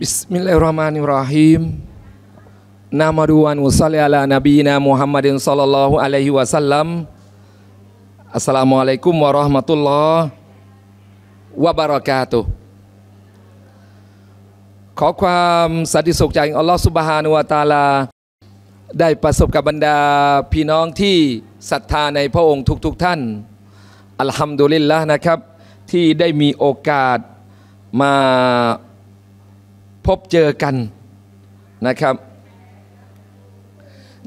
บิสมิลลาฮิรเราะห์มานิรเราะฮีมนามรุอันวุสลิอัลานบีนะมุฮัมมัดอินซัลลัลลอฮุอะลัยฮิวะสัลลัมอัสสลามุอะลัยกุมวะเราะห์มะตุลลอฮ์วะบะเราะกาตุขอความสันติสุขจากอัลลอฮ์ซุบฮานะฮูวะตะอาลาได้ประสบกับบรรดาพี่น้องที่ศรัทธาในพระองค์ทุกๆทท่านอัลฮัมดุลิลละห์นะครับ ที่ได้มีโอกาสมาพบเจอกันนะครับ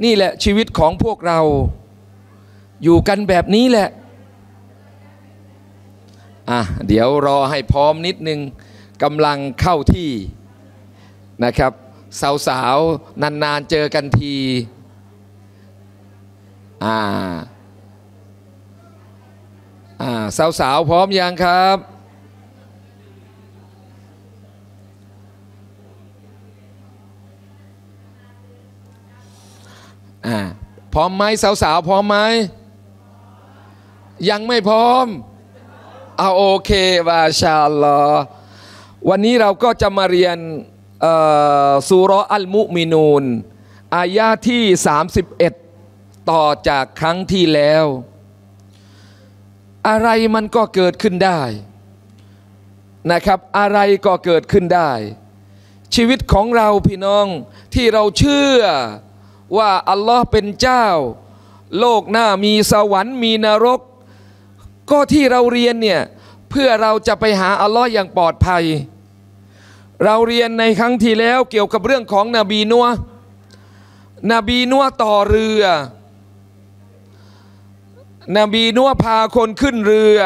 นี่แหละ ชีวิตของพวกเราอยู่กันแบบนี้แหละอ่ะเดี๋ยวรอให้พร้อมนิดนึงกำลังเข้าที่นะครับสาวสาวนานๆเจอกันทีอ่าอ่าสาวสาวพร้อมยังครับอพร้อมไหมสาวๆ พร้อมไหมยังไม่พร้อม เอาโอเควาชาลอวันนี้เราก็จะมาเรียนสุรอัลมุมินูน อายาที่ 31 ต่อจากครั้งที่แล้ว อะไรมันก็เกิดขึ้นได้นะครับ อะไรก็เกิดขึ้นได้ ชีวิตของเราพี่น้องที่เราเชื่อว่าอัลลอฮ์เป็นเจ้าโลกหน้ามีสวรรค์ มีนรก ก็ที่เราเรียนเนี่ย เพื่อเราจะไปหาอัลลอฮ์อย่างปลอดภัย เราเรียนในครั้งที่แล้วเกี่ยวกับเรื่องของนบีนัวนบีนัวต่อเรือนบีนัวพาคนขึ้นเรือ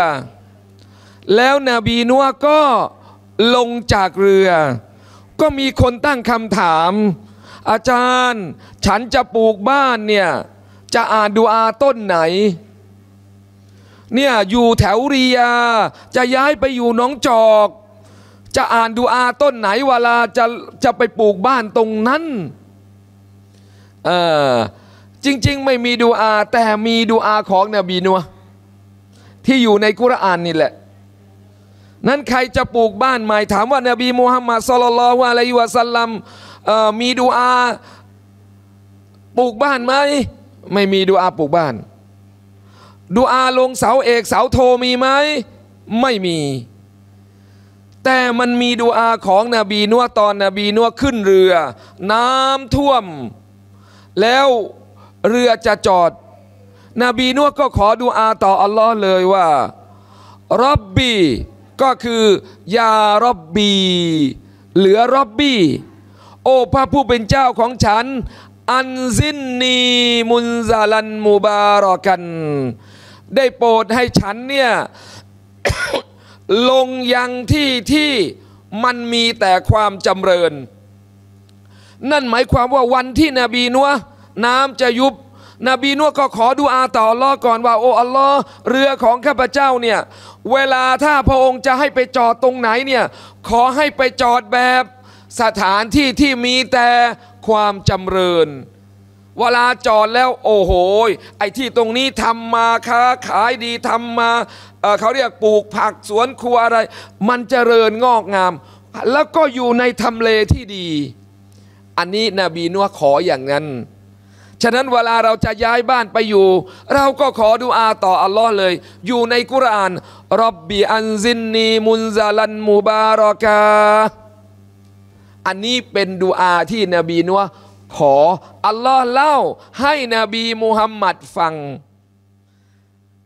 แล้วนบีนัวก็ลงจากเรือ ก็มีคนตั้งคำถามอาจารย์ฉันจะปลูกบ้าน เนี่ยจะอ่านดูอาต้นไหน เนี่ย อยู่แถวเรีย จะย้ายไปอยู่หนองจอก จะอ่านดูอาต้นไหน เวลาจะจะไปปลูกบ้านตรงนั้นเออจริงๆไม่มีดูอาแต่มีดูอาของนบีนัวที่อยู่ในกุรอานนี่แหละนั้นใครจะปลูกบ้านใหม่ถามว่านาบีมูฮัมมัดสลลัลวะลัยวะสัลลัมมีดูอาปลูกบ้านไหมไม่มีดูอาปลูกบ้านดูอาลงเสาเอกเสาโทมีไหม ไม่มี แต่มันมีดูอาของนบีนัวตอนนบีนัวขึ้นเรือ น้ำท่วม แล้วเรือจะจอดนบีนัวก็ขอดูอาต่ออัลลอฮ์เลยว่ารับบี ก็คือ ยารับบี เหลือรับบี้โอ้พระผู้เป็นเจ้าของฉัน อันซินนีมุนซาลันมูบารอกัน ได้โปรดให้ฉันเนี่ยลงยังที่ที่มันมีแต่ความจำเริญ นั่นหมายความว่าวันที่นบีนัวน้ำจะยุบนบีนัวก็ขอดูอาต่อลอก่อนว่าโอ้อัลลอฮ์เรือของข้าพเจ้าเนี่ยเวลาถ้าพระองค์จะให้ไปจอดตรงไหนเนี่ยขอให้ไปจอดแบบสถานที่ที่มีแต่ความจำเริญ เวลาจอดแล้ว โอ้โห ไอ้ที่ตรงนี้ทำมาค้า ขายดีทำมาเเขาเรียกปลูกผักสวนครัวอะไร มันเจริญงอกงาม แล้วก็อยู่ในทำเลที่ดี อันนี้นบีนัวขออย่างนั้น ฉะนั้นเวลาเราจะย้ายบ้านไปอยู่ เราก็ขอดูอาต่อ อัลลอฮ์เลย อยู่ในกุรานรับบีอันซินนี มุนซาลันมูบารอกาอันนี้เป็นดูอาที่นบีนัวขออัลลอฮ์เล่าให้นบีมูฮัมมัดฟัง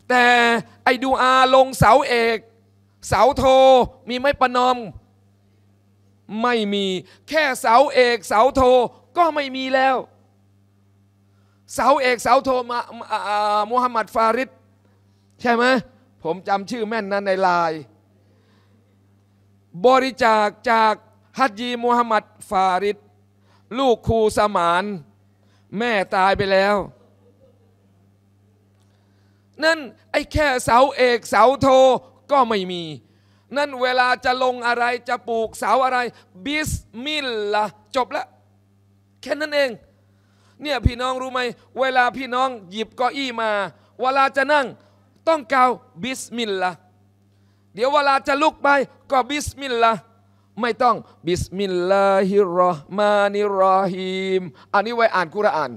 แต่ไอ้ดูอาลงเสาเอก เสาโทมีไม่ประนอม ไม่มี แค่เสาเอกเสาโทก็ไม่มีแล้ว เสาเอก เสาโทมามูฮัมหมัดฟาริดใช่ไหมผมจำชื่อแม่นนะในลาย บริจาคจากฮัจยีมูฮัมหมัดฟาริดลูกครูสมาน แม่ตายไปแล้ว นั่น ไอ้แค่เสาเอก เสาโทก็ไม่มี นั่นเวลาจะลงอะไรจะปลูกเสาอะไร บิสมิลละจบละแค่นั้นเอง เนี่ยพี่น้องรู้ไหม เวลาพี่น้องหยิบเก้าอี้มา เวลาจะนั่ง ต้องกล่าวบิสมิลละเดี๋ยวเวลาจะลุกไปก็บิสมิลละไม่ต้องบิสมิลลาฮิรราะห์มานิรราฮิมอันนี้ไว้อ่านกุรอาน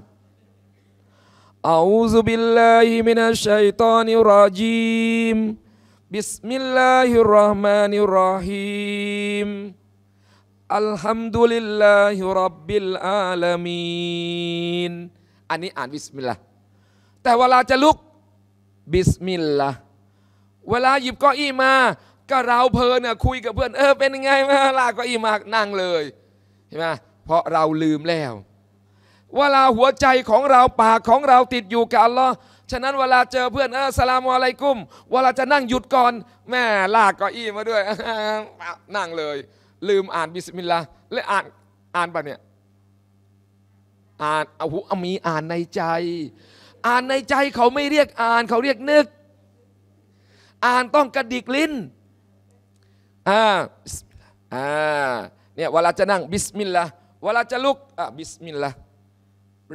อาอูซุบิลลาฮิมินัชชัยตานิรราจิมบิสมิลลาฮิรราะห์มานิรราฮิมอัลฮัมดุลิลลาฮิรับบิลอาลามีนอันนี้อ่านบิสมิลลาห์แต่เวลาจะลุกบิสมิลลาห์เวลาหยิบก้ออี้มาก็เราเพลินคุยกับเพื่อนเออเป็นยังไงมาลากก็อีมากนั่งเลย เห็นไหมเพราะเราลืมแล้ว เวลาหัวใจของเราปากของเราติดอยู่กับอัลลอฮ์ฉะนั้นเวลาเจอเพื่อนเออสลามอะไรกุ้มเวลาจะนั่งหยุดก่อนแม่ลากก็อี้มาด้วย นั่งเลย ลืมอ่านบิสมิลลาห์และอ่านอ่านปะเนี่ยอ่านเอาหูมีอ่านในใจ อ่านในใจเขาไม่เรียกอ่าน เขาเรียกนึก อ่านต้องกระดิกลิ้นอ่าอ่าเนี่ยเวลาจะนั่ง บิสมิลลาห์เวลาจะลุกอ่ะบิสมิลลาห์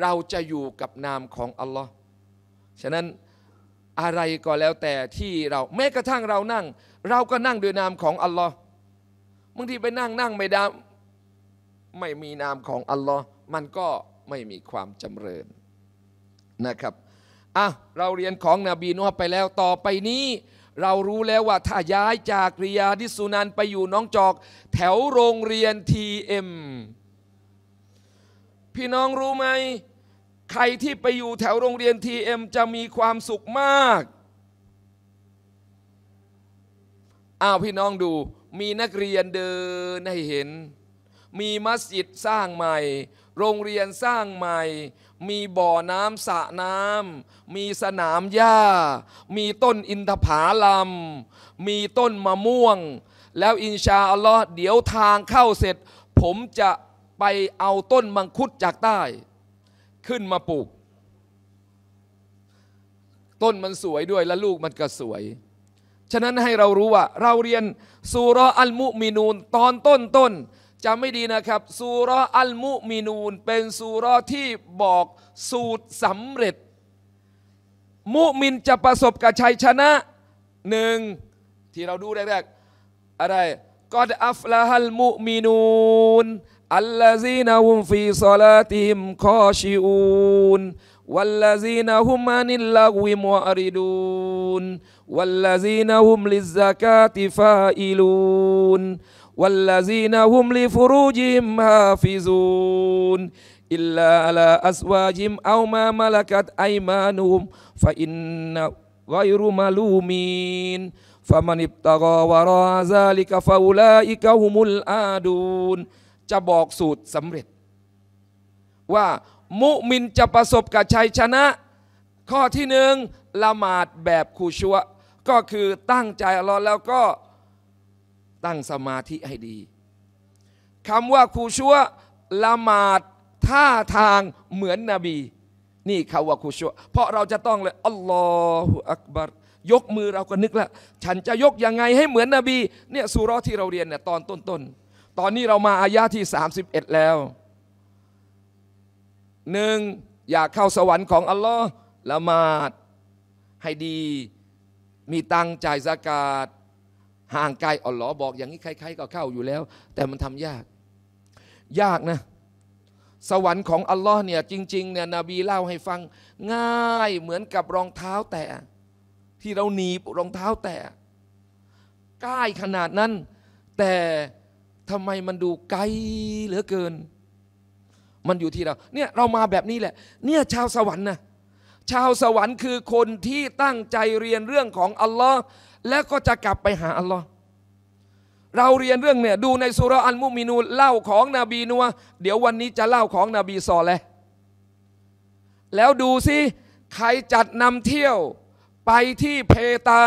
เราจะอยู่กับนามของอัลลอฮ์ฉะนั้นอะไรก็แล้วแต่ที่เราแม้กระทั่งเรานั่ง เราก็นั่งด้วยนามของอัลลอฮ์บางทีไปนั่งนั่งไม่ได้ไม่มีนามของอัลลอฮ์มันก็ไม่มีความจำเริญนะครับอ่ะเราเรียนของนบีนั์ไปแล้วต่อไปนี้เรารู้แล้วว่าถ้าย้ายจากริยาดิสุนันไปอยู่น้องจอก แถวโรงเรียนทีเอ็มพี่น้องรู้ไหม ใครที่ไปอยู่แถวโรงเรียนทีเอ็มจะมีความสุขมากอ้าวพี่น้องดู มีนักเรียนเดินให้เห็น มีมัสยิดสร้างใหม่ โรงเรียนสร้างใหม่มีบ่อน้ำสระน้ำมีสนามหญ้า มีต้นอินทผาลัมมีต้นมะม่วง แล้วอินชาอัลลอฮ์เดี๋ยวทางเข้าเสร็จ ผมจะไปเอาต้นมังคุดจากใต้ ขึ้นมาปลูก ต้นมันสวยด้วย และลูกมันก็สวย ฉะนั้นให้เรารู้ว่าเราเรียนสุรอัลมุมินูนตอนต้นต้นตนจำไม่ดีนะครับซุรอัลมุมินูนเป็นซุรที่บอกสูตรสำเร็จ มุมินจะประสบกับชัยชนะหนึ่งที่เราดูแรกๆอะไรกอดอัฟลาฮัลมุมินูนอัลลาซีนหฮุมฟีซอลาติมคอชิอูนวลลาุม و ا ل ล ي ن هم عن اللغو م ع ر ล و ن والذين ه ซ ل กาติฟาอิลูน وال ลาซีนาฮุมลิฟู ا ف จิมฮาฟิซูนอิลลาอัลาอัสว ت จ ي م ا ن ه م فإن غير م ل อมาน فمن ابتغى وراء ذلك فأولئك هم العادون จะบอกสูตรสำเร็จ ว่า มุมินจะประสบกับชัยชนะ ข้อที่หนึ่งละหมาดแบบคูชัวก็คือตั้งใจรอแล้วก็ตั้งสมาธิให้ดี คำว่าคูชัวละหมาดท่าทางเหมือนนบีนี่คำว่าคูชัวเพราะเราจะต้องเลยอัลลอฮฺอักบัรยกมือเราก็นึกแล้วฉันจะยกยังไงให้เหมือนนบี เนี่ยสุรอที่เราเรียนเนี่ยตอนต้นๆตตอนนี้เรามา อายาที่ 31 แล้ว หนึ่ง อยากเข้าสวรรค์ของอัลลอฮ์ละหมาดให้ดีมีตังจ่ายสากาศห่างไกลอัลลอฮ์บอกอย่างนี้ใครๆก็เข้าอยู่แล้ว แต่มันทำยาก ยากนะสวรรค์ของอัลลอฮ์เนี่ยจริงๆเนี่ยนบีเล่าให้ฟังง่ายเหมือนกับรองเท้าแตะที่เราหนีบรองเท้าแตะใกล้ขนาดนั้น แต่ทำไมมันดูไกลเหลือเกิน มันอยู่ที่เราเนี่ยเรามาแบบนี้แหละเนี่ยชาวสวรรค์นะชาวสวรรค์คือคนที่ตั้งใจเรียนเรื่องของอัลลอฮ์แล้วก็จะกลับไปหาอัลลอฮ์เราเรียนเรื่องเนี่ยดูในสุรอันมุมินูเล่าของนบีนัวเดี๋ยววันนี้จะเล่าของนบีซอแลแล้วดูสิใครจัดนำเที่ยว ไปที่เพตา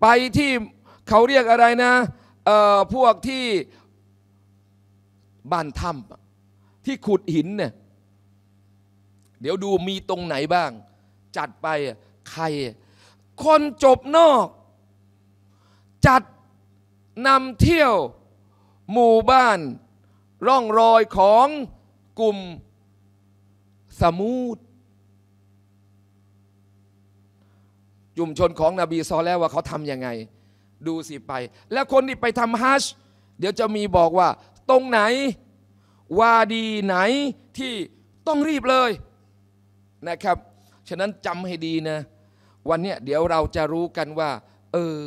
ไปที่เขาเรียกอะไรนะเอ่อพวกที่บ้านถ้ำที่ขุดหินเนี่ยเดี๋ยวดูมีตรงไหนบ้าง จัดไปใครคนจบนอก จัดนำเที่ยวหมู่บ้าน ร่องรอยของกลุ่ม สมูดจุมชนของนบีซอแล้วว่าเขาทำยังไง ดูสิไป แล้วคนที่ไปทำฮัจเดี๋ยวจะมีบอกว่า ตรงไหน วาดีไหนที่ต้องรีบเลยนะครับฉะนั้นจำให้ดีนะวันนี้เดี๋ยวเราจะรู้กันว่าเออ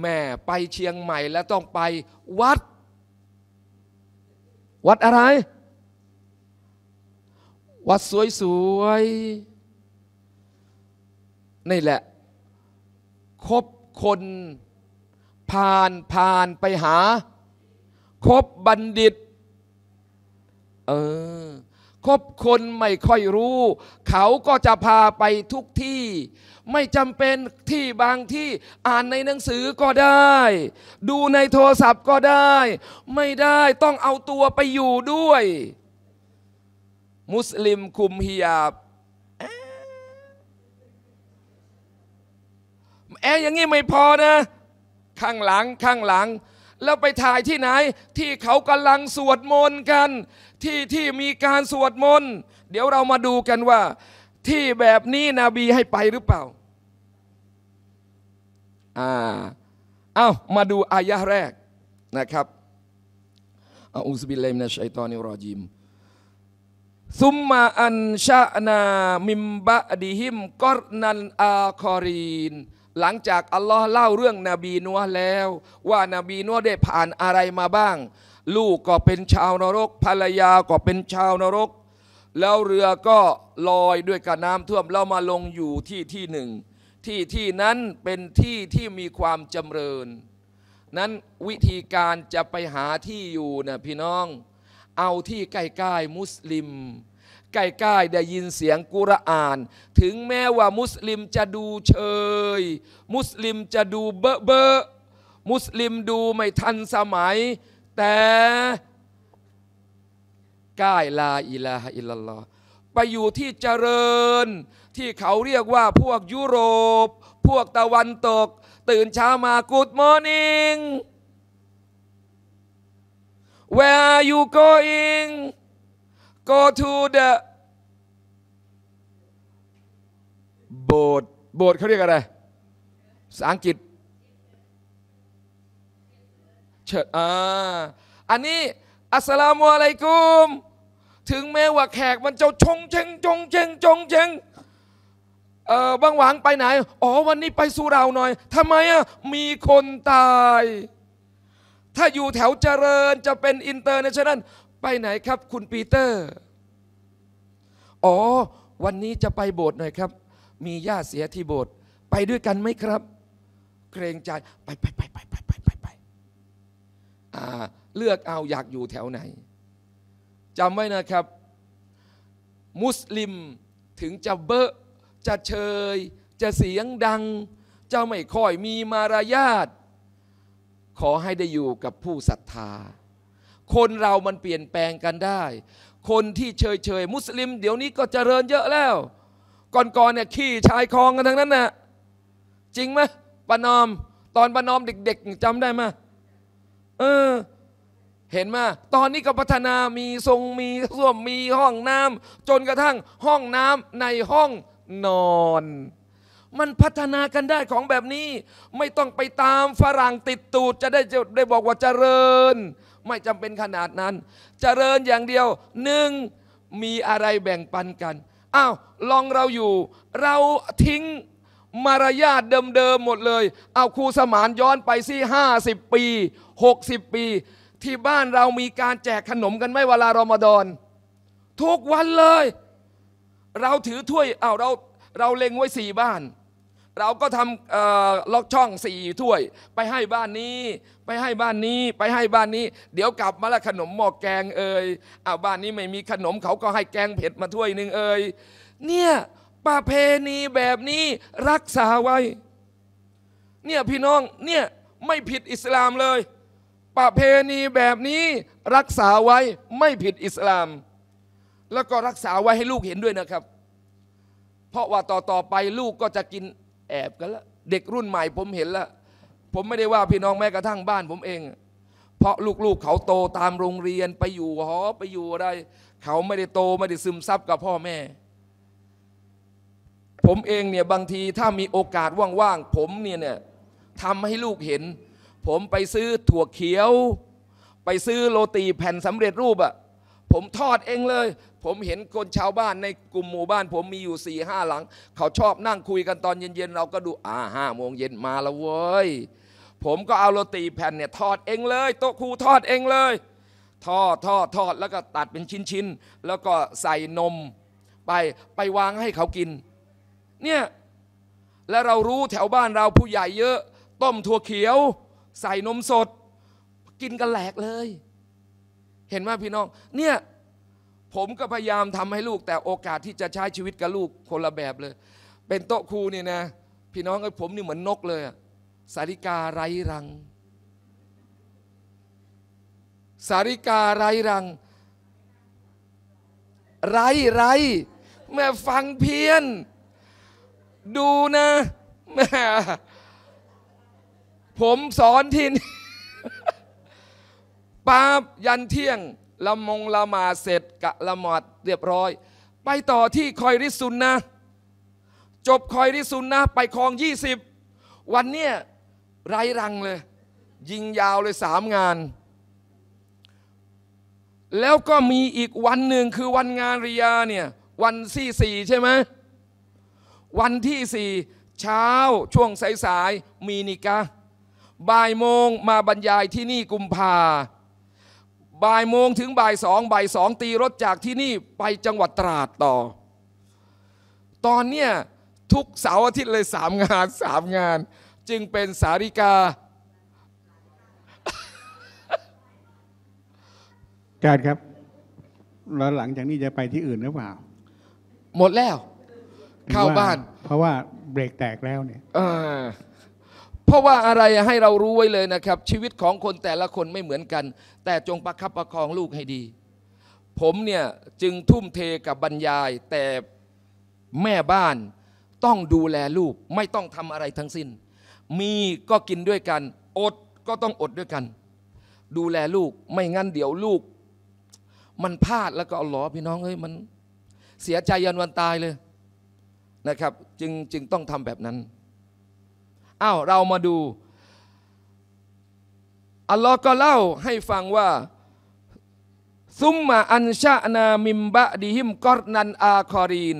แม่ไปเชียงใหม่แล้วต้องไปวัด วัดอะไร วัดสวยๆนี่แหละ คบคน ผ่านผ่านไปหา คบบัณฑิต เออคบคนไม่ค่อยรู้ เขาก็จะพาไปทุกที่ ไม่จำเป็นที่บางที่อ่านในหนังสือก็ได้ ดูในโทรศัพท์ก็ได้ ไม่ได้ต้องเอาตัวไปอยู่ด้วย มุสลิมคุมฮิยาบ แออย่างนี้ไม่พอนะ ข้างหลังข้างหลัง แล้วไปถ่ายที่ไหน ที่เขากำลังสวดมนต์กันที่ที่มีการสวดมนต์ เดี๋ยวเรามาดูกันว่า ที่แบบนี้นบีให้ไปหรือเปล่า อ่า เอามาดูอายะแรกนะครับ อุสบิลเลมนะชัยตอนิรอจิมซุมมาอันชะนามิมบะดีหิมกอรนันอาคอรีน หลังจากอัลลอฮ์เล่าเรื่องนบีนัวแล้ว ว่านาบีนัวได้ผ่านอะไรมาบ้างลูกก็เป็นชาวนรก ภรรยาก็เป็นชาวนรก แล้วเรือก็ลอยด้วยกับน้ำท่วมเรามาลงอยู่ที่ที่หนึ่ง ที่ที่นั้นเป็นที่ที่มีความจำเริญ นั้นวิธีการจะไปหาที่อยู่นะพี่น้อง เอาที่ใกล้ๆมุสลิม ใกล้ๆได้ยินเสียงกุรอาน ถึงแม้ว่ามุสลิมจะดูเฉยมุสลิมจะดูเบอะเบอะมุสลิมดูไม่ทันสมัยแต่กายลาอิลาอิลลอไปอยู่ที่เจริญ ที่เขาเรียกว่า พวกยุโรป พวกตะวันตก ตื่นเช้ามากูดมอร์นิ่ง Where are you going Go to the โบ a t b โบ t เขาเรียกอะไรภาษาอังกฤษชิดอ่าอันนี้ อัสสลามุอะลัยกุม ถึงแม้ว่าแขกมันจะชงเชงจงเชงจงเชงเอ่อบางหวังไปไหน อ๋อวันนี้ไปสุราหน่อยทำไมอ่ะ มีคนตาย ถ้าอยู่แถวเจริญจะเป็นอินเตอร์เนชั่น้นไปไหนครับ คุณปีเตอร์อ๋อวันนี้จะไปโบสถ์หน่อยครับ มีญาติเสียที่โบสถ์ไปด้วยกันไหมครับ เกรงใจไปไปไปไปเลือกเอาอยากอยู่แถวไหนจำไว้นะครับ มุสลิมถึงจะเบอะจะเชย จะเสียงดังจะไม่ค่อยมีมารยาทขอให้ได้อยู่กับผู้ศรัทธา คนเรามันเปลี่ยนแปลงกันได้ คนที่เฉยเฉยมุสลิม เดี๋ยวนี้ก็เจริญเยอะแล้ว ก่อนๆเนี่ยขี้ชายคลองกันทั้งนั้นนะ่ะจริงไหมปนอมตอนปนอมเด็กๆจำได้ไหมเออ เห็นมาตอนนี้ก็พัฒนามีทรงมีส้วมมีห้องน้ำจนกระทั่งห้องน้ำในห้องนอน มันพัฒนากันได้ของแบบนี้ ไม่ต้องไปตามฝรั่งติดตูดจะได้จะได้บอกว่าเจริญ ไม่จำเป็นขนาดนั้น เจริญอย่างเดียว หนึ่งมีอะไรแบ่งปันกันอ้าวลองเราอยู่ เราทิ้งมารยาทเดิม ๆ หมดเลย เอาครูสมานย้อนไปสิบปีหกสิบปี ที่บ้านเรามีการแจกขนมกันไมมเวลารอมฎอนทุกวันเลย เราถือถ้วยเอาเราเราเล็งไว้สี่บ้าน เราก็ทำล็อกช่องสี่ถ้วย ไปให้บ้านนี้ ไปให้บ้านนี้ไปให้บ้านนี้ เดี๋ยวกลับมาละขนมหม้อแกงเอ่ยเอาบ้านนี้ไม่มีขนมเขาก็ให้แกงเผ็ดมาถ้วยหนึ่งเอ่ยเนี่ยประเพณีแบบนี้รักษาไว้ เนี่ยพี่น้องเนี่ยไม่ผิดอิสลามเลย ประเพณีแบบนี้รักษาไว้ไม่ผิดอิสลาม แล้วก็รักษาไว้ให้ลูกเห็นด้วยนะครับ เพราะว่าต่อต่อไปลูกก็จะกินแอบกันละเด็กรุ่นใหม่ ผมเห็นละผมไม่ได้ว่าพี่น้องแม้กระทั่งบ้านผมเอง เพราะลูกๆเขาโตตามโรงเรียนไปอยู่หอไปอยู่อะไรเขาไม่ได้โตไม่ได้ซึมซับกับพ่อแม่ผมเองเนี่ยบางทีถ้ามีโอกาสว่าง ๆ ผมเนี่ยเนี่ยทำให้ลูกเห็น ผมไปซื้อถั่วเขียว ไปซื้อโรตีแผ่นสำเร็จรูปอะผมทอดเองเลย ผมเห็นคนชาวบ้านในกลุ่มหมู่บ้าน ผมมีอยู่สี่ห้าหลัง เขาชอบนั่งคุยกันตอนเย็นๆเราก็ดูอ่าห้าโมงเย็นมาแล้วเว้ยผมก็เอาโรตีแผ่นเนี่ยทอดเองเลยโต๊ะครูทอดเองเลย ทอดทอดทอดแล้วก็ตัดเป็นชิ้นๆแล้วก็ใส่นม ไปไปวางให้เขากินเนี่ยและเรารู้แถวบ้านเราผู้ใหญ่เยอะ ต้มถั่วเขียว ใส่นมสด กินกันแหลกเลย เห็นไหมพี่น้อง เนี่ย ผมก็พยายามทำให้ลูก แต่โอกาสที่จะใช้ชีวิตกับลูกคนละแบบเลย เป็นโต๊ะครูเนี่ยนะ พี่น้องไอ้ผมนี่เหมือนนกเลย สาริกาไรรัง สาริกาไรรัง ไรไรแม่ฟังเพี้ยนดูนะ ผมสอนทินปาบยันเที่ยง ละมงละมาเสร็จกะละหมอด เรียบร้อย ไปต่อที่คอยริสุนนะ จบคอยริสุนนะ ไปคลองิบวันเนี้ยไรรังเลย ยิงยาวเลยสามงาน แล้วก็มีอีกวันหนึ่งคือวันงานริยาเนี่ย วันที่สี่ใช่ไหมวันที่สี่เช้าช่วงสายๆมีนิกะบ่ายโมงมาบรรยายที่นี่กุมภาบ่ายโมงถึงบ่ายสองบ่ายสองตีรถจากที่นี่ไปจังหวัดตราดต่อ ตอนเนี้ยทุกเสาร์อาทิตย์เลยสามงานสามงาน จึงเป็นสาริกา การครับ แล้วหลังจากนี้จะไปที่อื่นหรือเปล่า หมดแล้วเข้าบ้าน เพราะว่าเบรกแตกแล้วเนี่ยเพราะว่าอะไรให้เรารู้ไว้เลยนะครับ ชีวิตของคนแต่ละคนไม่เหมือนกัน แต่จงประคับประคองลูกให้ดี ผมเนี่ยจึงทุ่มเทกับบรรยายแต่แม่บ้าน ต้องดูแลลูก ไม่ต้องทำอะไรทั้งสิ้น มีก็กินด้วยกัน อดก็ต้องอดด้วยกัน ดูแลลูกไม่งั้นเดี๋ยวลูก มันพลาดแล้วก็เอาลอพี่น้องเฮ้ยมัน เสียใจยันวันตายเลยนะครับจึงจึงต้องทำแบบนั้น อ้าว เรามาดู อัลลอฮ์ก็เล่าให้ฟังว่า ซุมมาอันชะนามิมบะดิฮิมกอรนันอาคอรีน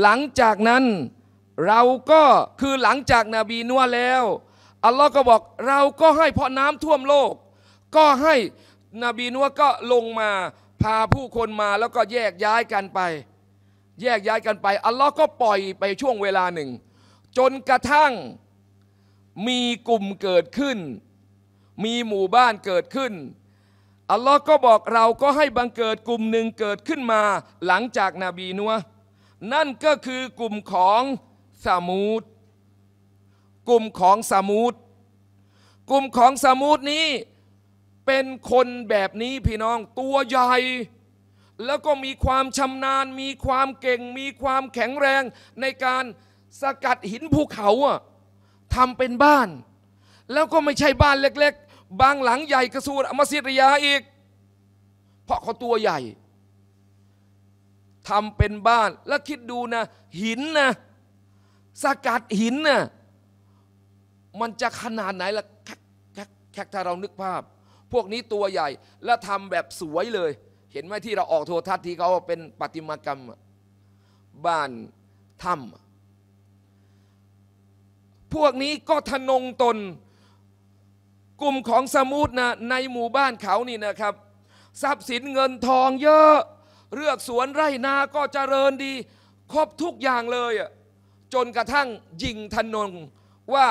หลังจากนั้นเราก็ คือหลังจากนาบีนัวแล้ว อัลลอฮ์ก็บอกเราก็ให้เพราะน้ำท่วมโลก ก็ให้นบีนัวก็ลงมาพาผู้คนมาแล้วก็แยกย้ายกันไปแยกย้ายกันไปอัลลอฮ์ก็ปล่อยไปช่วงเวลาหนึ่ง จนกระทั่ง มีกลุ่มเกิดขึ้น มีหมู่บ้านเกิดขึ้นอัลลอฮ์ก็บอกเราก็ให้บังเกิดกลุ่มหนึ่งเกิดขึ้นมา หลังจากนาบีนัวนั่นก็คือกลุ่มของสามูดกลุ่มของสามูดกลุ่มของสามูดนี้ เป็นคนแบบนี้พี่น้องตัวใหญ่แล้วก็มีความชำนาญ มีความเก่ง มีความแข็งแรงในการสกัดหินภูเขาอะทำเป็นบ้าน แล้วก็ไม่ใช่บ้านเล็ก ๆ บางหลังใหญ่กระสูรอมสิริยาอีก เพราะเขาตัวใหญ่ทำเป็นบ้านแล้วคิดดูนะ หินนะสกัดหินนะมันจะขนาดไหนล่ะแค่ถ้าเรานึกภาพ พวกนี้ตัวใหญ่และทำแบบสวยเลยเห็นไหมที่เราออกโทรทัศน์ที่เขาเป็นปฏิมากรรม บ้านถ้ำพวกนี้ก็ทนงตน กลุ่มของสมุทนะในหมู่บ้านเขานี่นะครับ ทรัพย์สินเงินทองเยอะ เลือกสวนไร่นา ก็เจริญดี ครบทุกอย่างเลย จนกระทั่งยิงทนง ว่า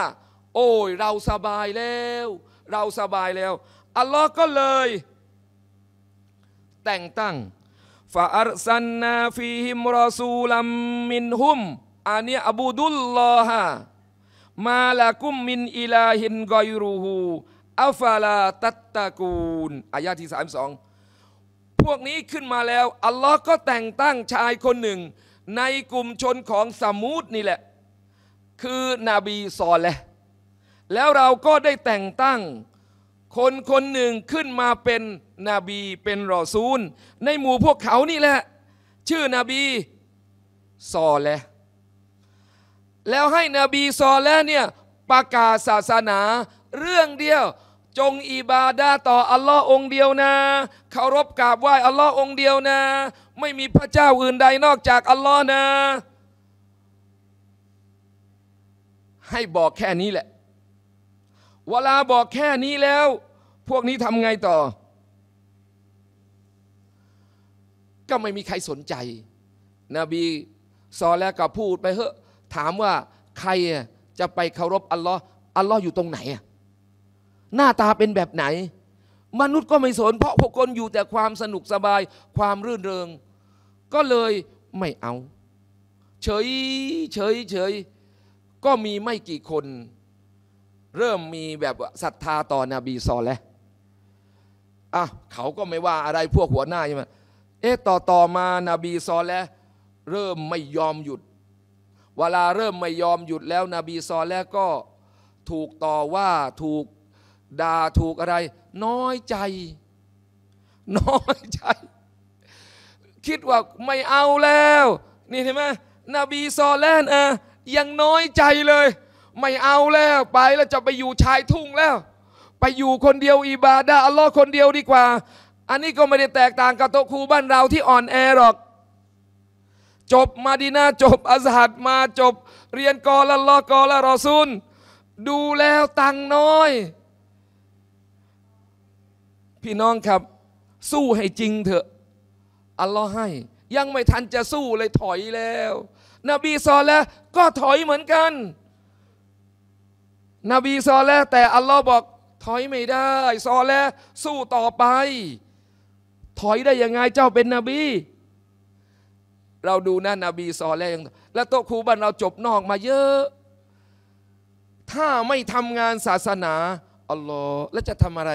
โอ้ยเราสบายแล้ว เราสบายแล้ว อัลลอฮ์ก็เลยแต่งตั้งฟาอัลซันนาฟีฮิมรอซูลัมมินฮุมอันนี้อบูดุลลอฮะมาลากุมมินอิลาฮินกอยรูฮูอัฟาลาตัตตะกูลอายะที่สามสองพวกนี้ขึ้นมาแล้ว อัลลอฮ์ก็แต่งตั้งชายคนหนึ่ง ในกลุ่มชนของสมูดนี่แหละ คือนบีซอลแหละแล้วเราก็ได้แต่งตั้งคน คนหนึ่งขึ้นมาเป็นนบีเป็นรอซูล ในหมู่พวกเขานี่แหละ ชื่อนบีซอแลแล้วให้นบีซอแลเนี่ยประกาศศาสนา เรื่องเดียว จง อิบาดาต่ออัลลอฮ์องเดียวนะเคารพกราบไหว้อัลลอฮ์องเดียวนะไม่มีพระเจ้า อื่น ใดนอกจากอัลลอฮ์นะให้บอกแค่นี้แหละเวลาบอกแค่นี้แล้ว พวกนี้ทำไงต่อ ก็ไม่มีใครสนใจ นบี ซอแล้วก็พูดไปเหอะถามว่าใครจะไปเคารพอัลลอฮ์อัลลอฮ์อยู่ตรงไหน หน้าตาเป็นแบบไหน มนุษย์ก็ไม่สน เพราะพวกคนอยู่แต่ความสนุกสบายความรื่นเริงก็เลยไม่เอา เฉยเฉย เฉย ก็มีไม่กี่คนเริ่มมีแบบศรัทธาต่อนบีซอลแล้วอ่ะเขาก็ไม่ว่าอะไรพวกหัวหน้าใช่ไหมเอ๊ะ ต่อต่อมานบีซอลแล้ว เริ่มไม่ยอมหยุด เวลาเริ่มไม่ยอมหยุดแล้วนบีซอลแล้วก็ถูกต่อว่าถูกด่าถูกอะไร น้อยใจ น้อยใจ คิดว่าไม่เอาแล้ว นี่เห็นไหมนบีซอลแล้วอ่ะยังน้อยใจเลยไม่เอาแล้วไปแล้วจะไปอยู่ชายทุ่งแล้ว ไปอยู่คนเดียวอิบาดาอัลลอฮ์คนเดียวดีกว่า อันนี้ก็ไม่ได้แตกต่างกับโตครูบ้านเราที่อ่อนแอหรอก จบมาดีนาจบ อัสฮัดมาจบ เรียนกอละลอกอละรอซุนดูแล้ว ตังน้อย พี่น้องครับ สู้ให้จริงเถอะอัลลอฮ์ให้ ยังไม่ทันจะสู้เลยถอยแล้ว นบีซอลแล้วก็ถอยเหมือนกันนบีซอแลแต่อัลลอฮ์บอก ถอยไม่ได้ ซอแลสู้ต่อไป ถอยได้ยังไงเจ้าเป็นนบี เราดูนะนบีซอแล้วและโต๊ะครูบ้านเราจบนอกมาเยอะ ถ้าไม่ทำงานศาสนาอัลลอฮ์แล้วจะทำอะไร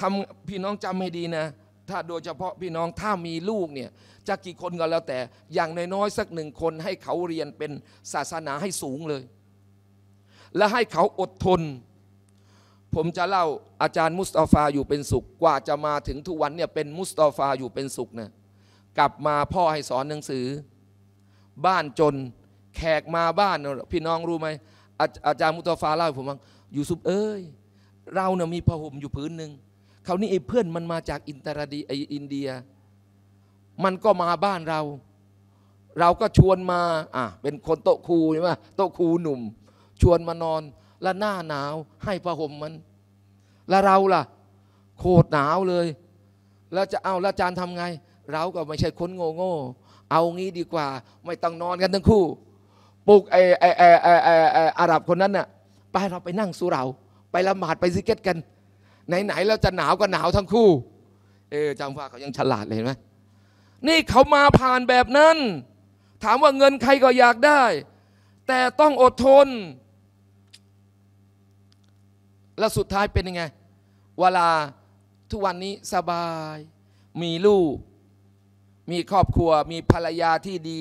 ทำพี่น้องจำให้ดีนะ ถ้าโดยเฉพาะพี่น้องถ้ามีลูกเนี่ยจะกี่คนก็แล้วแต่อย่างนน้อยสักหนึ่งคนให้เขาเรียนเป็นศาสนาให้สูงเลย และให้เขาอดทน ผมจะเล่าอาจารย์มุสตาฟาอยู่เป็นสุขกว่าจะมาถึงทุกวันเนี่ยเป็นมุสตาฟาอยู่เป็นสุขนะกลับมาพ่อให้สอนหนังสือ บ้านจน แขกมาบ้านพี่น้องรู้ไหมอาอาจารย์มุสตาฟาเล่าให้ผมฟังยูซุปเอ้ยเราเนี่ยมีผ้าห่มอยู่พื้นหนึ่งคราวนี้ไอ้เพื่อนมันมาจากอินเตอร์ดีไออินเดียมันก็มาบ้านเรา เราก็ชวนมา อ่ะ เป็นคนโต๊ะครูใช่ไหมโต๊ะครูหนุ่ม ชวนมานอน แล้วหน้าหนาวให้ผ้าห่มมัน แล้วเราล่ะ โคตรหนาวเลย แล้วจะเอาล้อาจารย์ทำไง เราก็ไม่ใช่คนโง่โง่เอางี้ดีกว่า ไม่ต้องนอนกันทั้งคู่ ปลุกไอ้ไอ้ไอ้ไอ้ไอ้อาหรับคนนั้นน่ะ ไปเราไปนั่งสุรา ไปละหมาดไปซิกเก็ตกัน ไหนๆเราจะหนาวก็หนาวทั้งคู่ เออจำว่าเขายังฉลาดเลยไหมนี่เขามาผ่านแบบนั้น ถามว่าเงินใครก็อยากได้ แต่ต้องอดทน และสุดท้ายเป็นยังไง เวลาทุกวันนี้สบาย มีลูก มีครอบครัว มีภรรยาที่ดี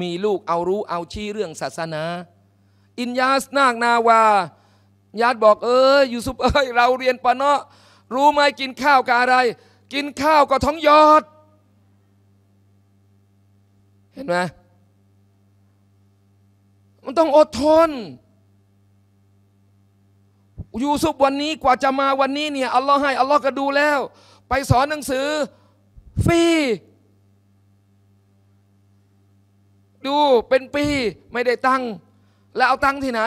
มีลูกเอารู้เอาชี้เรื่องศาสนา อินยาสนากนาวา ญาติบอกเออยูซุปเอ้ยเราเรียนปะเนาะรู้ไหมกินข้าวกับอะไร กินข้าวกับท้องยอดเห็นไหมมันต้องอดทนยูซุปวันนี้กว่าจะมาวันนี้เนี่ย อัลลอฮ์ให้อัลลอฮ์ก็ดูแล้ว ไปสอนหนังสือ ฟรี ดูเป็นปี ไม่ได้ตังค์แล้วเอาตังค์ที่ไหน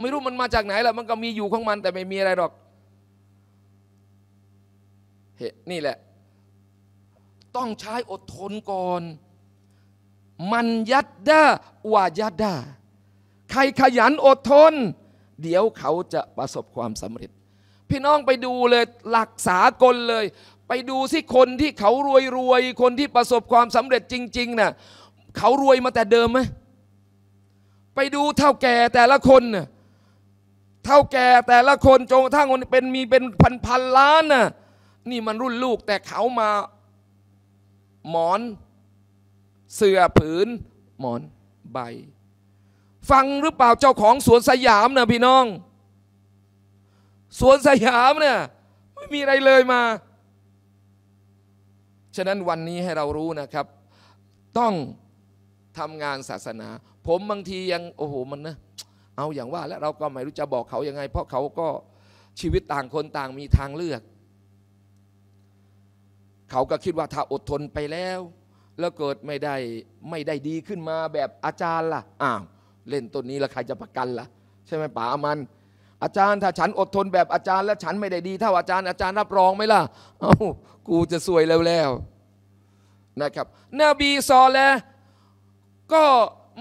ไม่รู้มันมาจากไหนล่ะ มันก็มีอยู่ของมัน แต่ไม่มีอะไรหรอกนี่แหละ ต้องใช้อดทนก่อนมันยัดดาวายัดดาใครขยันอดทน เดี๋ยวเขาจะประสบความสำเร็จ พี่น้องไปดูเลยหลักสากลเลย ไปดูสิคนที่เขารวยรวยคนที่ประสบความสำเร็จจริง ๆนะ่ะเขารวยมาแต่เดิมไหมไปดูเท่าแก่แต่ละคนน่ะเท่าแก่แต่ละคนจงทั้งคนเป็นมีเป็นพันพันล้านน่ะนี่มันรุ่นลูกแต่เขามาหมอนเสื้อผืนหมอนใบ ฟังหรือเปล่าเจ้าของสวนสยามนะพี่น้อง สวนสยามเนี่ยไม่มีอะไรเลยมา ฉะนั้นวันนี้ให้เรารู้นะครับ ต้องทำงานศาสนา ผมบางทียังโอ้โหมันนะ เอาอย่างว่าแล้วเราก็ไม่รู้จะบอกเขายังไง เพราะเขาก็ชีวิตต่างคนต่างมีทางเลือก เขาก็คิดว่าถ้าอดทนไปแล้วแล้วเกิดไม่ได้ไม่ได้ดีขึ้นมาแบบอาจารย์ล่ะอ้าวเล่นต้นนี้แล้วใครจะประกันล่ะ ใช่ไหมป๋ามัน อาจารย์ถ้าฉันอดทนแบบอาจารย์แล้ว ฉันไม่ได้ดีเท่าอาจารย์อาจารย์รับรองไหมล่ะเอ้ากูจะสวยแล้วแล้วนะครับ นบีซอแล้ว ก็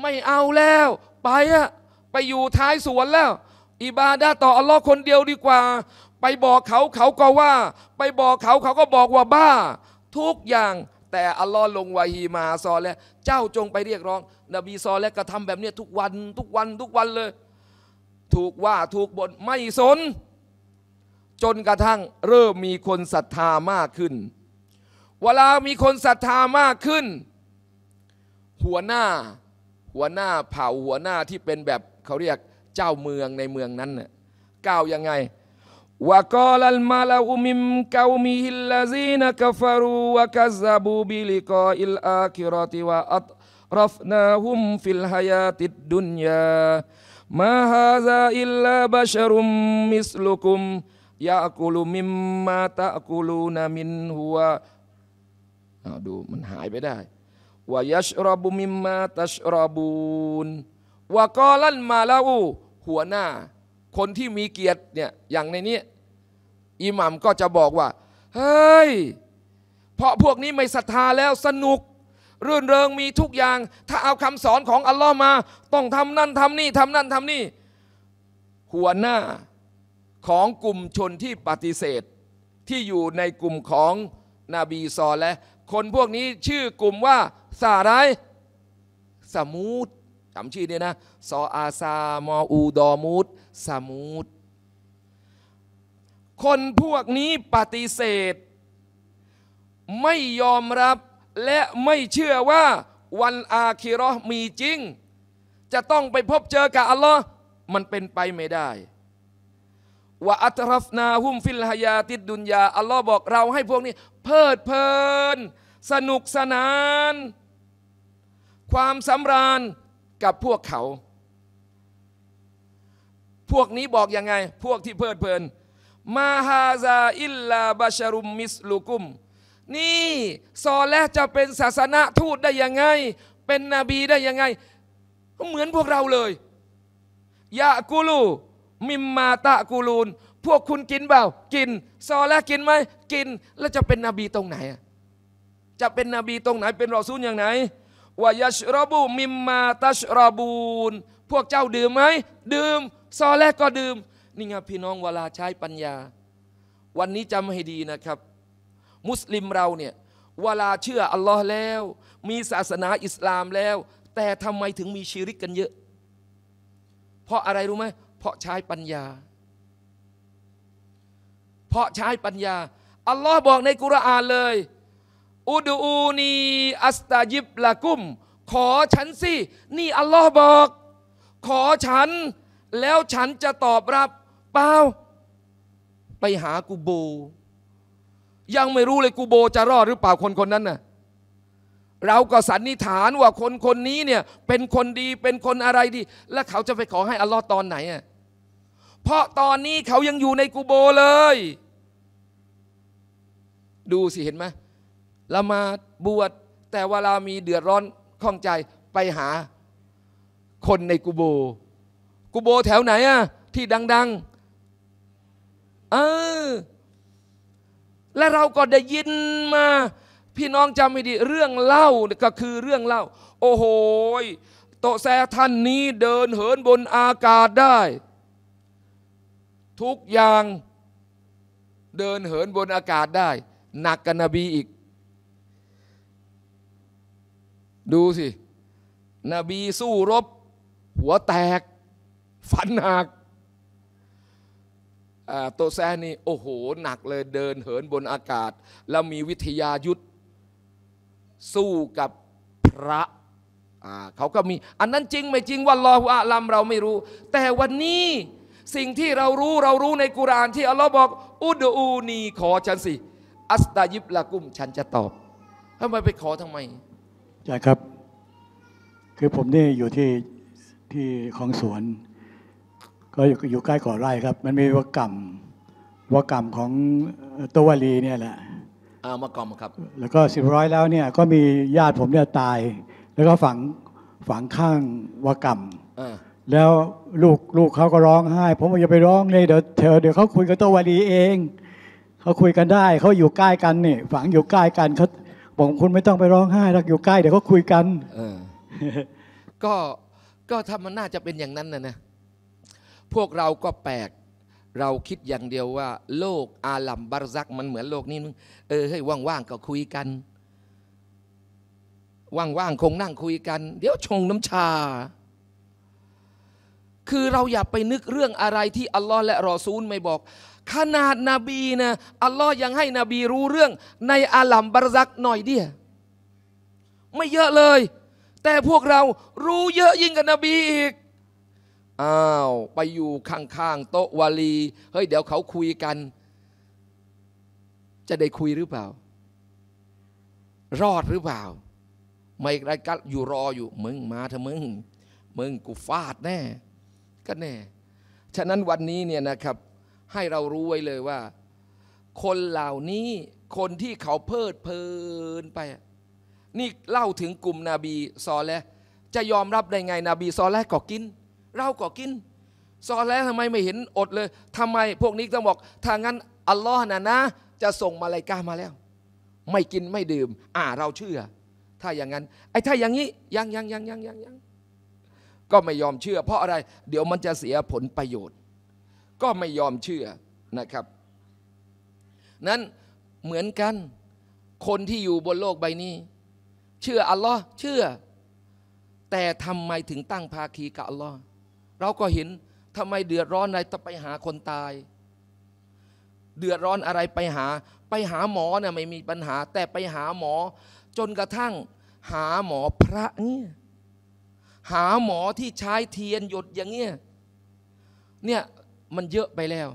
ไม่เอาแล้ว ไปอะไปอยู่ท้ายสวนแล้ว อิบาดาต่ออัลลอฮ์คนเดียวดีกว่า ไปบอกเขาเขาก็ว่า ไปบอกเขาเขาก็บอกว่าบ้า ทุกอย่างแต่อัลลอฮ์ลงวาฮีมาซอและเจ้าจงไปเรียกร้อง นบีซอและกระทำแบบนี้ทุกวันทุกวันทุกวันเลย ถูกว่าถูกบท่นไม่สน จนกระทั่งเริ่มมีคนศรัทธามากขึ้น เวลามีคนศรัทธามากขึ้น หัวหน้า หัวหน้าเผ่าหัวหน้าที่เป็นแบบเขาเรียกเจ้าเมืองในเมืองนั้นเน่ยก้าวยังไง وقال الملأ من قومه الذين كفروا وكذبوا بلقاء الآخرة وأطرفناهم في الحياة الدنيا ما هذا إلا بشر مثلكم يأكل مما تأكلون منه و ويشرب مما تشربون وقال الملأ هو نا คนที่มีเกียรติเนี่ยอย่างในนี้อิหมัมก็จะบอกว่าเฮ้ยเพราะพวกนี้ไม่ศรัทธาแล้วสนุก รื่นเริงมีทุกอย่าง ถ้าเอาคำสอนของอัลลอฮ์มา ต้องทำนั่นทำนี่ทำนั่นทำนี่ หัวหน้าของกลุ่มชนที่ปฏิเสธ ที่อยู่ในกลุ่มของนบีซอและคนพวกนี้ชื่อกลุ่มว่าสาไรสมูดจำชื่อเนี่ยนะซออาซามออูดอมูดสามูดคนพวกนี้ปฏิเสธ ไม่ยอมรับและไม่เชื่อว่า วันอาคิรอมีจริง จะต้องไปพบเจอกับอัลลอฮ์มันเป็นไปไม่ได้ว่าอัตรัฟนาหุมฟิลฮยาติดดุนยาอัลลอฮ์บอกเราให้พวกนี้เพลิดเพลิน สนุกสนาน ความสำราญกับพวกเขาพวกนี้บอกยังไง พวกที่เพลิดเพลิน มาฮาซาอิลลาบาชารุมมิสลูกุม นี่ซอและจะเป็นศาสนาทูตได้ยังไง เป็นนบีได้ยังไงเหมือนพวกเราเลยยะกูลูมิมมาตะกูลูนพวกคุณกินเปล่า กินซอและกินไหม กิน แล้วจะเป็นนบีตรงไหน จะเป็นนบีตรงไหน เป็นรอซูลอย่างไหนวายชรบูมิมมาตัชรบูนพวกเจ้าดื่มไหม ดื่มซอแรกก็ดื่มนี่ไงพี่น้องเวลาใช้ปัญญา วันนี้จำให้ดีนะครับ มุสลิมเราเนี่ยเวลาเชื่ออัลลอฮ์แล้ว มีศาสนาอิสลามแล้ว แต่ทำไมถึงมีชีริกกันเยอะ เพราะอะไรรู้ไหมเพราะใช้ปัญญา เพราะใช้ปัญญา อัลลอฮ์บอกในกุรอานเลยอุดูนีอัสตายิบละกุม ขอฉันสินี่อัลลอฮ์บอก ขอฉันแล้วฉันจะตอบรับเปล่า ไปหากูโบ ยังไม่รู้เลยกูโบจะรอดหรือเปล่าคนคนนั้นน่ะ เราก็สันนิษฐานว่าคนคนนี้เนี่ย เป็นคนดีเป็นคนอะไรดี แล้วเขาจะไปขอให้อัลลอฮ์ตอนไหนอ่ะ เพราะตอนนี้เขายังอยู่ในกูโบเลย ดูสิเห็นไหมละมาบวชแต่เวลามีเดือดร้อนข้องใจไปหาคนในกูโบกูโบแถวไหนอะที่ดังๆเออ และเราก็ได้ยินมา พี่น้องจำไม่ดีเรื่องเล่าก็คือเรื่องเล่า โอ้โหโตแซท่านนี้เดินเหินบนอากาศได้ ทุกอย่าง เดินเหินบนอากาศได้หนักกันนบีอีก ดูสินบีสู้รบ หัวแตกฟันหักโตแซนี่ โอ้โห หนักเลยเดินเหินบนอากาศ แล้วมีวิทยายุทธ สู้กับพระ เขาก็มี อันนั้นจริง ไม่จริงวันลอหัวลัมเราไม่รู้ แต่วันนี้สิ่งที่เรารู้เรารู้ในกุรานที่อัลลอฮ์บอก อุดอูนีขอฉันสิ อัสตายิบละกุมฉันจะตอบทำไมไปขอทำไมใช่ครับ คือผมนี่อยู่ที่ที่ของสวนก็อยู่ใกล้ก่อไร่ครับ มันมีวกรรมวกรรมของตัววลีเนี่ยแหละออามากรรมครับ แล้วก็สิบร้อยแล้วเนี่ยก็มีญาติผมเนี่ยตาย แล้วก็ฝังฝังข้างวกรรมแล้วลูกลูกเขาก็ร้องไห้ผมว่าอย่าไปร้องเลยเดี๋ยวเธอเดี๋ยวเขาคุยกับตัววลีเองเขาคุยกันได้เขาอยู่ใกล้กันนี่ฝังอยู่ใกล้กันเขาบอกคุณไม่ต้องไปร้องไห้รักอยู่ใกล้เดี๋ยวเขาคุยกันก็ก็ถ้ามันน่าจะเป็นอย่างนั้นนะนะพวกเราก็แปลก เราคิดอย่างเดียวว่า โลกอาลัมบารซักมันเหมือนโลกนี้มึงเออให้ว่างๆก็คุยกัน ว่างๆคงนั่งคุยกัน เดี๋ยวชงน้ำชา คือเราอย่าไปนึกเรื่องอะไร ที่อัลลอฮ์และรอซูลไม่บอก ขนาดนบีนะอัลลอฮ์ยังให้นบีรู้เรื่อง ในอาลัมบารซักหน่อยเดียวไม่เยอะเลย แต่พวกเรารู้เยอะยิ่งกว่านบีอีกอ้าวไปอยู่ข้างๆ โต๊ะวาลี เฮ้ยเดี๋ยวเขาคุยกัน จะได้คุยหรือเปล่า รอดหรือเปล่า ไม่ไรก็อยู่รออยู่มึงมาเถอะมึงมึงกูฟาดแน่ ก็แน่ ฉะนั้นวันนี้เนี่ยนะครับให้เรารู้ไว้เลยว่า คนเหล่านี้คนที่เขาเพิดเพลินไป นี่เล่าถึงกลุ่มนบีซอแลจะยอมรับได้ไงนบีซอแลก็กินเราก็กิน ซอแล้วทำไมไม่เห็นอดเลยทำไมพวกนี้ต้องบอกถ้างั้น อัลลอฮ์นะนะจะส่งมาลายกามาแล้ว ไม่กินไม่ดื่ม อ่าเราเชื่อ ถ้าอย่างนั้นไอ้ถ้าอย่างนี้ยังยังยังยังยังยังก็ไม่ยอมเชื่อ เพราะอะไร เดี๋ยวมันจะเสียผลประโยชน์ ก็ไม่ยอมเชื่อนะครับนั้นเหมือนกันคนที่อยู่บนโลกใบนี้ เชื่ออัลลอฮ์เชื่อ แต่ทำไมถึงตั้งภาคีกับอัลลอฮ์เราก็เห็นทำไมเดือดร้อนอะไรต้องไปหาคนตาย เดือดร้อนอะไรไปหา ไปหาหมอเนี่ยไม่มีปัญหา แต่ไปหาหมอ จนกระทั่ง หาหมอพระเนี่ยหาหมอที่ใช้เทียนหยดอย่างเงี้ยเนี่ยมันเยอะไปแล้ว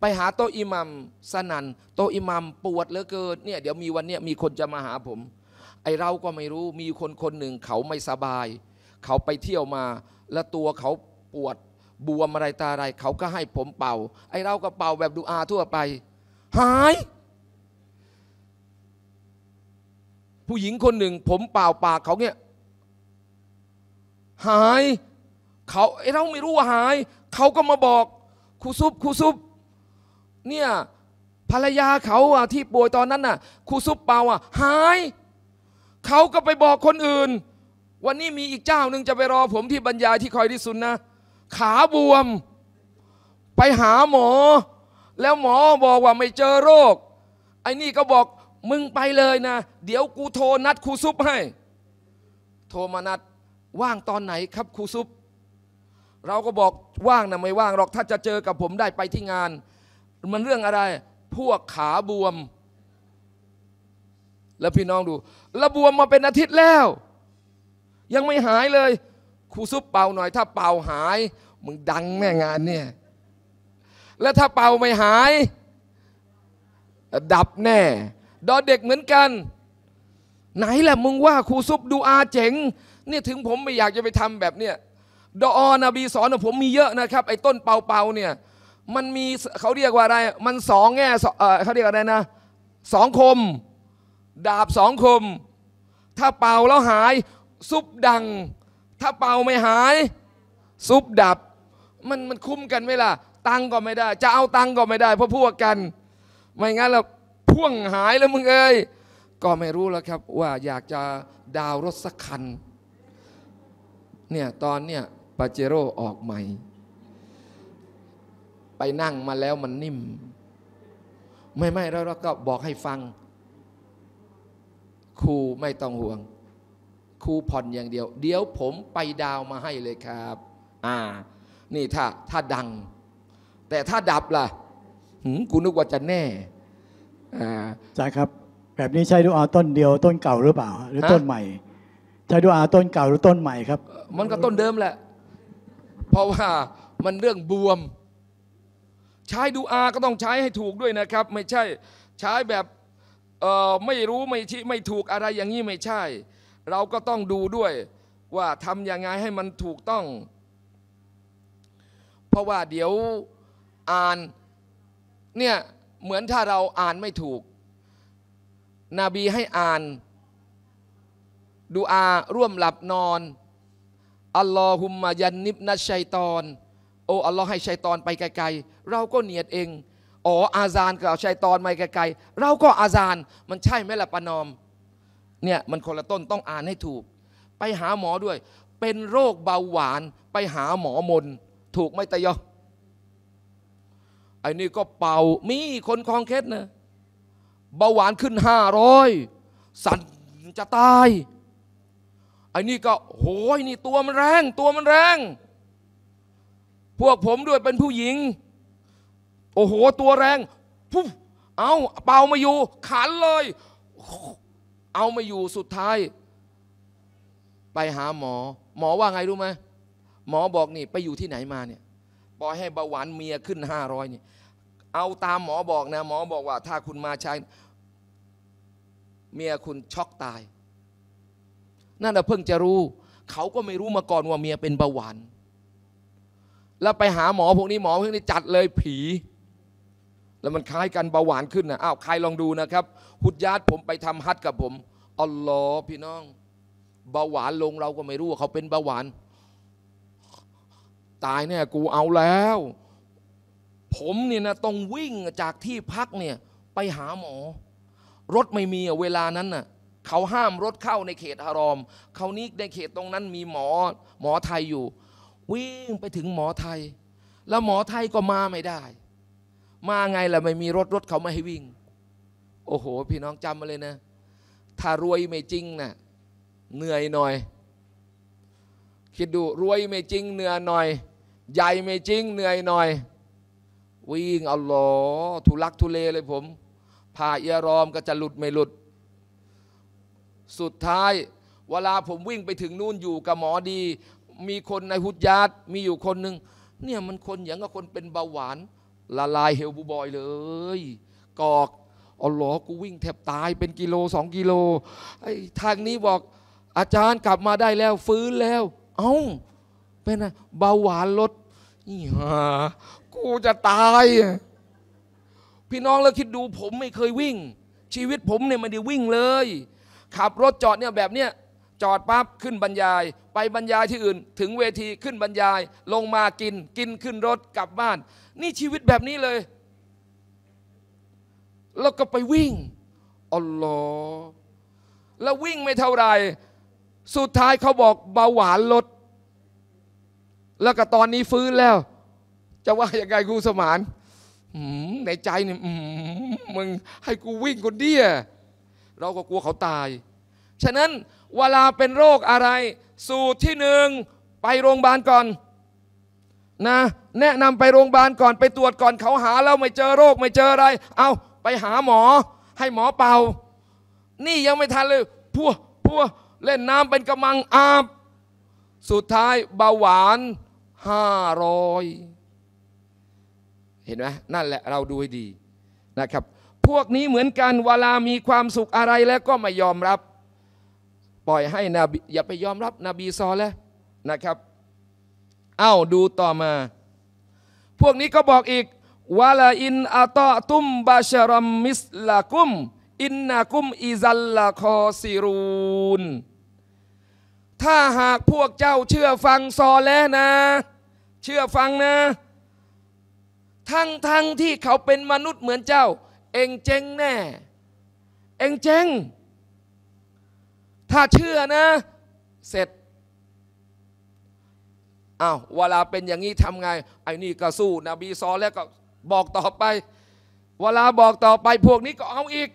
ไปหาโตอิมัมสนันโตอิมัมปวดเหลือเกินเนี่ยเดี๋ยวมีวันเนี้ยมีคนจะมาหาผมไอเราก็ไม่รู้ มีคนคนหนึ่ง เขาไม่สบาย เขาไปเที่ยวมาแล้วตัวเขาปวดบวมอะไรตาอะไร เขาก็ให้ผมเป่าไอ้เราก็เป่าแบบดูอาทั่วไป หาย ผู้หญิงคนหนึ่ง ผมเป่าปากเขาเนี่ยหาย เขาไอ้เราไม่รู้ว่าหาย เขาก็มาบอกครูซุปครูซุปเนี่ยภรรยาเขาอะที่ป่วยตอนนั้นน่ะครูซุปเป่าอะหาย เขาก็ไปบอกคนอื่น วันนี้มีอีกเจ้าหนึ่งจะไปรอ ผมที่บรรยายที่คอยที่สุนนะขาบวม ไปหาหมอ แล้วหมอบอกว่าไม่เจอโรค ไอ้นี่ก็บอกมึงไปเลยนะ เดี๋ยวกูโทรนัดครูซุปให้ โทรมานัด ว่างตอนไหนครับครูซุปเราก็บอกว่างนะไม่ว่างหรอกถ้าจะเจอกับผมได้ไปที่งาน มันเรื่องอะไร พวกขาบวม แล้วพี่น้องดูระบวมมาเป็นอาทิตย์แล้ว ยังไม่หายเลยครูซุปเป่าหน่อย ถ้าเป่าหายมึง ดังแม่งานเนี่ย แล้วถ้าเป่าไม่หาย ดับแน่ ดอเด็กเหมือนกัน ไหนล่ะมึงว่าครูซุปดูอาเจ๋งเนี่ยถึงผมไม่อยากจะไปทำแบบเนี่ยดออนบีสอนผมมีเยอะนะครับ ไอ้ต้นเป่าๆเนี่ยมันมีเขาเรียกว่าอะไร มันสองแง่เขาเรียกอะไรนะสองคม ดาบสองคม ถ้าเป่าแล้วหาย ซุปดัง ถ้าเป่าไม่หายซุปดับมันมันคุ้มกันไหมล่ะตังก็ไม่ได้จะเอาตังก็ไม่ได้ เพราะพวกกัน ไม่งั้นเราพ่วงหายแล้วมึงเอ้ยก็ไม่รู้แล้วครับ ว่าอยากจะดาวรถสักคัน เนี่ยตอนเนี่ยปาเจโร่ออกใหม่ ไปนั่งมาแล้วมันนิ่ม ไม่ไม่แล้วเราก็บอกให้ฟังครูไม่ต้องห่วงครูผ่อนอย่างเดียว เดี๋ยวผมไปดาวมาให้เลยครับอ่านี่ถ้าถ้าดัง แต่ถ้าดับล่ะหืมกูนึกว่าจะแน่อ่าใช่าครับ แบบนี้ใช้ดูอาต้นเดียว ต้นเก่าหรือเปล่า หรือต้นใหม่ ใช้ดูอาต้นเก่าหรือต้นใหม่ครับ มันก็ต้นเดิมแหละเพราะว่ามันเรื่องบวม ใช้ดูอาก็ต้องใช้ให้ถูกด้วยนะครับ ไม่ใช่ใช้แบบเออไม่รู้ไม่ชี้ไม่ถูกอะไร อย่างนี้ไม่ใช่ เราก็ต้องดูด้วย ว่าทำยังไงให้มันถูกต้องเพราะว่าเดี๋ยวอ่านเนี่ย เหมือนถ้าเราอ่านไม่ถูกนบีให้อ่านดูอา ร่วมหลับนอนอัลลอฮุมมายันนิบนัชัยตอนโออัลลอฮ์ให้ชัยตอนไปไกลๆ เราก็เนียดเอง อ๋อ อาซานกับชัยตอนไปไกล ๆ เราก็อาซาน มันใช่ไหมล่ะปานอม เนี่ย มันคนละต้นต้องอ่านให้ถูก ไปหาหมอด้วย เป็นโรคเบาหวานไปหาหมอมนถูกไม่ตะยอไอ้นี่ก็เป่ามีคนคลองเคสนะเบาหวานขึ้นห้าร้อยสั่นจะตายไอ้นี่ก็โหยนี่ตัวมันแรง ตัวมันแรง พวกผมด้วยเป็นผู้หญิง โอ้โหตัวแรงปุ๊บเอาเป่ามาอยู่ ขันเลย เอามาอยู่สุดท้าย ไปหาหมอ หมอว่าไงรู้ไหมหมอบอกนี่ไปอยู่ที่ไหนมาเนี่ยปล่อยให้เบาหวานเมียขึ้นห้าร้อยนี่ยเอาตามหมอบอกนะ หมอบอกว่าถ้าคุณมาใช้เมียคุณช็อกตายนั่นแหะเพิ่งจะรู้ เขาก็ไม่รู้มาก่อนว่าเมียเป็นเบาหวาน แล้วไปหาหมอพวกนี้หมอพวกนี้จัดเลยผีแล้วมันคล้ายกันเบาหวานขึ้นนะอ้าวใครลองดูนะครับ หุดยาดผมไปทำฮัทกับผมอ๋อพี่น้องเบาหวานลงเราก็ไม่รู้ว่าเขาเป็นเบาหวานตายเนี่ยกูเอาแล้ว ผมเนี่ยนะต้องวิ่งจากที่พักเนี่ย ไปหาหมอ รถไม่มีเวลานั้นน่ะเขาห้ามรถเข้าในเขตฮารอมเขานี้ในเขตตรงนั้นมีหมอหมอไทยอยู่ วิ่งไปถึงหมอไทย แล้วหมอไทยก็มาไม่ได้ มาไงล่ะไม่มีรถรถเขาไม่ให้วิ่ง โอ้โห พี่น้องจำมาเลยนะถ้ารวยไม่จริงนะ่ะเหนื่อยหน่อย คิดดูรวยไม่จริงเหนื่อยหน่อยใหญ่ไม่จริงเหนื่อยหน่อย วิ่งอัลลอฮ์ทุลักทุเลเลยผม ผ่าเอียรอมก็จะหลุดไม่หลุด สุดท้าย เวลาผมวิ่งไปถึงนู่นอยู่กับหมอดี มีคนในฮุดยาดมีอยู่คนหนึ่งเนี่ยมันคนอย่างกับคนเป็นเบาหวาน ละลายเฮลบูบอยเลย กอกอาอหรอกูวิ่งแทบตายเป็นกิโลสองกิโลไอ้ทางนี้บอก อาจารย์กลับมาได้แล้ว ฟื้นแล้ว เอา้าเป็นอะเบาหวานลดนี่ฮะกูจะตาย พี่น้องแล้วคิดดูผมไม่เคยวิ่ง ชีวิตผมเนี่ยไม่ได้วิ่งเลย ขับรถจอดเนี่ยแบบเนี้ยจอดปั๊บขึ้นบรรยาย ไปบรรยายที่อื่น ถึงเวทีขึ้นบรรยาย ลงมากิน กินขึ้นรถกลับบ้าน นี่ชีวิตแบบนี้เลย แล้วก็ไปวิ่งอัลลอฮ์แล้ววิ่งไม่เท่าไหร่สุดท้ายเขาบอก เบาหวานลดแล้วก็ตอนนี้ฟื้นแล้ว จะว่ายังไงกูสมานในใจเนี่ยมึงให้กูวิ่งคนเดียเราก็กลัวเขาตาย ฉะนั้นเวลาเป็นโรคอะไร สูตรที่หนึ่ง ไปโรงพยาบาลก่อน นะ แนะนำไปโรงพยาบาลก่อน ไปตรวจก่อนเขาหาแล้วไม่เจอโรค ไม่เจออะไร เอาไปหาหมอ ให้หมอเป่า นี่ยังไม่ทันเลยพัวพัวเล่นน้ำเป็นกระมัง อาบ สุดท้ายเบาหวานห้าร้อย เห็นไหมนั่นแหละเราดูให้ดีนะครับ พวกนี้เหมือนกันเวลามีความสุขอะไรแล้วก็ไม่ยอมรับ ปล่อยให้นบีอย่าไปยอมรับนบีซอแล้วนะครับ เอ้าดูต่อมา พวกนี้ก็บอกอีกวาลาอินอาตอตุมบาชรัมมิสลากุมอินนากุมอิซัลลาคอซิรูนถ้าหากพวกเจ้าเชื่อฟังซอแล้วนะเชื่อ ฟังนะ ทั้งทั้งที่เขาเป็นมนุษย์เหมือนเจ้า เองเจงแน่ เองเจงถ้าเชื่อนะ เสร็จอา้าว เวลาเป็นอย่างนี้ทำไงไอ้นี่ก็สู้นบีซอแล้วก็บอกต่อไป เวลาบอกต่อไป พวกนี้ก็เอาอีก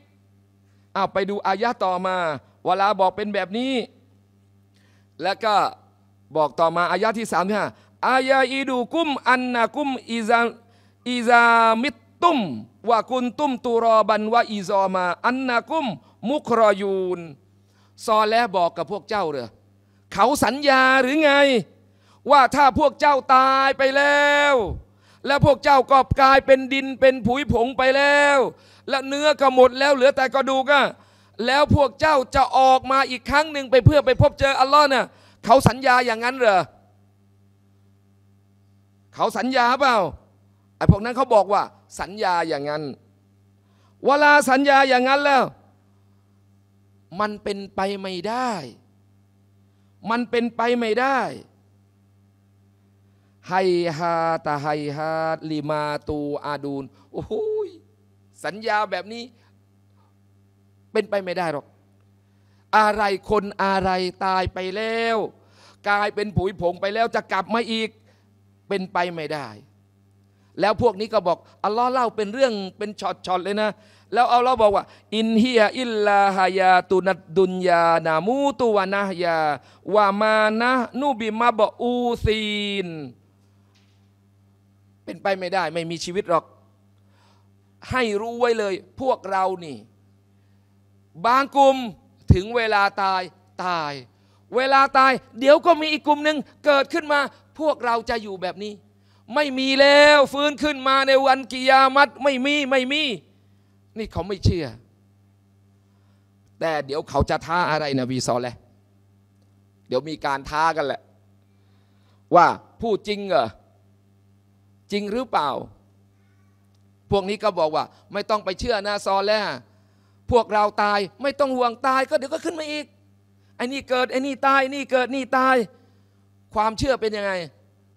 อา้าวไปดูอายะต่อมา เวลาบอกเป็นแบบนี้ แล้วก็บอกต่อมาอายะที่สามที่ห้าอายาอิดูกุมอันนักุมอิซาอิซามิตตุมวะกุนตุมตุรอบันวะอิซอมาอันนักุมมุครอยูนซอและบอกกับพวกเจ้าเรือเขาสัญญาหรือไง ว่าถ้าพวกเจ้าตายไปแล้ว และพวกเจ้าก็กลายเป็นดินเป็นผุยผงไปแล้ว และเนื้อก็หมดแล้วเหลือแต่กระดูกอะแล้วพวกเจ้าจะออกมาอีกครั้งหนึ่งไปเพื่อไปพบเจออัลลอฮ์เนี่ยเขาสัญญาอย่างนั้นเหรอเขาสัญญาเปล่าไอ้พวกนั้นเขาบอกว่า สัญญาอย่างนั้นเวลาสัญญาอย่างนั้นแล้ว มันเป็นไปไม่ได้ มันเป็นไปไม่ได้ไฮฮาตาไฮฮาลิมาตูอาดูนโอ้โหสัญญาแบบนี้ เป็นไปไม่ได้หรอกอะไรคนอะไรตายไปแล้ว กลายเป็นผุยผงไปแล้ว จะกลับมาอีกเป็นไปไม่ได้ แล้วพวกนี้ก็บอก อัลลอฮ์เล่าเป็นเรื่องเป็นช็อตๆเลยนะ แล้วเอาเราบอกว่า อินฮียอิลลาฮายาตุนัดดุนยานามูตุวานะยาวามานะนูบิมาบอูซีนเป็นไปไม่ได้ ไม่มีชีวิตหรอก ให้รู้ไว้เลย พวกเรานี่บางกลุ่มถึงเวลาตายตาย เวลาตายเดี๋ยวก็มีอีกกลุ่มหนึ่งเกิดขึ้นมาพวกเราจะอยู่แบบนี้ ไม่มีแล้ว ฟื้นขึ้นมาในวันกิยามัตไม่มีไม่มี นี่เขาไม่เชื่อ แต่เดี๋ยวเขาจะท้าอะไรนะบีซอลแหละเดี๋ยวมีการท้ากันแหละ ว่าผู้จริงเหรอจริงหรือเปล่า พวกนี้ก็บอกว่า ไม่ต้องไปเชื่อนาซอแล้วพวกเราตายไม่ต้องห่วงตาย ก็เดี๋ยวก็ขึ้นมาอีกไอ้นี่เกิดไอ้นี่ตาย นี่เกิดนี่ตายความเชื่อเป็นยังไง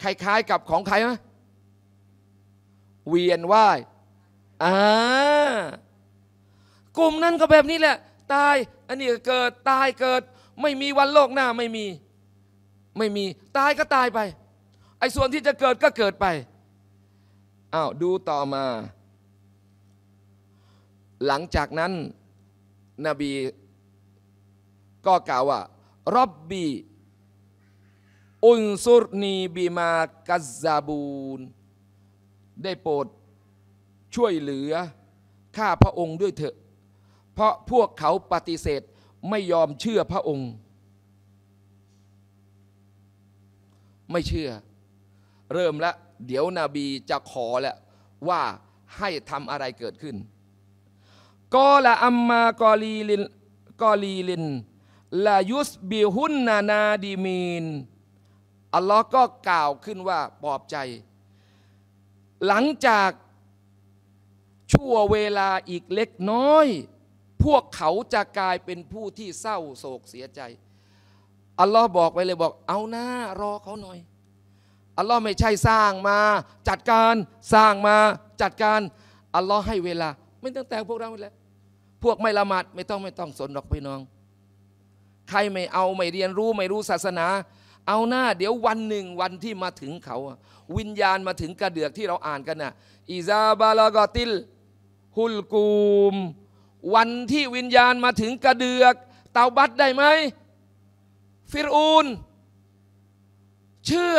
คล้ายๆกับของใครไหมเวียนว่าย อ่า กลุ่มนั้นก็แบบนี้แหละ ตาย อันนี้เกิด ตายเกิด ไม่มีวันโลกหน้าไม่มี ไม่มี ตายก็ตายไป ไอ้ส่วนที่จะเกิดก็เกิดไปอ้าวดูต่อมา หลังจากนั้น นบี ก็กล่าวว่า รอบบีอุนซุรนีบีมากัซซาบูนได้โปรด ช่วยเหลือ ข้าพระองค์ด้วยเถอะ เพราะพวกเขาปฏิเสธไม่ยอมเชื่อพระองค์ ไม่เชื่อ เริ่มละ เดี๋ยวนบีจะขอและว่าให้ทำอะไรเกิดขึ้น กอละอัมมากอลีลินกอลีลินลายุสบิฮุนนานาดีมีนอัลลอฮ์ก็กล่าวขึ้นว่าปลอบใจ หลังจากชั่วเวลาอีกเล็กน้อย พวกเขาจะกลายเป็นผู้ที่เศร้าโศกเสียใจอัลลอฮ์บอกไปเลยบอกเอาหน้า รอเขาหน่อยอัลลอฮ์ไม่ใช่สร้างมา จัดการสร้างมาจัดการ อัลลอฮ์ให้เวลา ไม่ตั้งแต่พวกเราแล้วพวกไม่ละหมาดไม่ต้องไม่ต้องสนหรอกพี่น้อง ใครไม่เอาไม่เรียนรู้ไม่รู้ศาสนาเอาหน้า เดี๋ยววันหนึ่งวันที่มาถึงเขา วิญญาณมาถึงกระเดือกที่เราอ่านกันนะ่ะอิซาบาลาอติลฮุลกูม วันที่วิญญาณมาถึงกระเดือก เตาบัตได้ไหมฟิรูน เชื่อ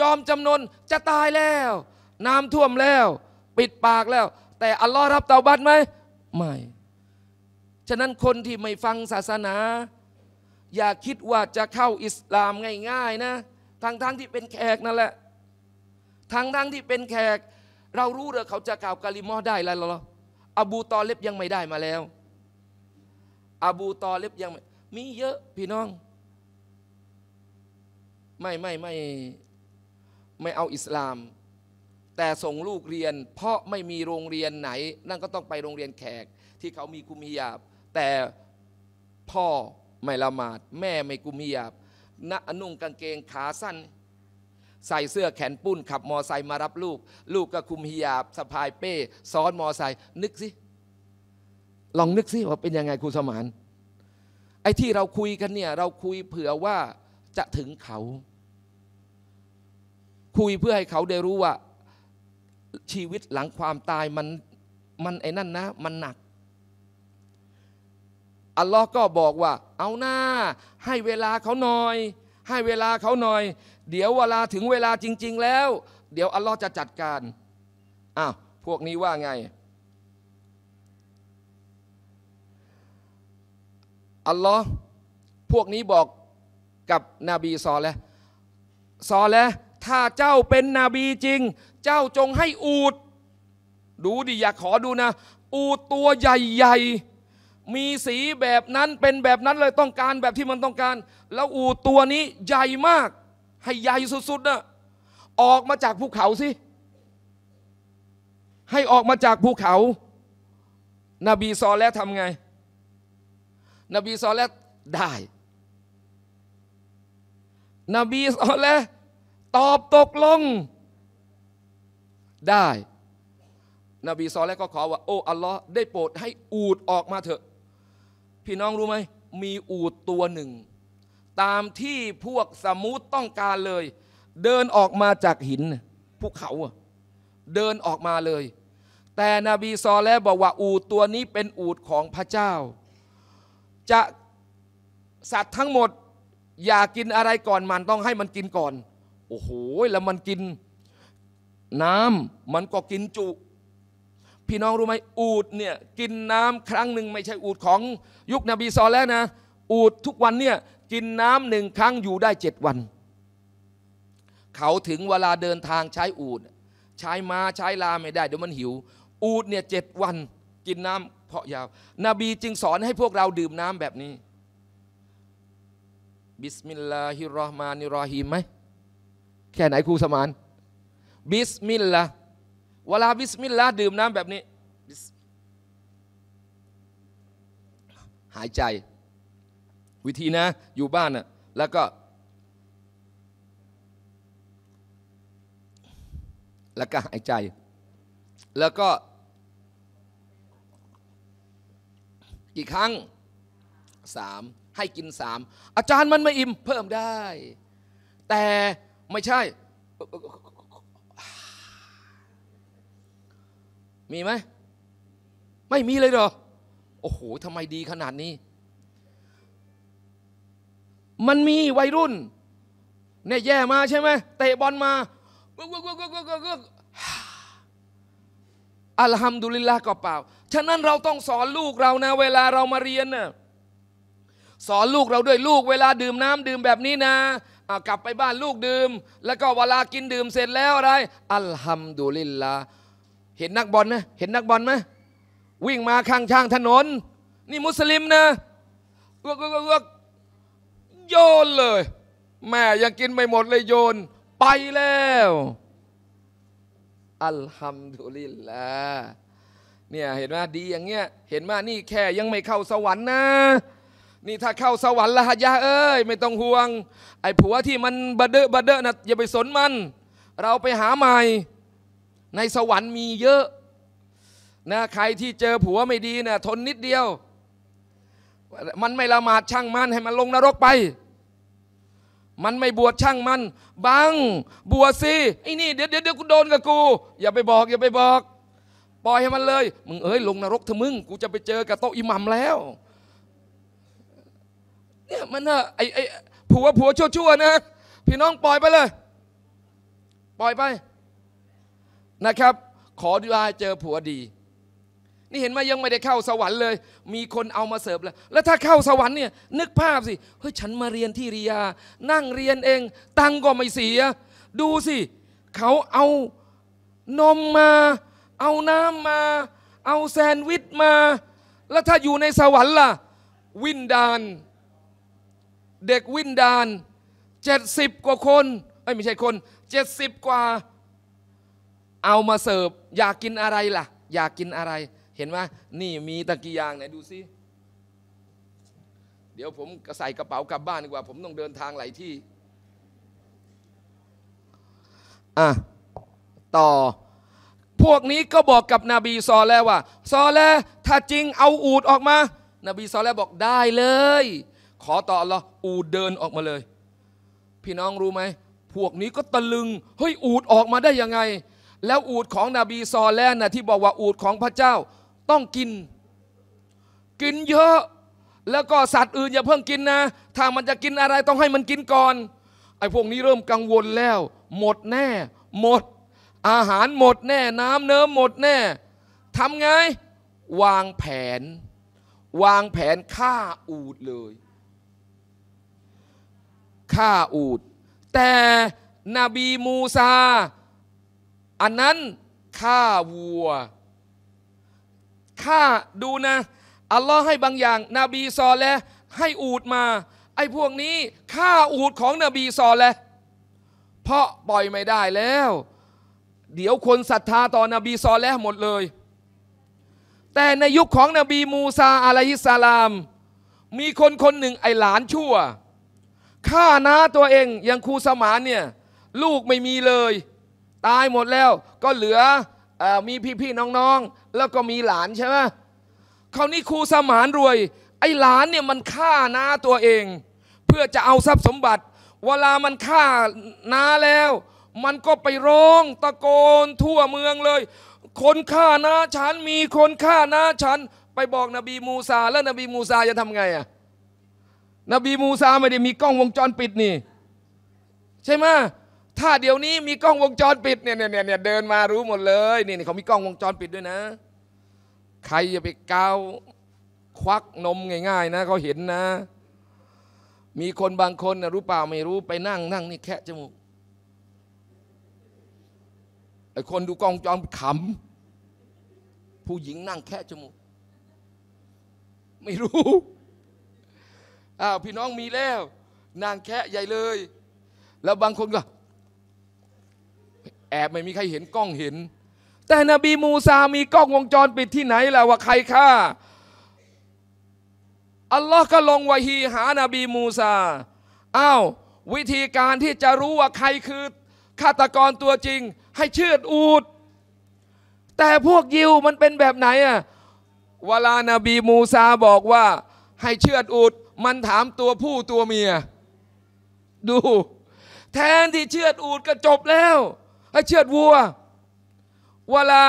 ยอมจำนนจะตายแล้ว น้ำท่วมแล้ว ปิดปากแล้ว แต่อัลลอฮ์รับเตาบัตไหมไม่ ฉะนั้นคนที่ไม่ฟังศาสนาอย่าคิดว่าจะเข้าอิสลามง่าย ๆ นะทางทั้งที่เป็นแขกนั่นแหละทางทั้งที่เป็นแขก เรารู้เหรอเขาจะกล่าวกาลิมอได้แล้วเรออบูตอเล็บยังไม่ได้มาแล้ว อบูตอเล็บยังมีเยอะพี่น้อง ไม่ไม่ไม่ไม่เอาอิสลาม แต่ส่งลูกเรียน เพราะไม่มีโรงเรียนไหน นั่นก็ต้องไปโรงเรียนแขก ที่เขามีกุมิยาบ แต่พ่อไม่ละหมาดแม่ไม่กุมียาบนะนุ่งกางเกง ขาสั้น ใส่เสื้อแขนปุ้น ขับมอไซค์มารับลูก ลูกก็คุมฮิยาบสะพายเป้ซ้อนมอไซค์ นึกสิลองนึกสิว่า เป็นยังไงครูสมาน ไอ้ที่เราคุยกันเนี่ย เราคุยเผื่อว่าจะถึงเขา คุยเพื่อให้เขาได้รู้ว่าชีวิตหลังความตายมัน มันไอ้นั่นนะมันหนักอัลลอฮ์ก็บอกว่า เอาหน้าให้เวลาเขาหน่อย ให้เวลาเขาหน่อย เดี๋ยวเวลาถึงเวลาจริงๆ แล้ว เดี๋ยวอัลลอฮ์จะจัดการอ้าว พวกนี้ว่าไงอัลลอฮ์พวกนี้บอกกับนบีซอแล้วซอแล้วถ้าเจ้าเป็นนบีจริง เจ้าจงให้อูดดูดิอยากขอดูนะ อูดตัวใหญ่ ๆมีสีแบบนั้นเป็นแบบนั้นเลยต้องการแบบที่มันต้องการ แล้วอูตัวนี้ใหญ่มาก ให้ใหญ่สุดๆนะออกมาจากภูเขาสิให้ออกมาจากภูเขานาบีซอแล้วทำไง นบีซอแล้วได้ นบีซอแล้วตอบตกลง ได้ นบีซอแล้วก็ขอว่าโอ้อัลลอฮ์ได้โปรดให้อูดออกมาเถอะพี่น้องรู้ไหมมีอูดตัวหนึ่ง ตามที่พวกสมุทต้องการเลย เดินออกมาจากหินภูเขา เดินออกมาเลย แต่นบีซอแลบอกว่าอูดตัวนี้เป็นอูดของพระเจ้า จะสัตว์ทั้งหมดอย่ากินอะไรก่อนมันต้องให้มันกินก่อน โอ้โหแล้วมันกินน้ำมันก็กินจุพี่น้องรู้ไหมอูดเนี่ย กินน้ำครั้งหนึ่งไม่ใช่อูดของยุคนบีซอแล้วนะ อูดทุกวันเนี่ยกินน้ำหนึ่งครั้งอยู่ได้เจ็ดวัน เขาถึงเวลาเดินทางใช้อูดใช้มา้าใช้ลา ไม่ได้เดี๋ยวมันหิว อูดเนี่ยเจ็ดวัน กินน้ำเพาะยาวนบีจึงสอนให้พวกเราดื่มน้ำแบบนี้บิสมิลลาฮิรราะห์มานิรราะหิมไหมแค่ไหนครูสมาน บิสมิลลาห์เวลาบิสมิลลาห์ดื่มน้ำแบบนี้ หายใจ วิธีนะ อยู่บ้านนะแล้วก็ แล้วก็หายใจ แล้วก็ กี่ครั้งสามให้กินสามอาจารย์มันไม่อิ่มเพิ่มได้ แต่ไม่ใช่มีไหมไม่มีเลยเหรอ โอ้โหทำไมดีขนาดนี้ มันมีวัยรุ่นเนี่ยแย่มาใช่ไหมเตะบอลมาอัลฮัมดุลิลละก็เปล่า ฉะนั้นเราต้องสอนลูกเรานะ เวลาเรามาเรียนนะ่ะสอนลูกเราด้วยลูก เวลาดื่มน้ำดื่มแบบนี้นะ กลับไปบ้านลูกดื่ม แล้วก็เวลากินดื่มเสร็จแล้วอะไรอัลฮัมดุลิลลาห์เห็นนักบอลไหมเห็นนักบอลไหมวิ่งมาข้างช่างถนน นี่มุสลิมนะเอืกอกโยนเลย แม่ยังกินไม่หมดเลยโยน ไปแล้วอัลฮัมดุลิลลาเนี่ยเห็นไหมดีอย่างเงี้ย เห็นไหมนี่แค่ยังไม่เข้าสวรรค์นะ นี่ถ้าเข้าสวรรค์ละฮะยะเอ้ยไม่ต้องห่วงไอ้ผัวที่มันบดเดอะบดเดอะนะอย่าไปสนมัน เราไปหาใหม่ในสวรรค์มีเยอะนะใครที่เจอผัวไม่ดีนะทนนิดเดียว มันไม่ละหมาดช่างมัน ให้มันลงนรกไป มันไม่บวชช่างมันบังบวชสิไอ้นี่ เดี๋ยวเดี๋ยวเดี๋ยวกูโดนกับกู อย่าไปบอก อย่าไปบอก ปล่อยให้มันเลยมึงเอ้ยลงนรกเถอะมึง กูจะไปเจอกับโตอิหมัมแล้วเนี่ยมันเอะไอไอผัวผัวชั่วๆ นะ พี่น้องปล่อยไปเลย ปล่อยไปนะครับขอดูอาเจอผัวดี นี่เห็นไหมยังไม่ได้เข้าสวรรค์เลย มีคนเอามาเสิร์ฟแล้วแล้วถ้าเข้าสวรรค์เนี่ยนึกภาพสิเฮ้ยฉันมาเรียนที่ริยานั่งเรียนเอง ตังก็ไม่เสีย ดูสิเขาเอานมมา เอาน้ำมา เอาแซนด์วิชมา แล้วถ้าอยู่ในสวรรค์ล่ะวินดาน เด็กวินดานเจ็ดสิบกว่าคนไม่ใช่คนเจ็ดสิบกว่าเอามาเสิร์ฟอยากกินอะไรล่ะ อยากกินอะไร เห็นไหมนี่มีตะกี้ยางไหนดูซิเดี๋ยวผมใส่กระเป๋ากลับบ้านดีกว่าผมต้องเดินทางหลายที่อ่ะต่อ พวกนี้ก็บอกกับนบีซอแล้วว่าซอแล้วถ้าจริงเอาอูดออกมานบีซอแล้วบอกได้เลย ขอต่อละอูดเดินออกมาเลย พี่น้องรู้ไหมพวกนี้ก็ตะลึงเฮ้ยอูดออกมาได้ยังไงแล้วอูดของนบีซอแลนะที่บอกว่าอูดของพระเจ้า ต้องกิน กินเยอะ แล้วก็สัตว์อื่นอย่าเพิ่งกินนะ ถ้ามันจะกินอะไรต้องให้มันกินก่อน ไอ้พวกนี้เริ่มกังวลแล้ว หมดแน่ หมด อาหารหมดแน่น้ำเนิ้มหมดแน่ทำไง วางแผน วางแผนฆ่าอูดเลยฆ่าอูดแต่นบีมูซาอันนั้นฆ่าวัวฆ่าดูนะอัลลอฮ์ให้บางอย่างนบีซอและให้อูดมา ไอ้พวกนี้ฆ่าอูดของนบีซอและเพราะปล่อยไม่ได้แล้ว เดี๋ยวคนศรัทธาต่อนบีซอและหมดเลย แต่ในยุคของนบีมูซาอะลัยฮิสสลาม มีคนคนหนึ่งไอหลานชั่วฆ่าน้าตัวเองอย่างครูสมานเนี่ยลูกไม่มีเลยตายหมดแล้วก็เหลืออมีพี่ๆน้องๆ แล้วก็มีหลานใช่ไหมคราวนี้ครูสมานรวย ไอ้หลานเนี่ยมันฆ่าน้าตัวเอง เพื่อจะเอาทรัพย์สมบัติ เวลามันฆ่าน้าแล้ว มันก็ไปร้องตะโกนทั่วเมืองเลย คนฆ่าน้าฉันมีคนฆ่าน้าฉัน ไปบอกนบีมูซาแล้วนบีมูซาจะทำไงอะนบีมูซาไม่ได้มีกล้องวงจรปิดนี่ใช่ไหมถ้าเดี๋ยวนี้มีกล้องวงจรปิดเนี่ยเนี่ยเนี่ยเดินมารู้หมดเลยนี่เขามีกล้องวงจรปิดด้วยนะ ใครจะไปก้าวควักนมง่ายๆนะเขาเห็นนะ มีคนบางคนนะรู้เปล่า ไม่รู้ไปนั่ง นั่งนี่แคะจมูกไอคนดูกล้องจอมขำผู้หญิงนั่งแคะจมูกไม่รู้อ้าวพี่น้องมีแล้วนางแคะใหญ่เลย แล้วบางคนก็แอบไม่มีใครเห็นกล้องเห็น แต่นบีมูซามีกล้องวงจรปิดที่ไหนล่ะว่าใครฆ่าอัลลอฮ์ก็ลงวะฮีหานาบีมูซาอ้าววิธีการที่จะรู้ว่าใครคือฆาตกรตัวจริง ให้เชือดอูด แต่พวกยิวมันเป็นแบบไหนอะเวลานาบีมูซาบอกว่า ให้เชือดอูดมันถามตัวผู้ตัวเมีย ดู แทนที่เชือดอูดก็จบแล้วไปเชือดวัวเวลา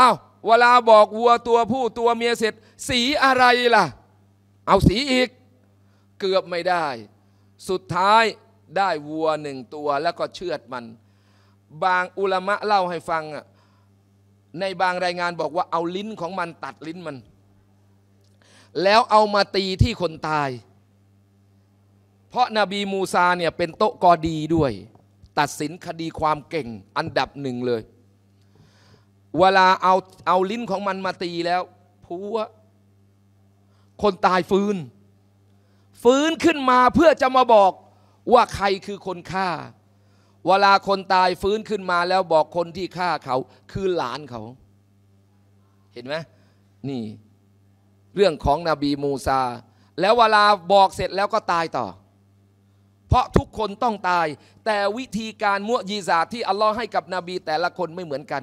อา้าวเวลาบอกวัวตัวผู้ตัวเมียเสร็จ สีอะไรล่ะ เอาสีอีก เกือบไม่ได้ สุดท้ายได้วัวหนึ่งตัวแล้วก็เชือดมัน บางอุลมะเล่าให้ฟังอ่ะในบางรายงานบอกว่าเอาลิ้นของมันตัดลิ้นมัน แล้วเอามาตีที่คนตาย เพราะนาบีมูซาเนี่ยเป็นโตกอดีด้วยตัดสินคดีความเก่งอันดับหนึ่งเลย เวลาเอาเอาลิ้นของมันมาตีแล้วผัวคนตายฟื้น ฟื้นขึ้นมาเพื่อจะมาบอกว่าใครคือคนฆ่า เวลาคนตายฟื้นขึ้นมาแล้วบอกคนที่ฆ่าเขาคือหลานเขา เห็นไหมนี่ เรื่องของนบีมูซา แล้วเวลาบอกเสร็จแล้วก็ตายต่อเพราะทุกคนต้องตาย แต่วิธีการมุยีซาที่ อัลลอฮ์ให้กับนบีแต่ละคนไม่เหมือนกัน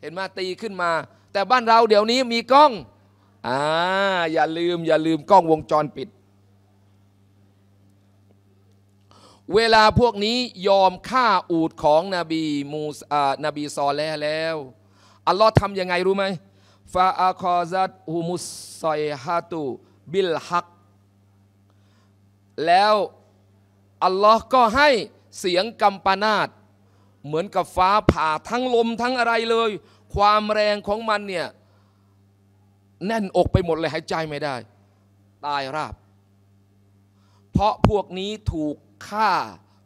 เห็นมาตีขึ้นมา แต่บ้านเราเดี๋ยวนี้มีกล้อง อ่า อย่าลืม อย่าลืมกล้องวงจรปิด เวลาพวกนี้ยอมฆ่าอูดของนบีมูซานบี ซอแลแล้ว อัลลอฮ์ทำยังไงรู้ไหมฟาอาคอซัตฮุมุสไซฮะตุบิลฮักแล้วอัลลอฮ์ก็ให้เสียงกำปนาดเหมือนกับฟ้าผ่าทั้งลมทั้งอะไรเลย ความแรงของมันเนี่ย แน่นอกไปหมดเลยหายใจไม่ได้ ตายราบ เพราะพวกนี้ถูกฆ่า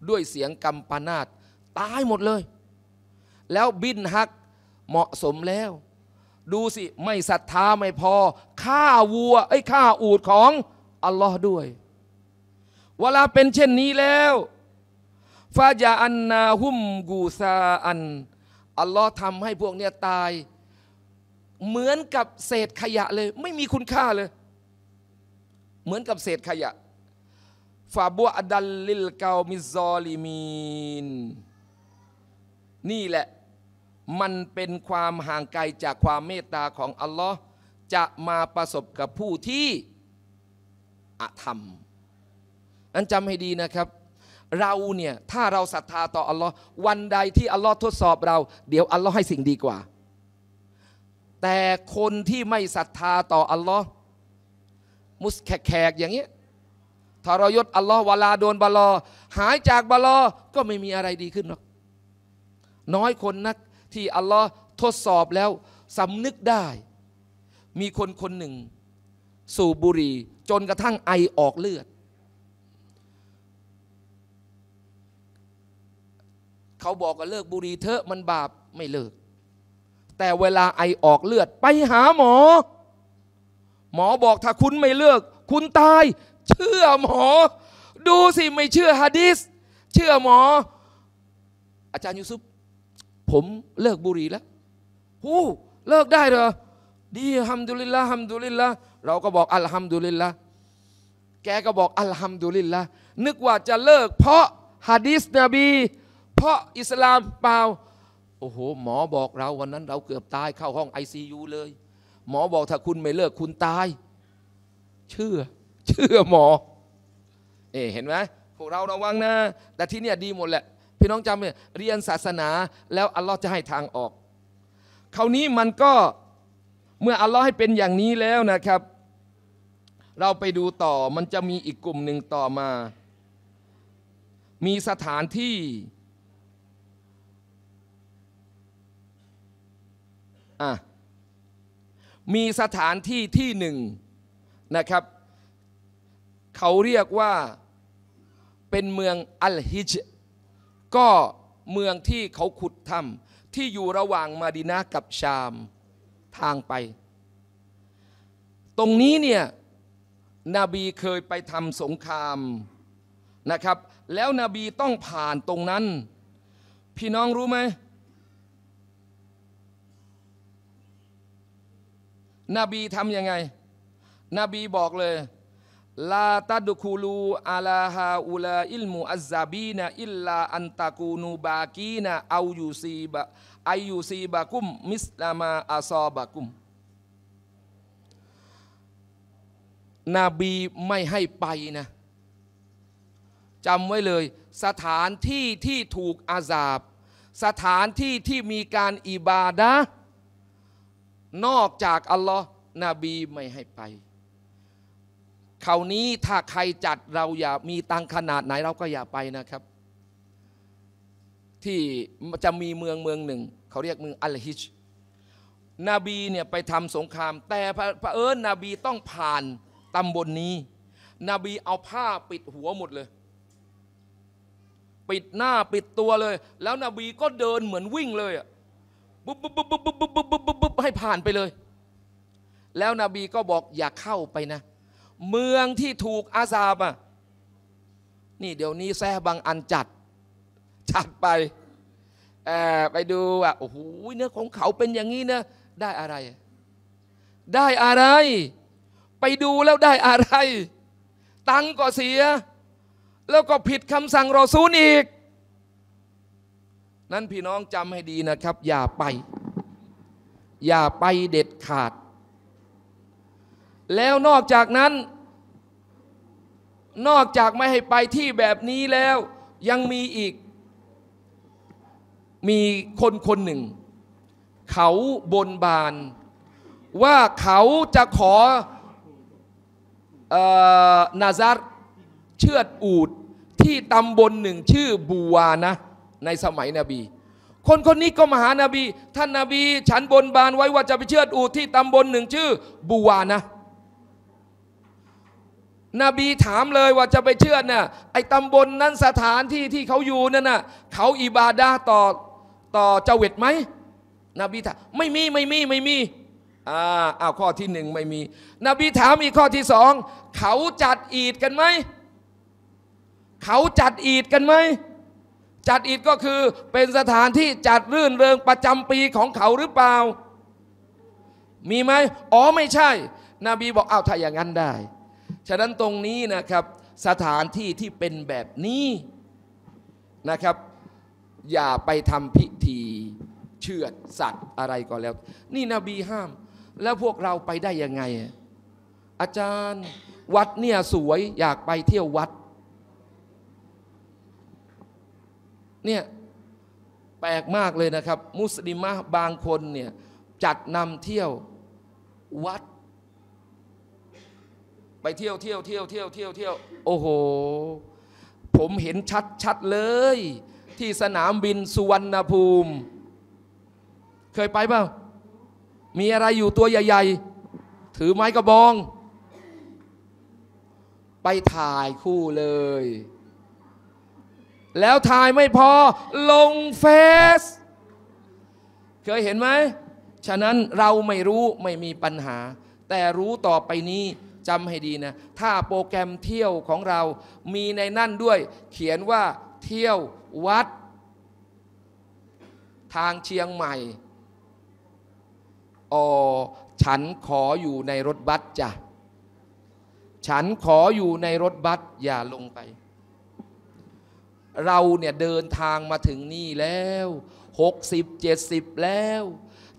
ด้วยเสียงกำปนาดตายหมดเลย แล้วบินฮักเหมาะสมแล้ว ดูสิไม่ศรัทธาไม่พอฆ่าวัวไอ้ฆ่าอูดของอัลลอฮ์ด้วยเวลาเป็นเช่นนี้แล้ว ฟาจาอันนาหุมกูซาอันอัลลอฮ์ทำให้พวกเนี้ยตาย เหมือนกับเศษขยะเลย ไม่มีคุณค่าเลย เหมือนกับเศษขยะ ฟาบัวอดัลลิลเกามิซอลิมีนนี่แหละ มันเป็นความห่างไกล จากความเมตตาของอัลลอฮ์จะมาประสบกับผู้ที่อธรรมนั้นจำให้ดีนะครับ เราเนี่ยถ้าเราศรัทธาต่ออัลลอฮ์วันใดที่อัลลอฮ์ทดสอบเรา เดี๋ยวอัลลอฮ์ให้สิ่งดีกว่า แต่คนที่ไม่ศรัทธาต่ออัลลอฮ์มุสแขกอย่างเงี้ยทรยศอัลลอฮ์วลาโดนบาลอ หายจากบาลอก็ไม่มีอะไรดีขึ้นหรอกน้อยคนนักที่อัลลอฮ์ทดสอบแล้วสำนึกได้ มีคนคนหนึ่ง สูบบุหรี่จนกระทั่งไอออกเลือดเขาบอกก็เลิกบุหรี่เถอะมันบาปไม่เลิก แต่เวลาไอออกเลือด ไปหาหมอ หมอบอกถ้าคุณไม่เลิกคุณ ตาย เชื่อหมอ ดูสิไม่เชื่อฮะดิษเชื่อหมอ อาจารย์ยูซุปผมเลิกบุหรี่แล้วหูเลิกได้เหรอดีฮัมดุลิลละฮัมดุลิลละเราก็บอกอัลฮัมดุลิลละแกก็บอกอัลฮัมดุลิลละนึกว่าจะเลิก เพราะฮะดิษนบีเพราะอิสลามเปล่า โอ้โห หมอบอกเรา วันนั้นเราเกือบตายเข้าห้องียูเลย หมอบอกถ้าคุณไม่เลิกคุณตาย เชื่อ เชื่อหมอ เอเห็นไหมพวกเราระวังนะ แต่ที่เนี่ยดีหมดแหละ พี่น้องจำเนี่ยเรียนศาสนา แล้วอัลลอฮ์จะให้ทางออกคราวนี้มันก็เมื่ออัลลอฮ์ให้เป็นอย่างนี้แล้วนะครับ เราไปดูต่อมันจะมีอีกกลุ่มหนึ่งต่อมา มีสถานที่มีสถานที่ที่หนึ่งนะครับ เขาเรียกว่าเป็นเมืองอัลฮิจก็เมืองที่เขาขุดถ้ำที่อยู่ระหว่างมาดินากับชาม ทางไป ตรงนี้เนี่ยนบีเคยไปทำสงครามนะครับ แล้วนบีต้องผ่านตรงนั้น พี่น้องรู้ไหมนบีทำยังไง นบีบอกเลยลาตัดคูลูอาลาฮาอุลาอิลมูอัซาบีนะอิลลาอันตะกูนูบากีนะอายูซีบะอายูซีบะกุมมิสลามาอาซอบะกุม นบีไม่ให้ไปนะจำไว้เลยสถานที่ที่ถูกอาซาบ สถานที่ที่มีการอิบาดะนอกจากอัลลอฮ์นบีไม่ให้ไปคราวนี้ถ้าใครจัดเราอย่ามีตังขนาดไหน เราก็อย่าไปนะครับ ที่จะมีเมืองเมืองหนึ่ง เขาเรียกเมืองอัลฮิชนบีเนี่ยไปทำสงคราม แต่พระเอิญนบีต้องผ่านตำบลนนี้นบีเอาผ้าปิดหัวหมดเลย ปิดหน้าปิดตัวเลย แล้วนบีก็เดินเหมือนวิ่งเลยอะปุ๊บปุ๊บปุ๊บปุ๊บปุ๊บปุ๊บปุ๊บปุ๊บปุ๊บให้ผ่านไปเลย แล้วนบีก็บอกอย่าเข้าไปนะ เมืองที่ถูกอาซาบอ่ะนี่เดี๋ยวนี้แซ่บางอันจัด จัดไป ไปดูอ่ะโอ้โหเนื้อของเขาเป็นอย่างนี้นะได้อะไร ได้อะไร ไปดูแล้วได้อะไร ตังก็เสีย แล้วก็ผิดคำสั่งรอซูลอีกนั้นพี่น้องจำให้ดีนะครับ อย่าไป อย่าไปเด็ดขาด แล้วนอกจากนั้น นอกจากไม่ให้ไปที่แบบนี้แล้วยังมีอีก มีคนคนหนึ่ง เขาบนบาน ว่าเขาจะขออนาซัดเชือดอูดที่ตำบลหนึ่งชื่อบัวนะในสมัยนบีคนคนนี้ก็มาหานาบี ท่านนาบีฉันบนบานไว้ว่าจะไปเชือดอูที่ตำบลหนึ่งชื่อ บูวานะนบีถามเลยว่าจะไปเชือดเนี่ยไอ้ตำบลนนั้นสถานที่ที่เขาอยู่นั่นน่ะเขาอิบาดาต่อต่อเจวิตไหมนบีถามไม่มีไม่มีไม่มีอ่าอ้าวข้อที่หนึ่งไม่มีนบีถามอีกข้อที่สองเขาจัดอีดกันไหมเขาจัดอีดกันไหมจัดอีกก็คือเป็นสถานที่จัดรื่นเริงประจำปีของเขาหรือเปล่า มีไหมอ๋อไม่ใช่นบีบอกอ้าวถ้าอย่างนั้นได้ ฉะนั้นตรงนี้นะครับ สถานที่ที่เป็นแบบนี้นะครับ อย่าไปทำพิธีเชือดสัตว์อะไรก็แล้ว นี่นบีห้าม แล้วพวกเราไปได้ยังไง อาจารย์วัดเนี่ยสวยอยากไปเที่ยววัดเนี่ยแปลกมากเลยนะครับ มุสลิมะบางคนเนี่ยจัดนำเที่ยว วัด ไปเที่ยว เที่ยวเที่ยวเที่ยวเที่ยวเที่ยวโอ้โหผมเห็นชัดชัดเลย ที่สนามบินสุวรรณภูมิ เคยไปเปล่ามีอะไรอยู่ตัวใหญ่ๆ ถือไม้กระบอง ไปถ่ายคู่เลยแล้วทายไม่พอลงเฟซเคยเห็นไหม ฉะนั้นเราไม่รู้ไม่มีปัญหา แต่รู้ต่อไปนี้จำให้ดีนะ ถ้าโปรแกรมเที่ยวของเรา มีในนั่นด้วย เขียนว่าเที่ยววัด ทางเชียงใหม่อ๋อฉันขออยู่ในรถบัสจ้ะฉันขออยู่ในรถบัสอย่าลงไปเราเนี่ยเดินทางมาถึงนี่แล้ว 60 70 แล้ว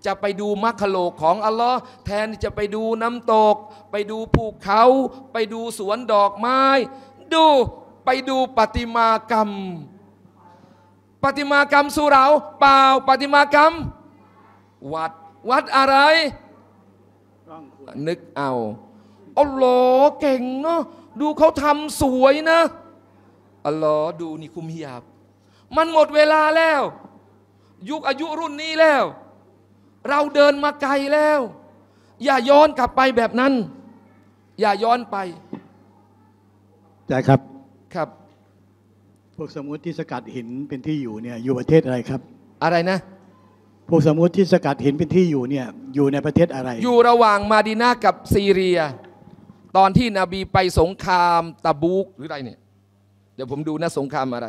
จะไปดูมัคคโลกของอัลลอฮ์แทนจะไปดูน้ำตก ไปดูภูเขา ไปดูสวนดอกไม้ ดูไปดูปฏิมากรรม ปฏิมากรรมสุเราเปล่าปฏิมากรรม วัดวัดอะไร นึกเอาอัลลอฮ์เก่งเนาะดูเขาทำสวยนะอัลลอฮ์ดูนี่คุมฮิยาบมันหมดเวลาแล้ว ยุคอายุรุ่นนี้แล้ว เราเดินมาไกลแล้ว อย่าย้อนกลับไปแบบนั้น อย่าย้อนไปใช่ครับ ครับ พวกสมมุติที่สกัดหินเป็นที่อยู่เนี่ยอยู่ประเทศอะไรครับ อะไรนะ พวกสมมุติที่สกัดหินเป็นที่อยู่เนี่ยอยู่ในประเทศอะไร อยู่ระหว่างมาดินากับซีเรีย ตอนที่นบีไปสงคราม ตะบูกหรืออะไรเนี่ยดี๋ยวผมดูนะสงครามอะไร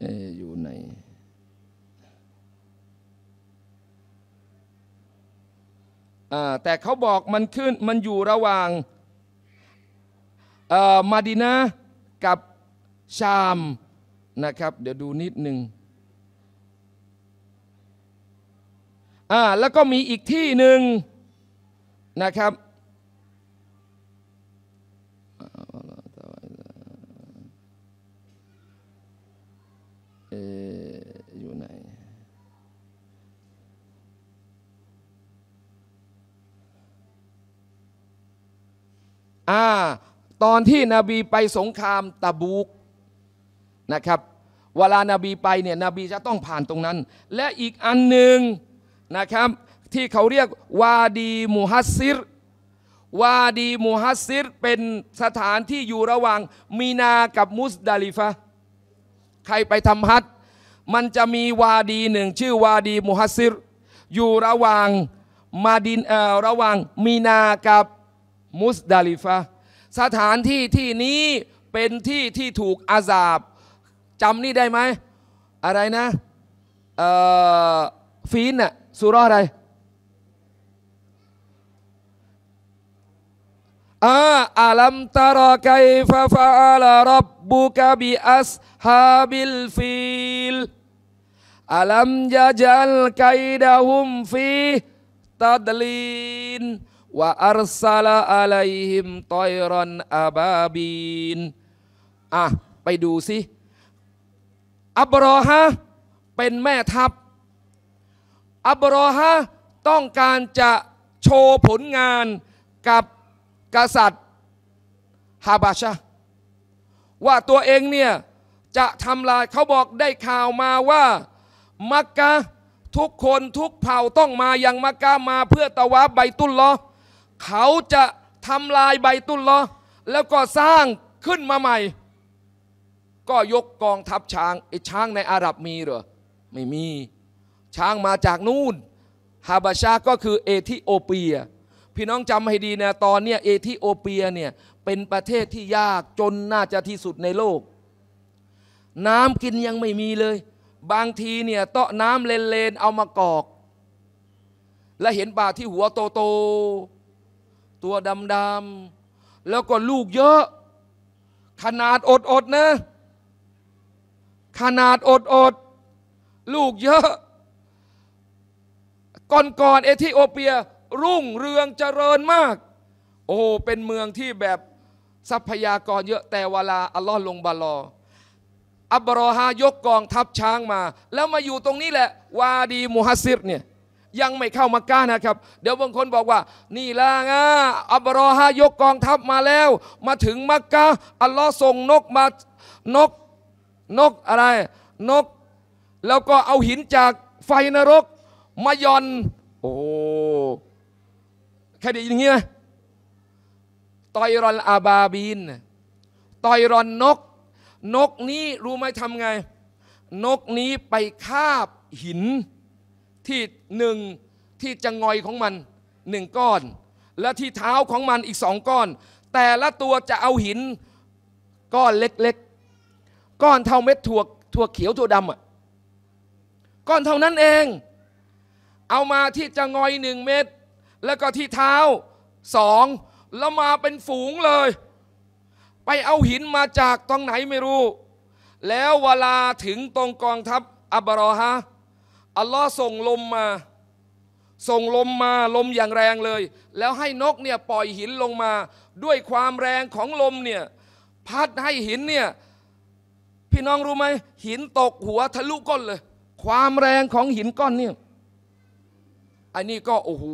เออยู่ใน แต่เขาบอกมันขึ้นมันอยู่ระหว่าง มาดินากับชามนะครับ เดี๋ยวดูนิดหนึ่งอ่าแล้วก็มีอีกที่หนึ่งนะครับอยู่ไหนอ่าตอนที่นบีไปสงครามตะบูก นะครับ เวลานาบีไปเนี่ยนบีจะต้องผ่านตรงนั้น และอีกอันหนึ่งนะครับที่เขาเรียกวาดีมูฮัสซิรวาดีมูฮัสซิรเป็นสถานที่อยู่ระหว่างมีนากับมุสดาลิฟะใครไปทำฮัจมันจะมีวาดีหนึ่ง ชื่อวาดีมูฮัสซิรอยู่ระหว่างมาดินเอ่อระหว่างมีนากับมุสดาลิฟะสถานที่ที่นี้เป็นที่ที่ถูกอาซาบจำนี่ได้ไหมอะไรนะเอ่อฟีนน่ะสุรอะไรอาอัลัมตารกัยฟะฟะอัลรับบุกบิอัสฮาบิลฟิลอัลัมยาจัลกัยดาฮุมฟีตัดลีนวะอัรซาลาอะลัยฮิมตอยรอนอาบาบีนอ่ะไปดูสิอับรอฮะเป็นแม่ทัพอับรอฮะต้องการจะโชว์ผลงานกับกษัตริย์ฮาบาชะว่าตัวเองเนี่ย จะทำลายเขาบอกได้ข่าวมาว่า มักกะทุกคนทุกเผ่าต้องมาอย่างมักกะมาเพื่อตะวะใบตุลลอเขาจะทำลายใบตุลลอแล้วก็สร้างขึ้นมาใหม่ ก็ยกกองทัพช้างไอ้ช้างในอาหรับมีเหรอ ไม่มีช้างมาจากนูน่นฮาบาชาก็คือ เอธิโอเปีย พี่น้องจำให้ดีนะตอนเนี้ยเอธิโอเปียเนี่ยเป็นประเทศที่ยากจนน่าจะที่สุดในโลก น้ำกินยังไม่มีเลย บางทีเนี่ย เตาะน้ำเลนเลนเอามากอก และเห็นปลาที่หัวโตโตตัวดำดำแล้วก็ลูกเยอะ ขนาดอดอดนะขนาดอดอดลูกเยอะก่อนๆเอธิโอเปียรุ่งเรืองเจริญมาก โอ้เป็นเมืองที่แบบทรัพยากรเยอะแต่เวลาอัลลอฮ์ลงบาลออับรอฮายกกองทัพช้างมา แล้วมาอยู่ตรงนี้แหละ วาดีมูฮัสซิรเนี่ยยังไม่เข้ามาก้านะครับ เดี๋ยวบางคนบอกว่า นี่ละงาอับรอฮายกกองทัพมาแล้ว มาถึงมักกะอัลลอฮ์ส่งนกมานกนกอะไร นก แล้วก็เอาหินจากไฟนรกมายอน โอ้ แค่ดีอย่างเงี้ยตอยรอนอาบาบินตอยรอนนก นกนี้รู้ไหมทำไง นกนี้ไปคาบหินที่หนึ่งที่จะงอยของมันหนึ่งก้อน และที่เท้าของมันอีกสองก้อน แต่ละตัวจะเอาหินก้อนเล็กๆ ก้อนเท่าเม็ดถั่วถั่วเขียวถั่วดำอ่ะ ก้อนเท่านั้นเองเอามาที่จะงอยหนึ่งเม็ดแล้วก็ที่เท้าสอง แล้วมาเป็นฝูงเลย ไปเอาหินมาจากตรงไหนไม่รู้ แล้วเวลาถึงตรงกองทัพ อับรอฮะอัลลอฮ์ส่งลมมา ส่งลมมาลมอย่างแรงเลย แล้วให้นกเนี่ยปล่อยหินลงมา ด้วยความแรงของลมเนี่ย พัดให้หินเนี่ย พี่น้องรู้ไหมหินตกหัวทะลุก้นเลย ความแรงของหินก้อนเนี่ยอันนี้ก็โอ้โห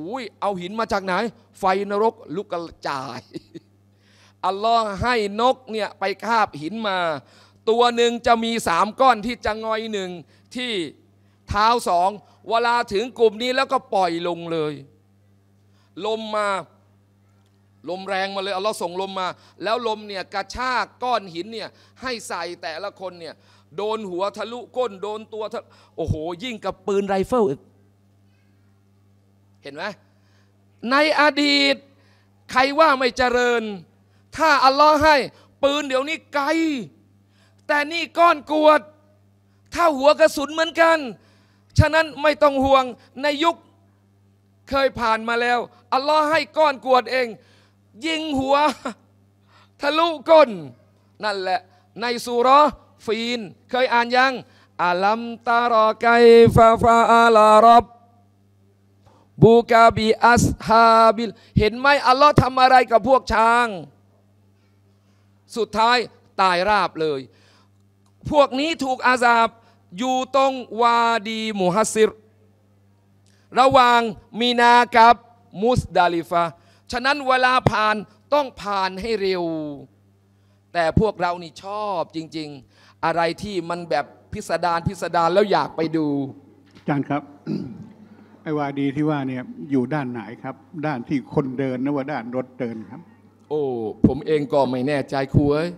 เอาหินมาจากไหน ไฟนรกลุกกระจายอัลลอฮ์ให้นกเนี่ยไปคาบหินมา ตัวหนึ่งจะมีสามก้อนที่จะงอยหนึ่งที่เท้าสองเวลาถึงกลุ่มนี้แล้วก็ปล่อยลงเลย ลมมาลมแรงมาเลยอัลลอฮ์ส่งลมมา แล้วลมเนี่ยกระชากก้อนหินเนี่ยให้ใส่แต่ละคนเนี่ยโดนหัวทะลุก้นโดนตัวโอ้โห ยิ่งกับปืนไรเฟิลอีกเห็นไหมในอดีตใครว่าไม่เจริญ ถ้าอัลลอฮ์ให้ปืนเดี๋ยวนี้ไกล แต่นี่ก้อนกวด ถ้าหัวกระสุนเหมือนกัน ฉะนั้นไม่ต้องห่วงในยุคเคยผ่านมาแล้ว อัลลอฮ์ให้ก้อนกวดเอง ยิงหัว ทะลุก้น นั่นแหละ ในสุรฟีน เคยอ่านยังอัลัมตารอไกฟาฟาอาลารับบูกาบีอัสฮาบิล เห็นไหมอัลลอฮ์ทำอะไรกับพวกช้าง สุดท้ายตายราบเลย พวกนี้ถูกอาซาบอยู่ตรงวาดีมุฮัสซิร ระหว่างมีนากับมุสดาลิฟะฉะนั้นเวลาผ่านต้องผ่านให้เร็ว แต่พวกเรานี่ชอบจริง ๆ อะไรที่มันแบบพิสดารพิสดารแล้วอยากไปดูอาจารย์ครับไอ้วาดีที่ว่าเนี่ยอยู่ด้านไหนครับ ด้านที่คนเดินนะว่า ด้านรถเดินครับ โอ้ ผมเองก็ไม่แน่ใจครูเอ้ย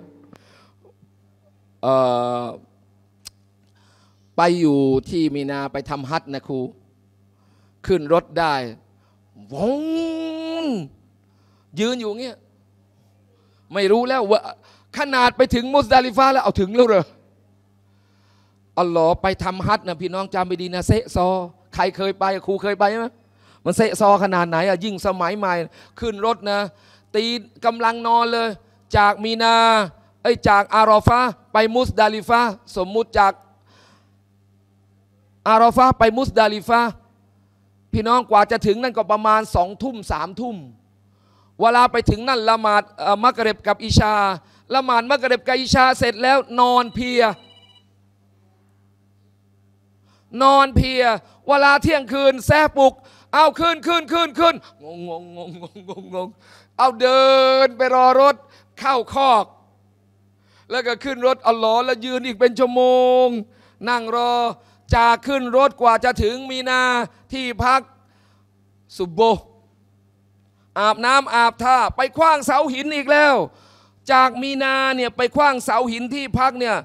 ไปอยู่ที่มีนาไปทำฮัทนะครู ขึ้นรถได้วงยืนอยู่เงี้ยไม่รู้แล้วว่าขนาดไปถึงมุสดาลิฟาแล้วเอาถึงแล้วเหรออัลลอฮ์ไปทำฮัทนะพี่น้องจามไปดีนะเซซอใครเคยไปครูเคยไปไหมมันเซซอขนาดไหนอะยิ่งสมัยใหม่ ขึ้นรถนะตีกำลังนอนเลย จากมีนาไอ้จากอารอฟาไปมุสดาลิฟาสมมุติจากอารอฟาไปมุสดาลิฟาพี่น้องกว่าจะถึงนั่นก็ประมาณสองทุ่มสามทุ่มเวลาไปถึงนั่นละหมาดมักเร็บกับอิชาละหมาดมักเร็บกับอิชาเสร็จแล้วนอนเพียนอนเพียเวลาเที่ยงคืนแซ่ปุก เอาขึ้นขึ้นขึ้นขึ้นงงงงงงงงงเอาเดินไปรอรถเข้าคอก แล้วก็ขึ้นรถเอาลอแล้วยืนอีกเป็นชั่วโมงนั่งรอ จากขึ้นรถกว่าจะถึงมีนาที่พักสุบโบ อาบน้ำอาบท่าไปคว้างเสาหินอีกแล้ว จากมีนาเนี่ยไปคว้างเสาหินที่พักเนี่ย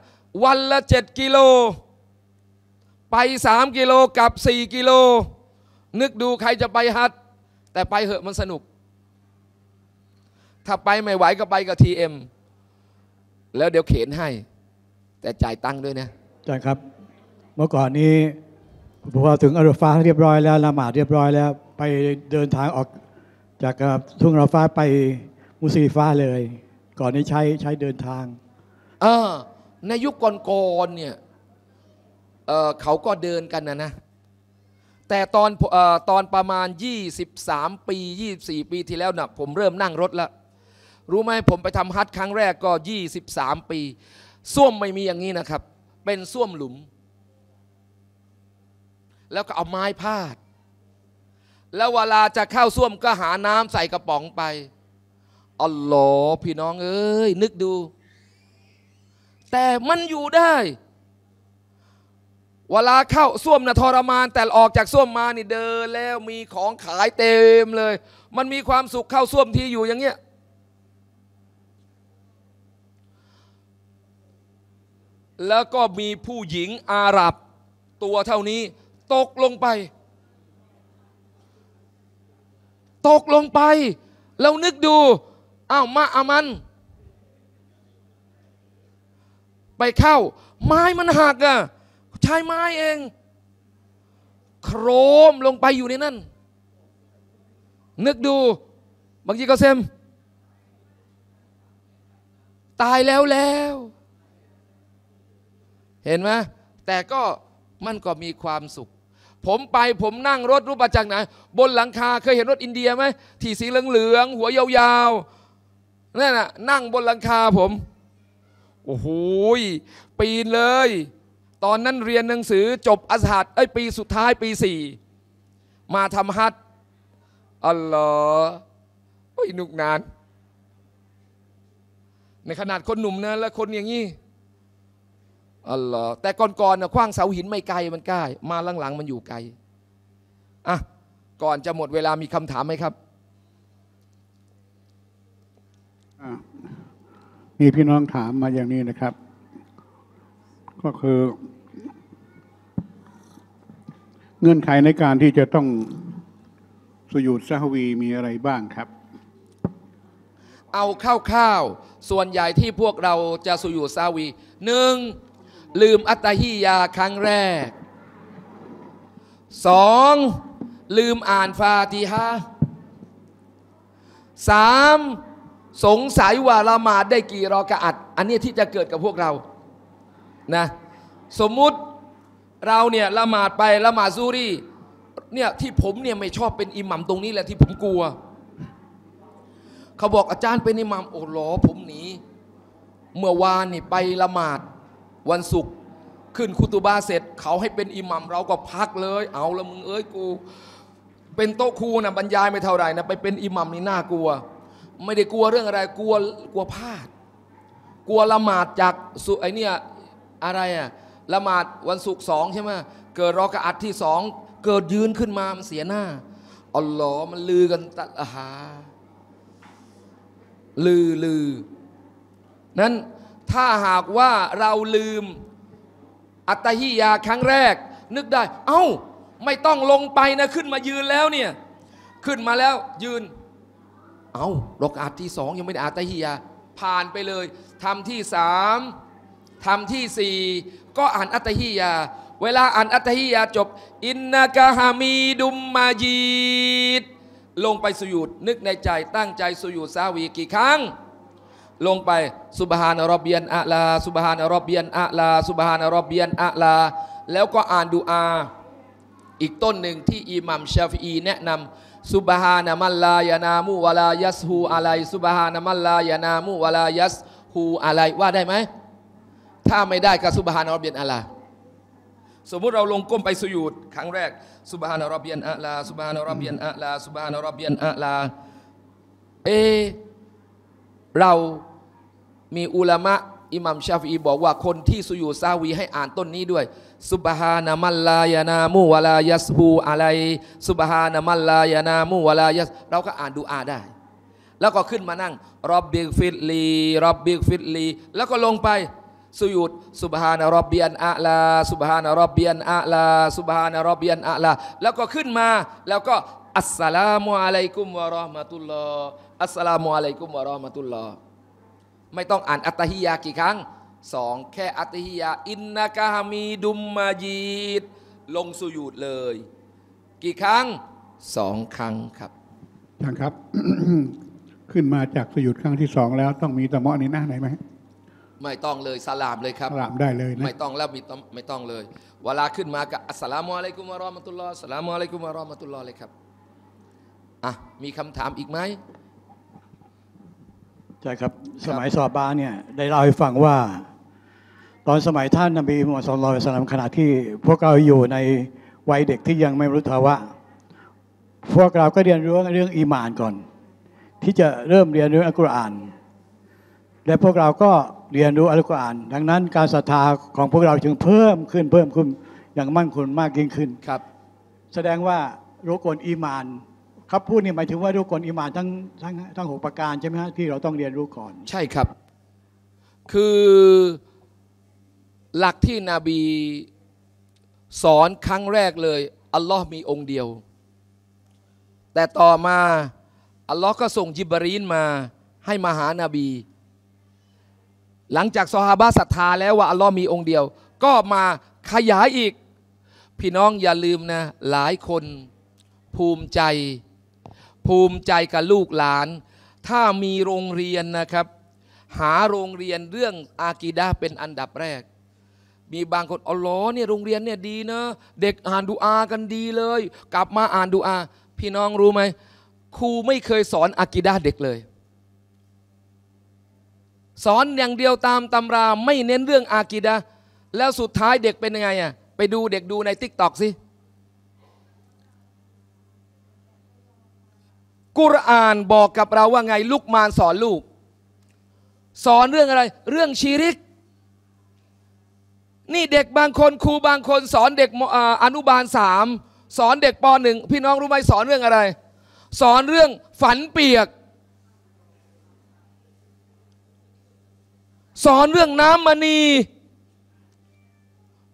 วันละเจ็ดกิโลไปสามกิโลกับสี่กิโล นึกดูใครจะไปฮัด แต่ไปเหอะมันสนุก ถ้าไปไม่ไหวก็ไปกับทีเอ็มแล้วเดี๋ยวเข็นให้ แต่จ่ายตังค์ด้วยนะใช่ครับ เมื่อก่อนนี้พอ ถึงอารฟ้าเรียบร้อยแล้วละหมาดเรียบร้อยแล้วไปเดินทางออก จากทุ่งอารฟ้าไปมุสีฟ้าเลย ก่อนนี้ใช้ ใช้เดินทาง เออในยุคก่อนๆเนี่ยเขาก็เดินกันนะนะ แต่ตอนอตอนประมาณ 23 ปี 24 ปีที่แล้วนะผมเริ่มนั่งรถแล้ว รู้ไหมผมไปทำฮัทครั้งแรกก็ 23 ปีส้วมไม่มีอย่างนี้นะครับ เป็นส้วมหลุม แล้วก็เอาไม้พาด แล้วเวลาจะเข้าส้วมก็หาน้ำใส่กระป๋องไป อัลลอฮ์พี่น้องเอ้ย นึกดู แต่มันอยู่ได้เวลาเข้าส้วมนะทรมาน แต่ออกจากส้วมมานี่เดินแล้วมีของขายเต็มเลย มันมีความสุขเข้าส้วมที่อยู่อย่างเงี้ยแล้วก็มีผู้หญิงอาหรับตัวเท่านี้ ตกลงไป ตกลงไป เรานึกดูอ้าวมาอามัน ไปเข้า ไม้มันหักอะ่ะใชยไม้เอง โครมลงไปอยู่ในนั้นนึกดู บางทีก็เซมตายแล้วแล้ว เห็นไหมแต่ก็มันก็มีความสุข ผมไปผมนั่งรถรูปประจังไหนบนหลังคาเคยเห็นรถอินเดียไหมที่สีเหลืองๆหัวยาวๆนั่นน่ะนั่งบนหลังคาผม โอ้โหปีนเลยตอนนั้นเรียนหนังสือ จบอัสฮัดไอปีสุดท้ายปีสี่มาทำฮัดอัลลอฮ์โอ้ยนุกนาน ในขนาดคนหนุ่มนะและคนอย่างนี้ อัลลอฮ์แต่ก่อนๆนะคว้างเสาหินไม่ไกล มันใกล้ มาหลังๆมันอยู่ไกล อ่ะ ก่อนจะหมดเวลามีคำถามไหมครับ มีพี่น้องถามมาอย่างนี้นะครับ ก็คือเงื่อนไขในการที่จะต้องสุยุ์สหวีมีอะไรบ้างครับ เอาข้าวๆส่วนใหญ่ที่พวกเราจะสุยุ์สหวีหนึ่งลืมอัตหิยาครั้งแรกสองลืมอ่านฟาติฮะสามสงสัยว่าละหมาดได้กี่รอกะอัด อันนี้ที่จะเกิดกับพวกเรานะสมมุติเราเนี่ยละหมาดไปละหมาดซูรีเนี่ยที่ผมเนี่ยไม่ชอบเป็นอิหมัมตรงนี้แหละที่ผมกลัว เขาบอกอาจารย์เป็นอิหมัมโอ้หลอผมหนีเมื่อวานนี่ไปละหมาดวันศุกร์ขึ้นคุตุบาเสร็จ เขาให้เป็นอิหมัมเราก็พักเลย เอาละมึงเอ้ยกู เป็นโต๊ะครูนะบรรยายไม่เท่าไหร่นะไปเป็นอิหมัมนี่น่ากลัว ไม่ได้กลัวเรื่องอะไรกลัวกลัวพลาด กลัวละหมาดจากสุไอเนี่ยอะไรอะ่ะละหมาดวันศุกร์สองใช่ไหมเกิดรอกระอัดที่สองเกิดยืนขึ้นมา มันเสียหน้าอ๋อหลอมันลือกันตะอาหาลือลือนั้นถ้าหากว่าเราลืม อัตฮิยาครั้งแรก นึกได้ เอา้า ไม่ต้องลงไปนะ ขึ้นมายืนแล้วเนี่ย ขึ้นมาแล้วยืน เอา้า รอกอัดที่สองยังไม่ได้อัตฮิยาผ่านไปเลยทำที่สามทำที่สี่ก็อ่านอัตฮิยา เวลาอ่านอัตฮิยาจบอินนากะฮามีดุมมาจีดลงไปสุยุดนึกในใจตั้งใจสุยุดซาวีกี่ครั้ง ลงไปสุบฮานอรอบเบียนอะลาสุบฮานอรอบเบียนอะลาสุบฮานอรอบเบียนอะลาแล้วก็อ่านดูอา อีกต้นหนึ่งที่อิหมัมชาฟีแนะนำสุบฮานามัลลายานามูวะลายัสฮูอะไลสุบฮานามัลลายานามูวะลายัสฮูอะไลว่าได้ไหม้าไม่ได้ก็สุบฮานอรเบียนอัลลา สมมติเราลงก้มไปสุยุดครั้งแรกสุบฮานอรเบียนอัลลาสุบฮานอรเบียนอัลลาสุบฮานอรเบียนอัลลาเอ เรามีอุลามะอิหมัมชาฟีบอกว่าคนที่สุยูซาวีให้อ่านต้นนี้ด้วยสุบฮานามัลลายานามูวาลายัสบูอะไรสุบฮานามัลลายานามูวาลายัสเราก็อ่านดูอาได้ แล้วก็ขึ้นมานั่ง รอบบิกฟิตลี รอบบิกฟิตลี แล้วก็ลงไปสุยุดสุบฮานะรอบเบียนอะลาสุบฮานะรอบเบียนอะลาสุบฮานะรอบเบียนอะลาแล้วก็ขึ้นมา แล้วก็ อัสสลามุอะลัยกุมวะรอห์มะตุลลอฮ์อัสสลามุอะลัยกุมวะรอห์มะตุลลอฮ์ไม่ต้องอ่านอัตฮิยากี่ครั้ง สอง แค่อัตฮิยาอินนะกะฮามีดุมมาจีดลงสุยุดเลย กี่ครั้ง สองครั้งครับท่านครับ ขึ้นมาจากสุยุดครั้งที่สอง แล้วต้องมีตะมอนี้หน้าไหนไหมไม่ต้องเลยสลามเลยครับสลามได้เลยนะไม่ต้องแล้วมีไม่ต้องเลย เวลาขึ้นมากบอัสลามุอะลัยกุมารอมาตุลลอสลามุอะลัยกุมารอมาตุลลอเลยครับอ่ะมีคำถามอีกไหมใช่ครับสมัยสอบบาเนี่ยได้เล่าให้ฟังว่า ตอนสมัยท่านนบีมุฮัมมัดสุลต่านขณะที่ พวกเราอยู่ในวัยเด็กที่ยังไม่รู้ทาวะพวกเรา ก็เรียนรู้เรื่องอีมานก่อน ที่จะเริ่มเรียนเรื่องอัลกุรอานและพวกเรา ก็เรียนรู้อัลกุรอาน ดังนั้นการศรัทธาของพวกเราจึงเพิ่มขึ้นเพิ่มขึ้น อย่างมั่นคงมากยิ่งขึ้นครับ แสดงว่ารุกลอีมาน ครับพูดนี่หมายถึงว่ารุกลอีมานทั้งทั้งทั้งหกประการใช่ไหมฮะที่เราต้องเรียนรู้ก่อน ใช่ครับ คือหลักที่นบีสอนครั้งแรกเลยอัลลอฮ์มีองค์เดียว แต่ต่อมาอัลลอฮ์ก็ส่งจิบรีนมาให้มาหานาบีหลังจากซอฮาบะศรัทธาแล้วว่าอัลลอฮ์มีองค์เดียว ก็มาขยายอีก พี่น้องอย่าลืมนะหลายคนภูมิใจ ภูมิใจกับลูกหลาน ถ้ามีโรงเรียนนะครับ หาโรงเรียนเรื่องอากีดาเป็นอันดับแรก มีบางคนอ๋อล้อเนี่ยโรงเรียนเนี่ยดีนะเด็กอ่านดูอา กันดีเลย กลับมาอ่านดูอา พี่น้องรู้ไหมครูไม่เคยสอนอากีดาเด็กเลยสอนอย่างเดียวตามตำราไม่เน้นเรื่องอากิดะแล้วสุดท้ายเด็กเป็นยังไงอ่ะไปดูเด็กดูในติ๊กตอกสิกุรอานบอกกับเราว่าไงลูกมานสอนลูก สอนเรื่องอะไรเรื่องชีริก นี่เด็กบางคนครูบางคนสอนเด็กอนุบาลสามสอนเด็กปหนึ่ง พี่น้องรู้ไหมสอนเรื่องอะไร สอนเรื่องฝันเปียกสอนเรื่องน้ำมณี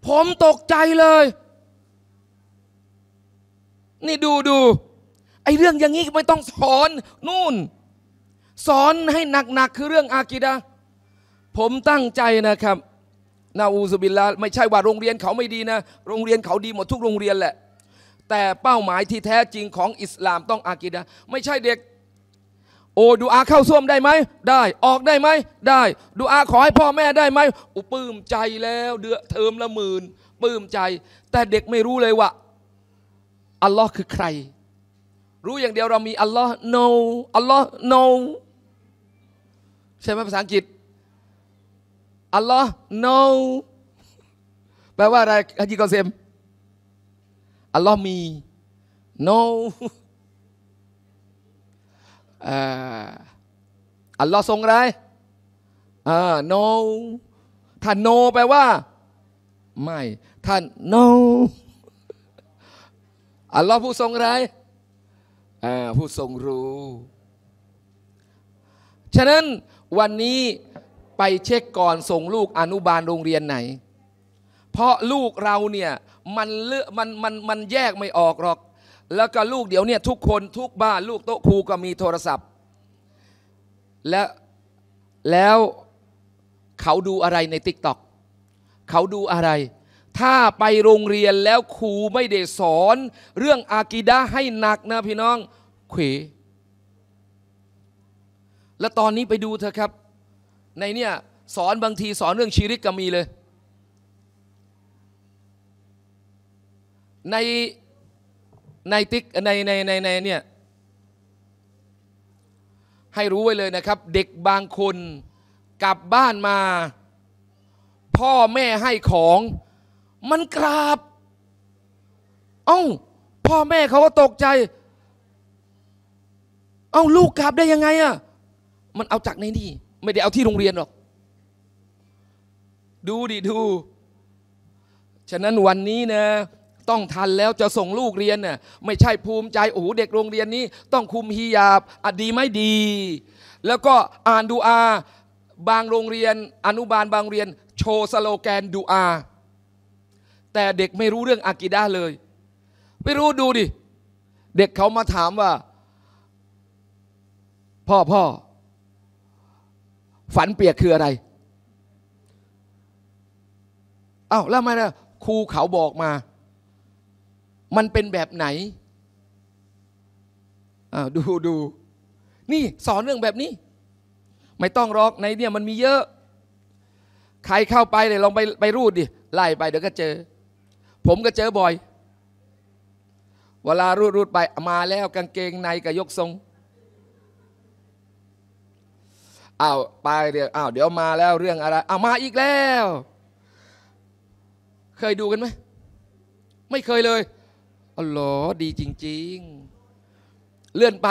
ผมตกใจเลย นี่ดูดูไอเรื่องอย่างนี้ไม่ต้องสอนนู่น สอนให้หนักๆคือเรื่องอากิดะผมตั้งใจนะครับนาอูซบิลลาไม่ใช่ว่าโรงเรียนเขาไม่ดีนะ โรงเรียนเขาดีหมดทุกโรงเรียนแหละ แต่เป้าหมายที่แท้จริงของอิสลามต้องอากิดะไม่ใช่เด็กโอ้ดูอาเข้าส้วมได้ไหมได้ออกได้ไหม ได้ดูอาขอให้พ่อ แม่ได้ไหมอุปื้มใจแล้วเดือเทอมละหมื่นปื้มใจ แต่เด็กไม่รู้เลยว่าอัลลอฮ์คือใคร รู้อย่างเดียวเรามีอัลลอฮ์ no อัลลอฮ์ no ใช่ไหมภาษาอังกฤษอัลลอฮ์ no แปลว่าอะไรฮะจิกอเซมอัลลอฮ์มี no อัลลอฮ์ทรงอะไรอ่า no ถ้า no แปลว่าไม่ถ้า no อัลลอฮ์ผู้ทรงอะไรอ่าผู้ทรงรู้ ฉะนั้นวันนี้ไปเช็คก่อนส่งลูกอนุบาลโรงเรียนไหน เพราะลูกเราเนี่ย มันเลือมันมันมันแยกไม่ออกหรอกแล้วก็ลูกเดี๋ยวเนี่ย ทุกคนทุกบ้านลูกโต๊ะครูก็มีโทรศัพท์ และแล้วเขาดูอะไรในติ๊กต็อกเขาดูอะไร ถ้าไปโรงเรียนแล้วครูไม่ได้สอน เรื่องอากีดาให้หนักนะพี่น้อง เขวและตอนนี้ไปดูเธอครับ ในเนี่ยสอนบางทีสอนเรื่องชีริกก็มีเลยในในติ๊กในในในในเนี่ยให้รู้ไว้เลยนะครับ เด็กบางคน กลับบ้านมา พ่อแม่ให้ของ มันกราบ เอา้าพ่อแม่เขาก็ตกใจ เอา้าลูกกราบได้ยังไงอะ่ะมันเอาจากในนี่ไม่ได้เอาที่โรงเรียนหรอก ดูดิดู ฉะนั้นวันนี้นะต้องทันแล้วจะส่งลูกเรียนน่ยไม่ใช่ภูมิใจโอ้โหเด็กโรงเรียนนี้ต้องคุมฮิญาบอดีไม่ดี แล้วก็อ่านดูอา บางโรงเรียน อนุบาลบางเรียน โชว์สโลแกนดูอา แต่เด็กไม่รู้เรื่อง อากิดาเลย ไม่รู้ดูดิเด็กเขามาถามว่า พ่อพ่อฝันเปียกคืออะไรอ้าวแล้วมานะครูเขาบอกมามันเป็นแบบไหนดูดู นี่สอนเรื่องแบบนี้ ไม่ต้องรอกในเนี่ย มันมีเยอะ ใครเข้าไปเลยลองไปไปรูดดิ ไล่ไปเดี๋ยวก็เจอ ผมก็เจอบ่อย เวลา รูดรูดไป มาแล้วกางเกงในกับยกทรง อ้าวไปเดี๋ยวอ้าวเดี๋ยวมาแล้วเรื่องอะไร อ้าวมาอีกแล้ว เคยดูกันไหมไม่เคยเลยอ๋อเหรอดีจริง ๆ เลื่อนไป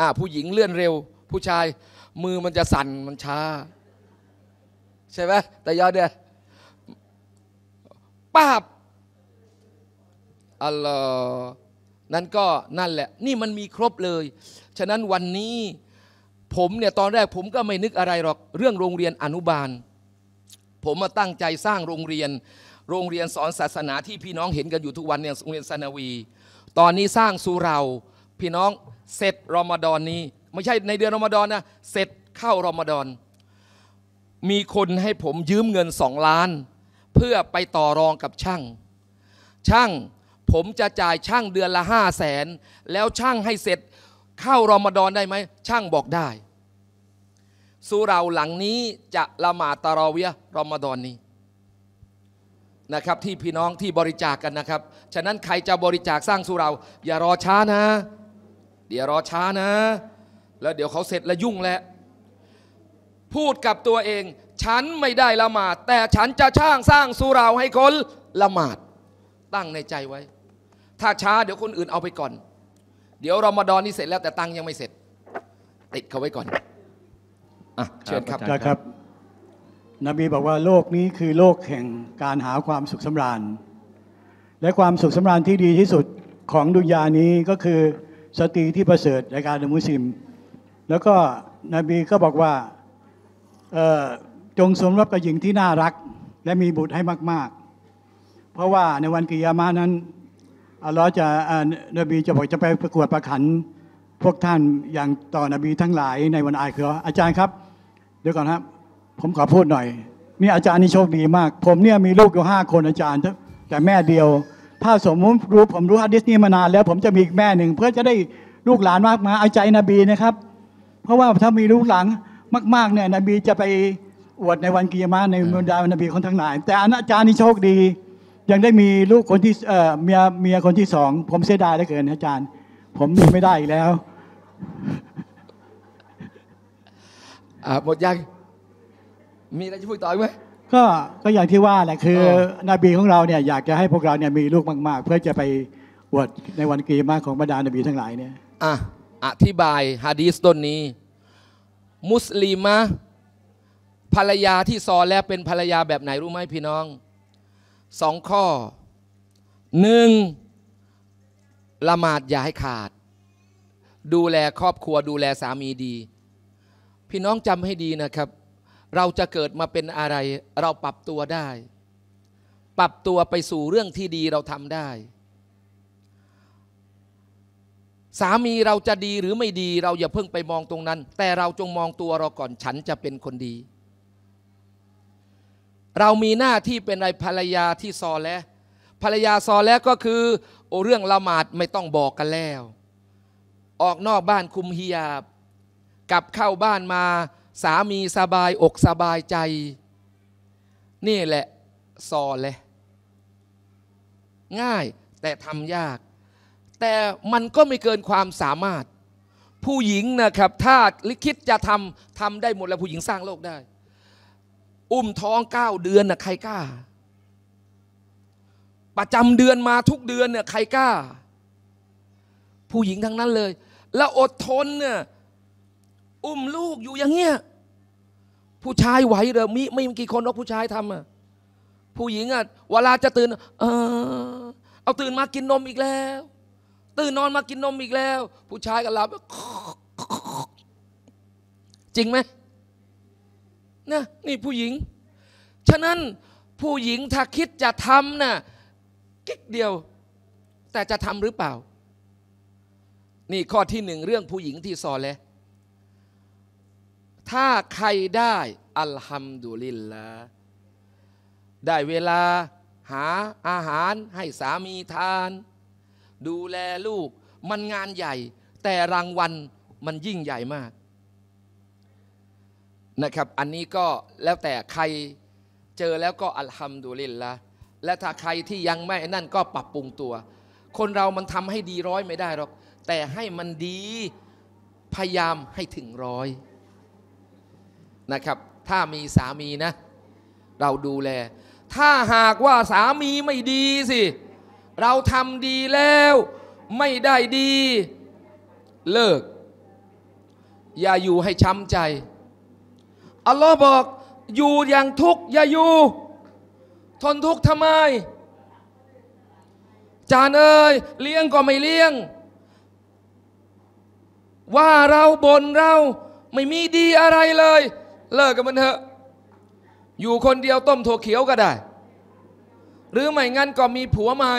อ่าผู้หญิงเลื่อนเร็ว ผู้ชายมือมันจะสั่น มันช้า ใช่ไหมแต่ยอดเนี่ยป้าบอัลลอฮ์นั่นก็นั่นแหละ นี่มันมีครบเลย ฉะนั้นวันนี้ผมเนี่ย ตอนแรกผมก็ไม่นึกอะไรหรอก เรื่องโรงเรียนอนุบาล ผมมาตั้งใจสร้างโรงเรียนโรงเรียนสอนศาสนา ที่พี่น้องเห็นกันอยู่ทุกวันเนี่ยโรงเรียนซานาวี ตอนนี้สร้างสุเราพี่น้องเสร็จรอมฎอนนี้ ไม่ใช่ในเดือนรอมฎอนนะ เสร็จเข้ารอมฎอน มีคนให้ผมยืมเงินสองล้าน เพื่อไปต่อรองกับช่าง ช่างผมจะจ่ายช่างเดือนละห้าแสนแล้วช่างให้เสร็จเข้ารอมฎอนได้ไหมช่างบอกได้สุเราหลังนี้จะละหมาดตรอเวียรอมฎอนนี้นะครับที่พี่น้องที่บริจาคกกันนะครับ ฉะนั้นใครจะบริจาคสร้างสุราอย่ารอช้านะเดี๋ยวรอช้านะ แล้วเดี๋ยวเขาเสร็จแล้วยุ่งแล้ว พูดกับตัวเอง ฉันไม่ได้ละหมาด แต่ฉันจะช่างสร้างสุราให้คนละหมาด ตั้งในใจไว้ ถ้าช้า เดี๋ยวคนอื่นเอาไปก่อน เดี๋ยวรอมฎอนนี่เสร็จแล้วแต่ตังยังไม่เสร็จ ติดเขาไว้ก่อนอ่ะเชิญครับครับนบีบอกว่าโลกนี้คือโลกแห่งการหาความสุขสำราญ และความสุขสำราญที่ดีที่สุดของดุนยานี้ก็คือสติที่ประเสริฐในการมุสลิม แล้วก็นบีก็บอกว่าจงสมรับกับหญิงที่น่ารัก และมีบุตรให้มากๆ เพราะว่าในวันกิยามานั้นอัลลอฮ์จะนบีจะบอกจะไปประกวดประขันพวกท่านอย่างต่อนบีทั้งหลายในวันอายคืออาจารย์ครับเดี๋ยวก่อนครับผมขอพูดหน่อยนี่อาจารย์นี่โชคดีมาก ผมเนี่ยมีลูกอยู่ห้าคนอาจารย์ แต่แม่เดียว ถ้าสมมติรู้ผมรู้ฮะดิสนี่มานาน แล้ว ผมจะมีอีกแม่หนึ่งเพื่อจะได้ลูกหลานมากมาเอาใจนบีนะครับ เพราะว่าถ้ามีลูกหลานมากๆเนี่ยนบีจะไปอวดในวันกิยามะในบรรดานบีคนทั้งหลาย แต่อาจารย์นี่โชคดี ยังได้มีลูกคนที่เอ่อเมียเมียคนที่สองผมเสียดายเหลือเกินอาจารย์ ผมมีไม่ได้อีกแล้วอ่าหมดยังมีอะไรจะพูดต่อไหมก็ก็อย่างที่ว่าแหละคือนบีของเราเนี่ย อยากจะให้พวกเราเนี่ยมีลูกมากๆ เพื่อจะไปอวดในวันกีมาของบรรดานบีทั้งหลายเนี่ยอ่ะอธิบายฮะดีสต้นนี้ มุสลิมะภรรยาที่ซอแล้วเป็นภรรยาแบบไหนรู้ไหมพี่น้องสองข้อหนึ่งละหมาดอย่าให้ขาด ดูแลครอบครัวดูแลสามีดี พี่น้องจำให้ดีนะครับเราจะเกิดมาเป็นอะไรเราปรับตัวได้ ปรับตัวไปสู่เรื่องที่ดีเราทำได้ สามีเราจะดีหรือไม่ดี เราอย่าเพิ่งไปมองตรงนั้น แต่เราจงมองตัวเราก่อนฉันจะเป็นคนดี เรามีหน้าที่เป็นไรภรรยาที่ซอแล้วภรรยาซอแล้วก็คือโอเรื่องละหมาดไม่ต้องบอกกันแล้ว ออกนอกบ้านคุมฮิยาบกลับเข้าบ้านมาสามีสบายอกสบายใจ นี่แหละซอเลยง่าย แต่ทำยาก แต่มันก็ไม่เกินความสามารถ ผู้หญิงนะครับถ้าคิดจะทำทำได้หมดแล้วผู้หญิงสร้างโลกได้ อุ้มท้องเก้าเดือนนะใครกล้า ประจำเดือนมาทุกเดือนเนี่ยใครกล้า ผู้หญิงทั้งนั้นเลย แล้วอดทนเนี่ยอุ้มลูกอยู่อย่างเงี้ยผู้ชายไหวเหรอมีไม่มีกี่คนนกผู้ชายทำอ่ะผู้หญิงอ่ะเวลาจะตื่นเออเอาตื่นมากินนมอีกแล้ว ตื่นนอนมากินนมอีกแล้ว ผู้ชายก็หลับจริงไหมนะ นี่ผู้หญิง ฉะนั้นผู้หญิงถ้าคิดจะทำนะ่ะกิ๊กเดียว แต่จะทำหรือเปล่า นี่ข้อที่หนึ่งเรื่องผู้หญิงที่สอนแลถ้าใครได้ อัลฮัมดุลิลละได้เวลาหาอาหารให้สามีทาน ดูแลลูกมันงานใหญ่ แต่รางวัลมันยิ่งใหญ่มาก นะครับ อันนี้ก็แล้วแต่ใครเจอแล้วก็อัลฮัมดุลิลละและถ้าใครที่ยังไม่นั่นก็ปรับปรุงตัว คนเรามันทำให้ดีร้อยไม่ได้หรอก แต่ให้มันดีพยายามให้ถึงร้อยนะครับถ้ามีสามีนะ เราดูแล ถ้าหากว่าสามีไม่ดีสิ เราทำดีแล้ว ไม่ได้ดี เลิก อย่าอยู่ให้ช้ำใจอัลลอฮ์บอก อยู่อย่างทุกข์อย่าอยู่ ทนทุกข์ทำไม จานเอ้ย เลี้ยงก็ไม่เลี้ยง ว่าเราบนเราไม่มีดีอะไรเลยเลิกกับมันเถอะอยู่คนเดียวต้มถั่วเขียวก็ได้ หรือไม่งั้นก็มีผัวใหม่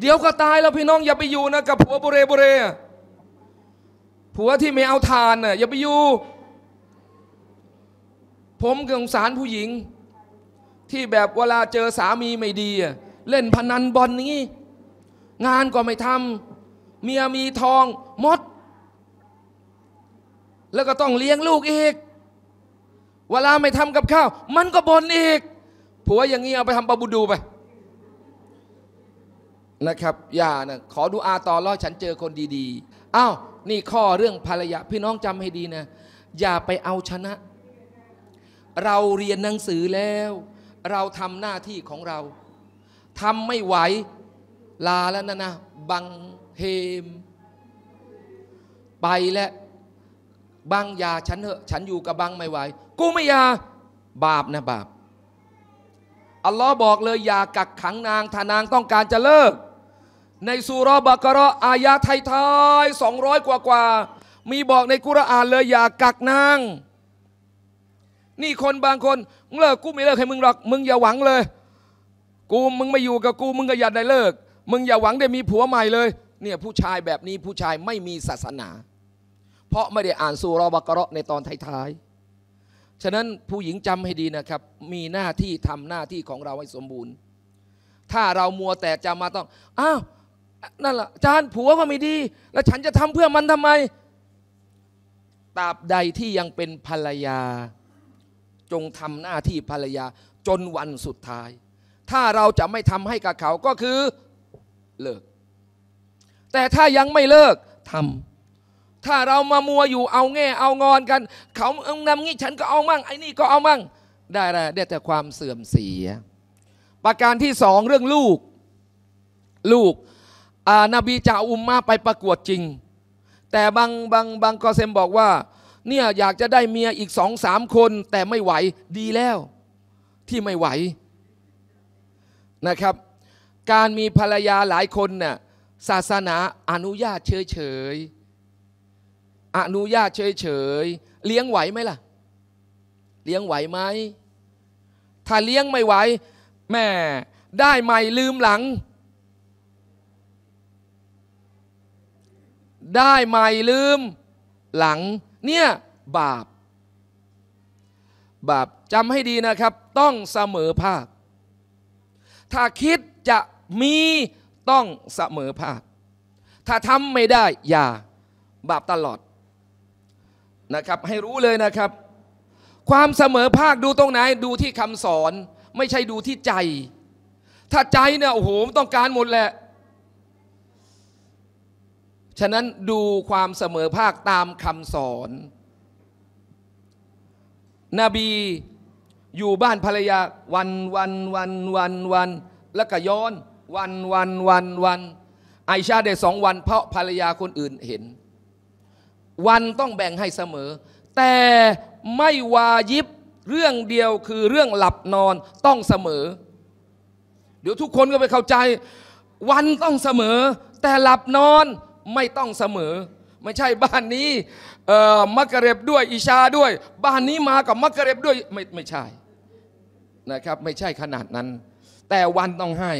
เดี๋ยวก็ตายแล้วพี่น้อง อย่าไปอยู่นะกับผัวบุเรบุเรผัวที่ไม่เอาทานน่ะอย่าไปอยู่ ผมสงสารผู้หญิง ที่แบบเวลาเจอสามีไม่ดี เล่นพนันบอลนี้ งานก็ไม่ทำ เมียมีทองมด แล้วก็ต้องเลี้ยงลูกอีกเวลาไม่ทำกับข้าว มันก็บ่นอีกผัวอย่างนี้เอาไปทำบาบูดูไป นะครับอย่านะขอดูอาต่อรอดฉันเจอคนดีๆอ้าวนี่ข้อเรื่องภรรยาพี่น้องจำให้ดีนะ อย่าไปเอาชนะ เราเรียนหนังสือแล้ว เราทำหน้าที่ของเรา ทำไม่ไหว ลาแล้วนะนะ บังเฮม ไปแล้วบางยาฉันเหอะฉันอยู่กับบางไม่ไหวกูไม่ยาบาปนะบาปอัลลอฮ์บอกเลย อย่ากักขังนางถ้านางต้องการจะเลิก ในสุรบะกรออายาไทยไทยสองร้อยกว่ากว่ามีบอกในกุรอานเลยอย่ากักนางนี่คนบางคนเลิกกูไม่เลิกให้ มึงหรอกมึงอย่าหวังเลย กูมึงไม่อยู่กับกูมึงก็อย่าได้เลิก มึงอย่าหวังได้มีผัวใหม่เลย เนี่ยผู้ชายแบบนี้ผู้ชายไม่มีศาสนาพราะไม่ได้อ่านสุรบกระในตอนท้ายๆ ฉะนั้นผู้หญิงจำให้ดีนะครับ มีหน้าที่ทำหน้าที่ของเราให้สมบูรณ์ ถ้าเรามัวแต่จะมาต้อง อ้าว นั่นละ่ะจานผัวก็ไม่ดี แล้วฉันจะทำเพื่อมันทำไม ตราบใดที่ยังเป็นภรรยา จงทำหน้าที่ภรรยาจนวันสุดท้าย ถ้าเราจะไม่ทำให้กับเขาก็คือเลิก แต่ถ้ายังไม่เลิกทำถ้าเรามามัวอยู่เอาแง่ เอางอนกัน เขาเอานำงี้ฉันก็เอามั่ง ไอ้นี่ ก็เอามั่ง ได้อะไรได้แต่ความเสื่อมเสีย ประการที่สองเรื่องลูก ลูกนบีจะอุมมาไปประกวดจริง แต่บางบางบางกอเซมบอกว่าเนี่ยอยากจะได้เมียอีกสองสามคน แต่ไม่ไหวดีแล้ว ที่ไม่ไหวนะครับ การมีภรรยาหลายคนน่ยศาสนาอนุญาตเฉยๆอนุญาตเฉยๆ เลี้ยงไหวไหมล่ะ เลี้ยงไหวไหมถ้าเลี้ยงไม่ไหวแม่ได้ใหม่ลืมหลัง ได้ใหม่ลืมหลังเนี่ยบาปบาปจำให้ดีนะครับ ต้องเสมอภาคถ้าคิดจะมีต้องเสมอภาคถ้าทำไม่ได้ อย่า บาปตลอดนะครับให้รู้เลยนะครับ ความเสมอภาคดูตรงไหน ดูที่คำสอน ไม่ใช่ดูที่ใจ ถ้าใจเนี่ยโอ้โหต้องการหมดแหละ ฉะนั้นดูความเสมอภาคตามคำสอนนบีอยู่บ้านภรรยาวันวันวันวันวันแล้วก็ย้อน วันวันวันวันไอชาได้สองวันเพราะภรรยาคนอื่นเห็นวันต้องแบ่งให้เสมอ แต่ไม่วายิบเรื่องเดียวคือเรื่องหลับนอนต้องเสมอ เดี๋ยวทุกคนก็ไปเข้าใจ วันต้องเสมอ แต่หลับนอนไม่ต้องเสมอ ไม่ใช่บ้านนี้มักกะเร็บด้วยอิชาด้วย บ้านนี้มากับมักกะเร็บด้วย ไม่ไม่ใช่นะครับ ไม่ใช่ขนาดนั้น แต่วันต้องให้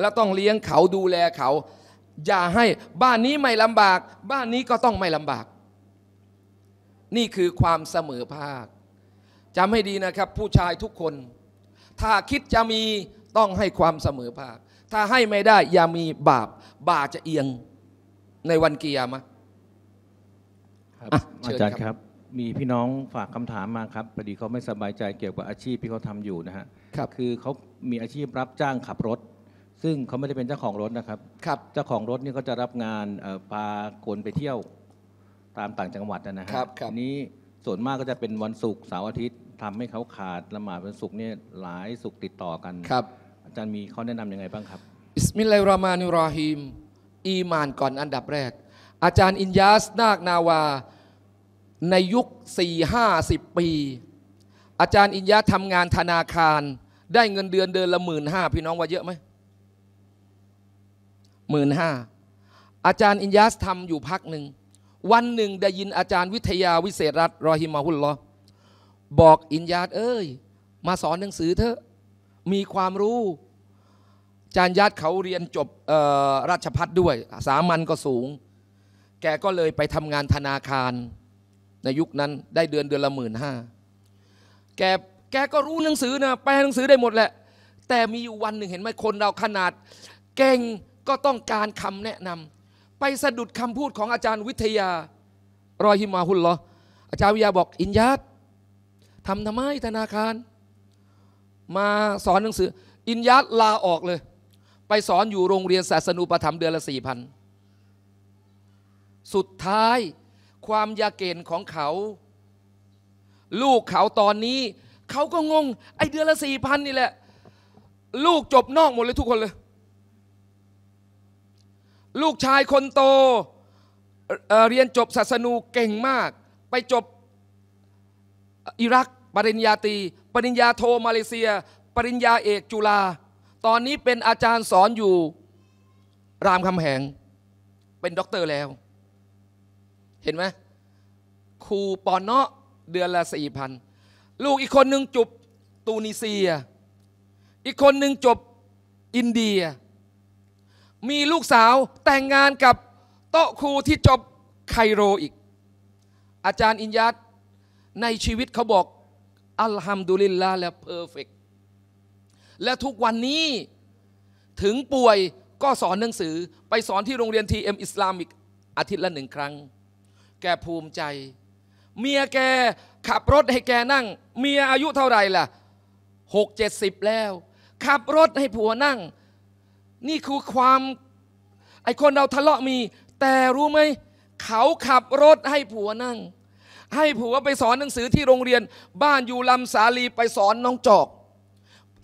และต้องเลี้ยงเขาดูแลเขา อย่าให้ บ้านนี้ไม่ลำบาก บ้านนี้ก็ต้องไม่ลำบากนี่คือความเสมอภาคจำให้ดีนะครับผู้ชายทุกคน ถ้าคิดจะมีต้องให้ความเสมอภาค ถ้าให้ไม่ได้ อย่ามีบาปบาจะเอียงในวันเกียร์มะครับอาจารย์ครับมีพี่น้องฝากคำถามมาครับพอดีเขาไม่สบายใจเกี่ยวกับอาชีพที่เขาทำอยู่นะฮะครับ คือเขามีอาชีพรับจ้างขับรถ ซึ่งเขาไม่ได้เป็นเจ้าของรถนะครับครับเจ้าของรถนี่เขาจะรับงานพาคนไปเที่ยวตามต่างจังหวัดนะฮะครับครับทีนี้ส่วนมากก็จะเป็นวันศุกร์เสาร์อาทิตย์ทำให้เขาขาดละหมาดวันศุกร์เนี่ยหลายศุกร์ติดต่อกัน ครับ อาจารย์มีข้อแนะนำยังไงบ้างครับ อิสมิลลาฮิรรามานุรอาฮิมอีมานก่อนอันดับแรก อาจารย์อินยาสนาคนาวาในยุค 4 5 0 ปี อาจารย์อินยาสทำงานธนาคารได้เงินเดือนเดือนละหมื่นห้าพี่น้องว่าเยอะไหมหมื่นห้าอาจารย์อินยาสทำอยู่พักหนึ่งวันหนึ่งได้ยินอาจารย์วิทยาวิเศษรัตรอฮิมาฮุลลอบอกอินญาตเอ้ยมาสอนหนังสือเถอะมีความรู้อาจารย์ญาติเขาเรียนจบราชพัฒด้วย สามัญก็สูง แกก็เลยไปทำงานธนาคาร ในยุคนั้นได้เดือนเดือนละหมื่นห้าแกแกก็รู้หนังสือนะแปลหนังสือได้หมดแหละ แต่มีอยู่วันหนึ่งเห็นไหมคนเราขนาดเก่งก็ต้องการคำแนะนำไปสะดุดคำพูดของอาจารย์วิทยา รอยฮิมาหุลรอ อาจารย์วิทยาบอก อินยัดทำทำไมธนาคาร มาสอนหนังสือ อินยัดลาออกเลย ไปสอนอยู่โรงเรียนศาสนูปธรรมเดือนละสี่พัน สุดท้ายความยาเกณฑ์ของเขา ลูกเขาตอนนี้ เขาก็งง ไอเดือนละสี่พันนี่แหละ ลูกจบนอกหมดเลยทุกคนเลยลูกชายคนโตเเรียนจบศาสนูเก่งมาก ไปจบอิรักปริญญาตี ปริญญาโท มาเลเซีย ปริญญาเอกจุฬาตอนนี้เป็นอาจารย์สอนอยู่ รามคำแหงเป็นด็อกเตอร์แล้ว เห็นไหมครูปอนเนาะเดือนละสี่พันลูกอีกคนหนึ่งจบ ตูนิเซีย อีกคนหนึ่งจบอินเดียมีลูกสาวแต่งงานกับโต๊ะครูที่จบไคโรอีก อาจารย์อินยัตในชีวิตเขาบอก อัลฮัมดุลิลลาห์และเพอร์เฟกและทุกวันนี้ถึงป่วยก็สอนหนังสือไปสอนที่โรงเรียนทีเอ็มอิสลามอีกอาทิตย์ละหนึ่งครั้ง แกภูมิใจ เมียแกขับรถให้แกนั่ง เมียอายุเท่าไหร่ล่ะหกเจ็ดสิบแล้ว ขับรถให้ผัวนั่งนี่คือความไอคนเราทะเลาะมี แต่รู้ไหมเขาขับรถให้ผัวนั่ง ให้ผัวไปสอนหนังสือที่โรงเรียน บ้านอยู่ลำสาลีไปสอนน้องจอก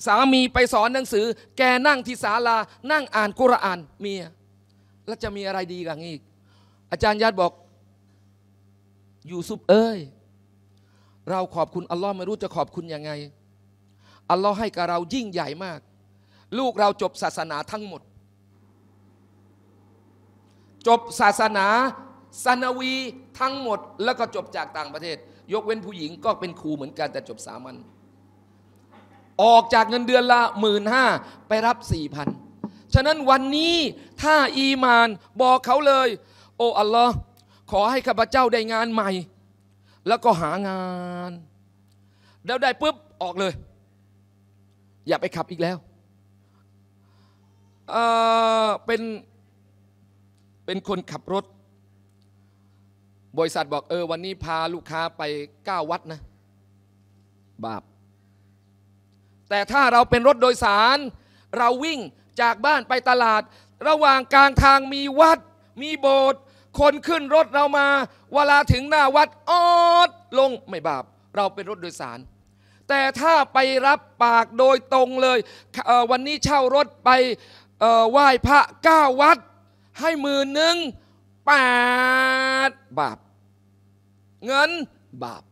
สามีไปสอนหนังสือ แกนั่งที่ศาลา นั่งอ่านกุรอานเมียแล้วจะมีอะไรดีกันอีกอาจารย์ยติบอกยูซุปเอ้ยเราขอบคุณอัลลอฮ์ไม่รู้จะขอบคุณยังไง อัลลอฮ์ให้กับเรายิ่งใหญ่มากลูกเราจบศาสนาทั้งหมด จบศาสนา สนวีทั้งหมด แล้วก็จบจากต่างประเทศ ยกเว้นผู้หญิงก็เป็นครูเหมือนกัน แต่จบสามัญ ออกจากเงินเดือนละหมื่นห้าไปรับสี่พันฉะนั้นวันนี้ถ้าอีมานบอกเขาเลย โอ้ อัลลอฮ์ขอให้ข้าพเจ้าได้งานใหม่ แล้วก็หางาน แล้วได้ปุ๊บ ออกเลย อย่าไปขับอีกแล้วเป็น เป็นคนขับรถบริษัทบอกเออวันนี้พาลูกค้าไปเก้าวัดนะ บาป แต่ถ้าเราเป็นรถโดยสาร เราวิ่งจากบ้านไปตลาด ระหว่างกลางทางมีวัด มีโบสถ์คนขึ้นรถเรามา เวลาถึงหน้าวัดออด ลง ไม่บาป เราเป็นรถโดยสาร แต่ถ้าไปรับปากโดยตรงเลยเออวันนี้เช่ารถไปไหว้พระเก้าวัด ให้มือหนึ่งแปดบาปเงิน บาป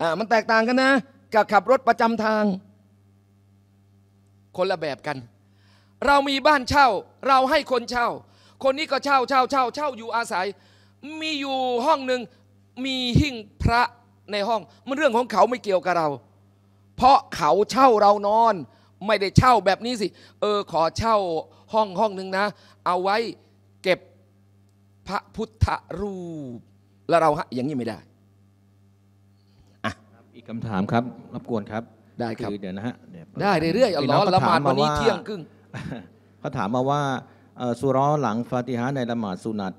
อ่ามันแตกต่างกันนะ กับขับรถประจำทาง คนละแบบกัน เรามีบ้านเช่าเราให้คนเช่า คนนี้ก็เช่าเช่า เช่า เช่าอยู่อาศัย มีอยู่ห้องหนึ่งมีหิ้งพระในห้อง มันเรื่องของเขาไม่เกี่ยวกับเรา เพราะเขาเช่าเรานอนไม่ได้เช่าแบบนี้สิ เออขอเช่าห้องห้องหนึ่งนะ เอาไว้เก็บพระพุทธรูป แล้วเราฮะ อย่างนี้ไม่ได้ อ่ะ อีกคำถามครับรบกวนครับ ได้ครับ เดี๋ยวนะฮะ ได้เรื่อยๆเอาล้อละหมาดวันนี้เที่ยงครึ่งเขาถามมาว่า สุร้อหลังฟาติฮะในละหมาดสุนัต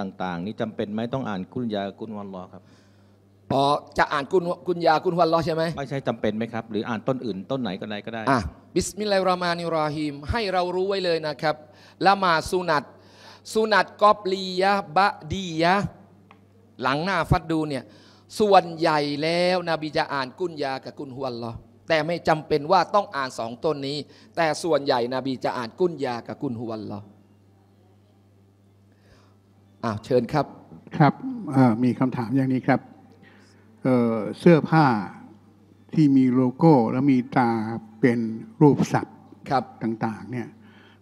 ต่าง ๆนี่จำเป็นไหมต้องอ่านกุญยากุญวันรอครับอ๋อจะอ่านกุญุยากุญวันรอใช่ไหมไม่ใช่จำเป็นไหมครับหรืออ่านต้นอื่นต้นไหนก็ได้ก็ได้อ่ะบิสมิลลาฮิรรามานิรอฮิมให้เรารู้ไว้เลยนะครับละหมาดสุนัตสุนัตกอบลียะบะดียะหลังหน้าฟัดดูเนี่ย ส่วนใหญ่แล้ว นบีจะอ่านกุญยากับกุนฮุนลอแต่ไม่จำเป็นว่าต้องอ่านสองต้นนี้ แต่ส่วนใหญ่นบีจะอ่านกุญยากับกุนฮุนลออ้าวเชิญครับครับมีคำถามอย่างนี้ครับ เสื้อผ้าที่มีโลโก้และมีตาเป็นรูปสัตว์ครับต่างๆเนี่ย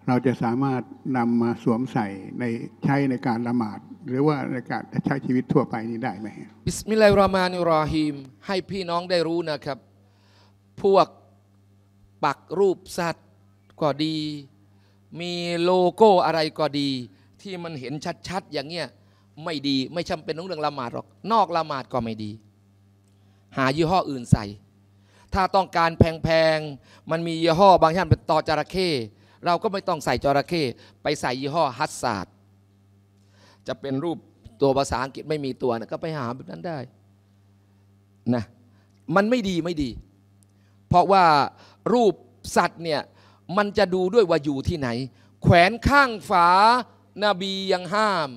เราจะสามารถนำมาสวมใส่ในใช้ในการละหมาดหรือว่าในการใช้ชีวิตทั่วไปนี้ได้ไหมบิสมิลลาฮิรราะห์มานิรระฮีม ให้พี่น้องได้รู้นะครับ พวกปักรูปสัตว์ก็ดี มีโลโก้อะไรก็ดี ที่มันเห็นชัดๆ อย่างเงี้ย ไม่ดีไม่จำเป็นต้องเรื่องละหมาดหรอกนอกละหมาดก็ไม่ดี หายี่ห้ออื่นใส่ถ้าต้องการแพงๆ มันมียี่ห้อบางท่านเป็นต่อจระเข้ เราก็ไม่ต้องใส่จระเข้ ไปใส่ยี่ห้อฮัสซาดจะเป็นรูปตัวภาษาอังกฤษไม่มีตัวนะก็ไปหาแบบนั้นได้ นะ มันไม่ดีไม่ดี เพราะว่ารูปสัตว์เนี่ย มันจะดูด้วยว่าอยู่ที่ไหน แขวนข้างฝานาบียังห้าม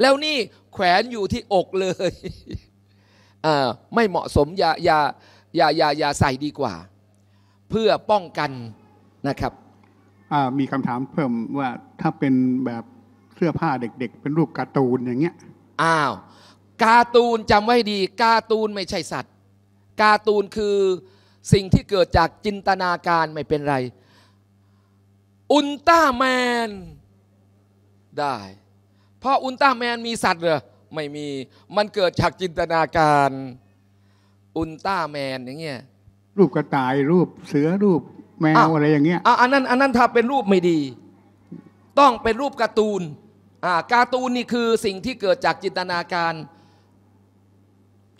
แล้วนี่แขวนอยู่ที่อกเลย ไม่เหมาะสมอย่าอย่าอย่าอย่าอย่าใส่ดีกว่าเพื่อป้องกันนะครับมีคำถามเพิ่มว่าถ้าเป็นแบบเสื้อผ้าเด็ก ๆ เป็นรูปการ์ตูนอย่างเงี้ยอ้าวการ์ตูนจำไว้ดีการ์ตูนไม่ใช่สัตว์ การ์ตูนคือสิ่งที่เกิดจากจินตนาการไม่เป็นไร อุลตร้าแมน ได้ เพราะอุลตร้าแมนมีสัตว์เหรอไม่มีมันเกิดจากจินตนาการอุลตร้าแมนอย่างเงี้ยรูปกระต่ายรูปเสือรูปแมวอะไรอย่างเงี้ยอ่ะอันนั้นอันนั้นถ้าเป็นรูปไม่ดี ต้องเป็นรูปการ์ตูนอ่าการ์ตูนนี่คือสิ่งที่เกิดจากจินตนาการ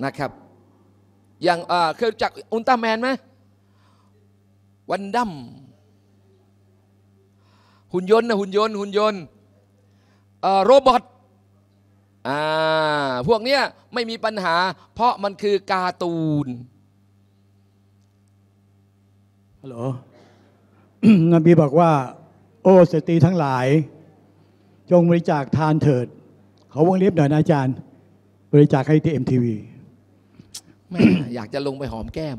นะครับ อย่างอ่าเคยจากอุลตร้าแมนไหมวันดั้มหุ่นยนต์นะหุ่นยนต์ หุ่นยนต์โรบอทอ่าพวกเนี้ยไม่มีปัญหา เพราะมันคือการ์ตูนฮัลโหลนบีบอกว่า โอ้สตรีทั้งหลาย จงบริจาคทานเถิด เขาวงเล็บหน่อยนะอาจารย์ บริจาคให้ทีเอ็มทีวีแม่อยากจะลงไปหอมแก้ม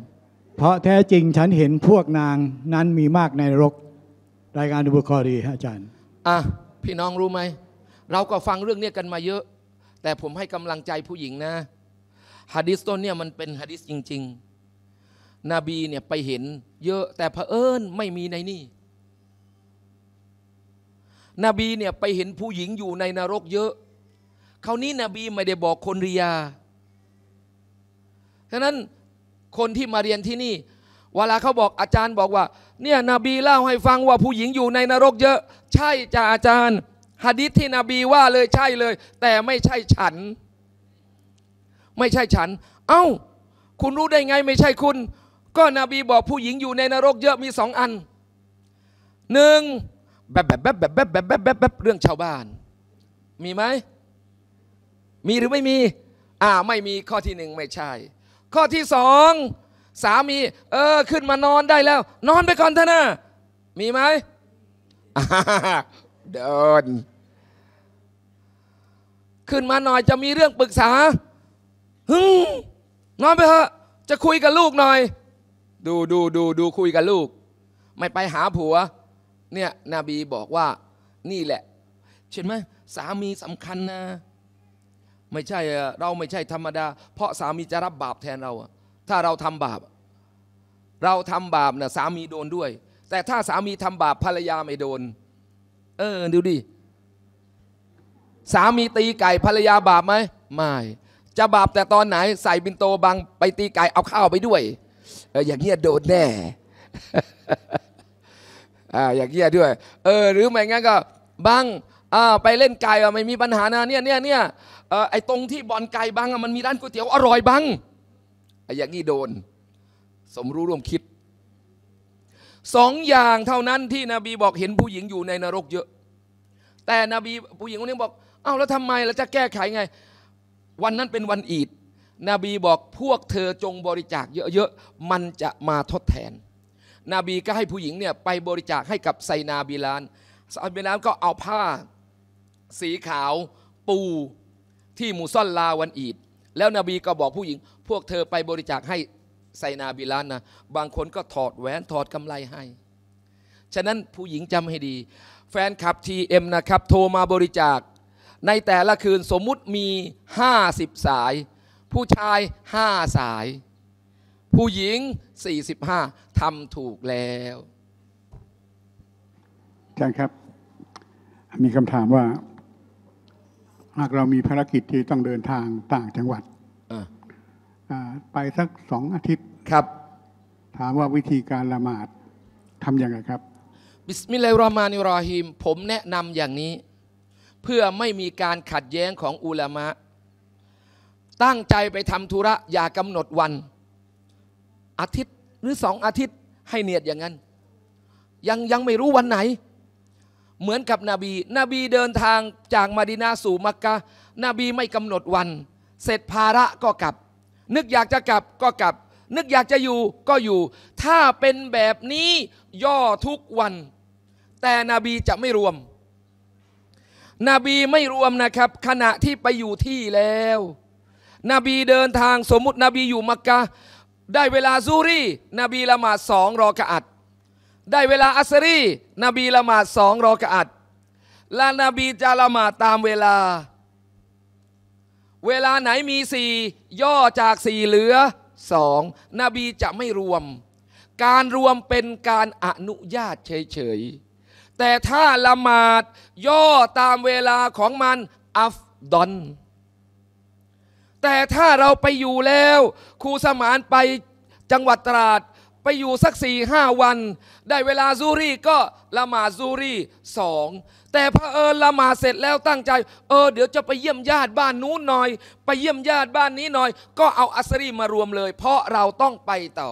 เพราะแท้จริงฉันเห็นพวกนางนั้นมีมากในรกรายงานดุบุคอรีอาจารย์ อ่ะพี่น้องรู้ไหม เราก็ฟังเรื่องเนี้ยกันมาเยอะแต่ผมให้กำลังใจผู้หญิงนะฮะดิษต้นเนี่ยมันเป็นฮะดิษจริง ๆนบีเนี่ยไปเห็นเยอะ แต่เผอิญไม่มีในนี่นบีเนี่ยไปเห็นผู้หญิงอยู่ในนรกเยอะคราวนี้นบีไม่ได้บอกคนริยาฉะนั้นคนที่มาเรียนที่นี่ เวลาเขาบอกอาจารย์บอกว่าเนี่ยนบีเล่าให้ฟังว่าผู้หญิงอยู่ในนรกเยอะ ใช่จ้าอาจารย์ฮะดิษที่นบีว่า เลยใช่เลย แต่ไม่ใช่ฉัน ไม่ใช่ฉัน เอา้า คุณรู้ได้ไงไม่ใช่คุณ ก็นบีบอกผู้หญิงอยู่ในนรกเยอะมีสองอันหนึ่งแบบแบบแบบแบบแบบแบบแบบแบบแบบเรื่องชาวบ้าน มีไหมมีหรือไม่มี อ่า ไม่มีข้อที่หนึ่งไม่ใช่ ข้อที่สองสามี เออ ขึ้นมานอนได้แล้ว นอนไปก่อนเถอะนะ มีไหมเดินขึ้นมาหน่อยจะมีเรื่องปรึกษาฮึมนอนไปเถอะจะคุยกับลูกหน่อย ดูดูดูดูคุยกับลูก ไม่ไปหาผัว เนี่ยนบีบอกว่า นี่แหละเห็นไหมสามีสำคัญนะ ไม่ใช่เราไม่ใช่ธรรมดา เพราะสามีจะรับบาปแทนเราถ้าเราทำบาป เราทำบาปนะ่ะสามีโดนด้วย แต่ถ้าสามีทำบาปภรรยาไม่โดน เออดูดิสามีตีไก่ภรรยาบาปไหมไม่ จะบาปแต่ตอนไหนใส่บินโตบังไปตีไก่เอาข้าวไปด้วย อย่างเงี้ยโดนแน่อย่างเงี้ยด้วย เออหรือไม่งั้นก็บังไปเล่นไก่ไม่มีปัญหานะเนี่ยเนี่ยเนี่ยไอ้ตรงที่บ่อนไก่บังมันมีร้านก๋วยเตี๋ยวอร่อยบังอย่างนี้โดน สมรู้ร่วมคิด สองอย่างเท่านั้นที่นบีบอกเห็นผู้หญิงอยู่ในนรกเยอะ แต่นบีผู้หญิงคนนี้บอกเอาแล้วทำไมเราจะแก้ไขไง วันนั้นเป็นวันอีดนบีบอกพวกเธอจงบริจาคเยอะๆมันจะมาทดแทนนบีก็ให้ผู้หญิงเนี่ยไปบริจาคให้กับไซนาบิลานไซนาบิลานก็เอาผ้า สีขาวปูที่มูซ่อนลาวันอีด แล้วนบีก็บอกผู้หญิง พวกเธอไปบริจาคให้ไซนาบิลานนะบางคนก็ถอดแหวนถอดกำไลให้ฉะนั้นผู้หญิงจำให้ดี แฟนคลับทีเอ็มนะครับโทรมาบริจาคในแต่ละคืนสมมุติมี50สาย ผู้ชาย5สาย ผู้หญิง45ท้าถูกแล้วใชจครับ มีคำถามว่า หากเรามีภารกิจที่ต้องเดินทางต่างจังหวัดไปสักสองอาทิตย์ครับ ถามว่าวิธีการละหมาดทำยังไงครับ บิสมิลลาฮิรราะห์มานิรรฮิมผมแนะนำอย่างนี้เพื่อไม่มีการขัดแย้งของอุลามะ ตั้งใจไปทำธุระอย่ากำหนดวัน อาทิตย์หรือสองอาทิตย์ให้เนียดอย่างนั้น ยังยังไม่รู้วันไหน เหมือนกับนบี นบีเดินทางจากมาดินาสู่มักกะนบีไม่กำหนดวัน เสร็จภาระก็กลับ นึกอยากจะกลับก็กลับ นึกอยากจะอยู่ก็อยู่ ถ้าเป็นแบบนี้ย่อทุกวัน แต่นบีจะไม่รวมนบีไม่รวมนะครับขณะที่ไปอยู่ที่แล้ว นบีเดินทางสมมุตินบีอยู่มักกะ ได้เวลาซูรีนบีละหมาดสองรอกะอัด ได้เวลาอัสรีนบีละหมาดสองรอกะอัดและนบีจะละหมาดตามเวลา เวลาไหนมีสี่ย่อจากสี่เหลือสองนบีจะไม่รวม การรวมเป็นการอนุญาตเฉยแต่ถ้าละหมาดย่อตามเวลาของมันอัฟดอนแต่ถ้าเราไปอยู่แล้วครูสมานไปจังหวัดตราด ไปอยู่สักสี่ห้าวัน ได้เวลาซูรี่ก็ละหมาดซูรี่สองแต่พอเออละหมาดเสร็จแล้วตั้งใจ เออเดี๋ยวจะไปเยี่ยมญาติบ้านนู้นหน่อย ไปเยี่ยมญาติบ้านนี้หน่อย ก็เอาอัสรีมารวมเลย เพราะเราต้องไปต่อ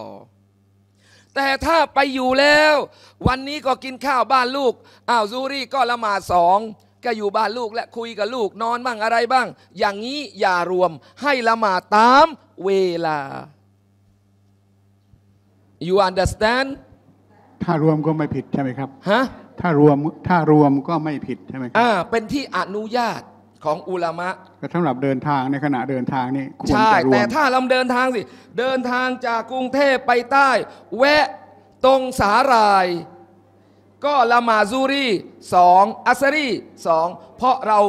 แต่ถ้าไปอยู่แล้ว วันนี้ก็กินข้าวบ้านลูก อ้าวซูรี่ก็ละหมาดสอง ก็อยู่บ้านลูกและคุยกับลูก นอนบ้างอะไรบ้าง อย่างนี้อย่ารวมให้ละหมาดตามเวลา you understand ถ้ารวมก็ไม่ผิดใช่ไหมครับ ฮะ ถ้ารวมถ้ารวมก็ไม่ผิดใช่ไหมครับอ่าเป็นที่อนุญาตของอุลามะก็สำหรับเดินทางในขณะเดินทางนี่ใช่ แต่ถ้าลำเดินทางสิเดินทางจากกรุงเทพไปใต้แวะตรงสาหร่าย ก็ละมาซูรีสองอัสรีสองเพราะเรา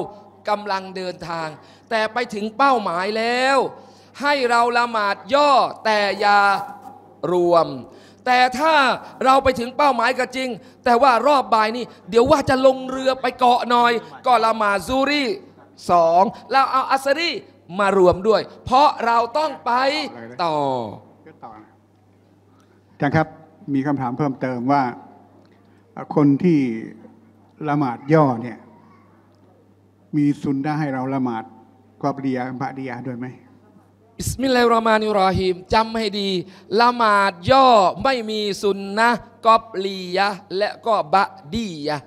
กำลังเดินทาง แต่ไปถึงเป้าหมายแล้ว ให้เราละหมาดย่อ แต่อย่ารวม แต่ถ้าเราไปถึงเป้าหมายก็จริง แต่ว่ารอบบ่ายนี่เดี๋ยวว่าจะลงเรือไปเกาะหน่อยก็ละหมาดซูรีสองเราเอาอัสรีมารวมด้วย เพราะเราต้องไปต่อจังครับมีคำถามเพิ่มเติมว่า คนที่ละหมาดย่อเนี่ยมีสุนได้ให้เราละหมาดกอบเดียบะเดียด้วยไหมอิสมิลลาอรมานิรอฮิมจำให้ดีละหมาดย่อไม่มีสุนนะกอบลียะและก็บะดียะ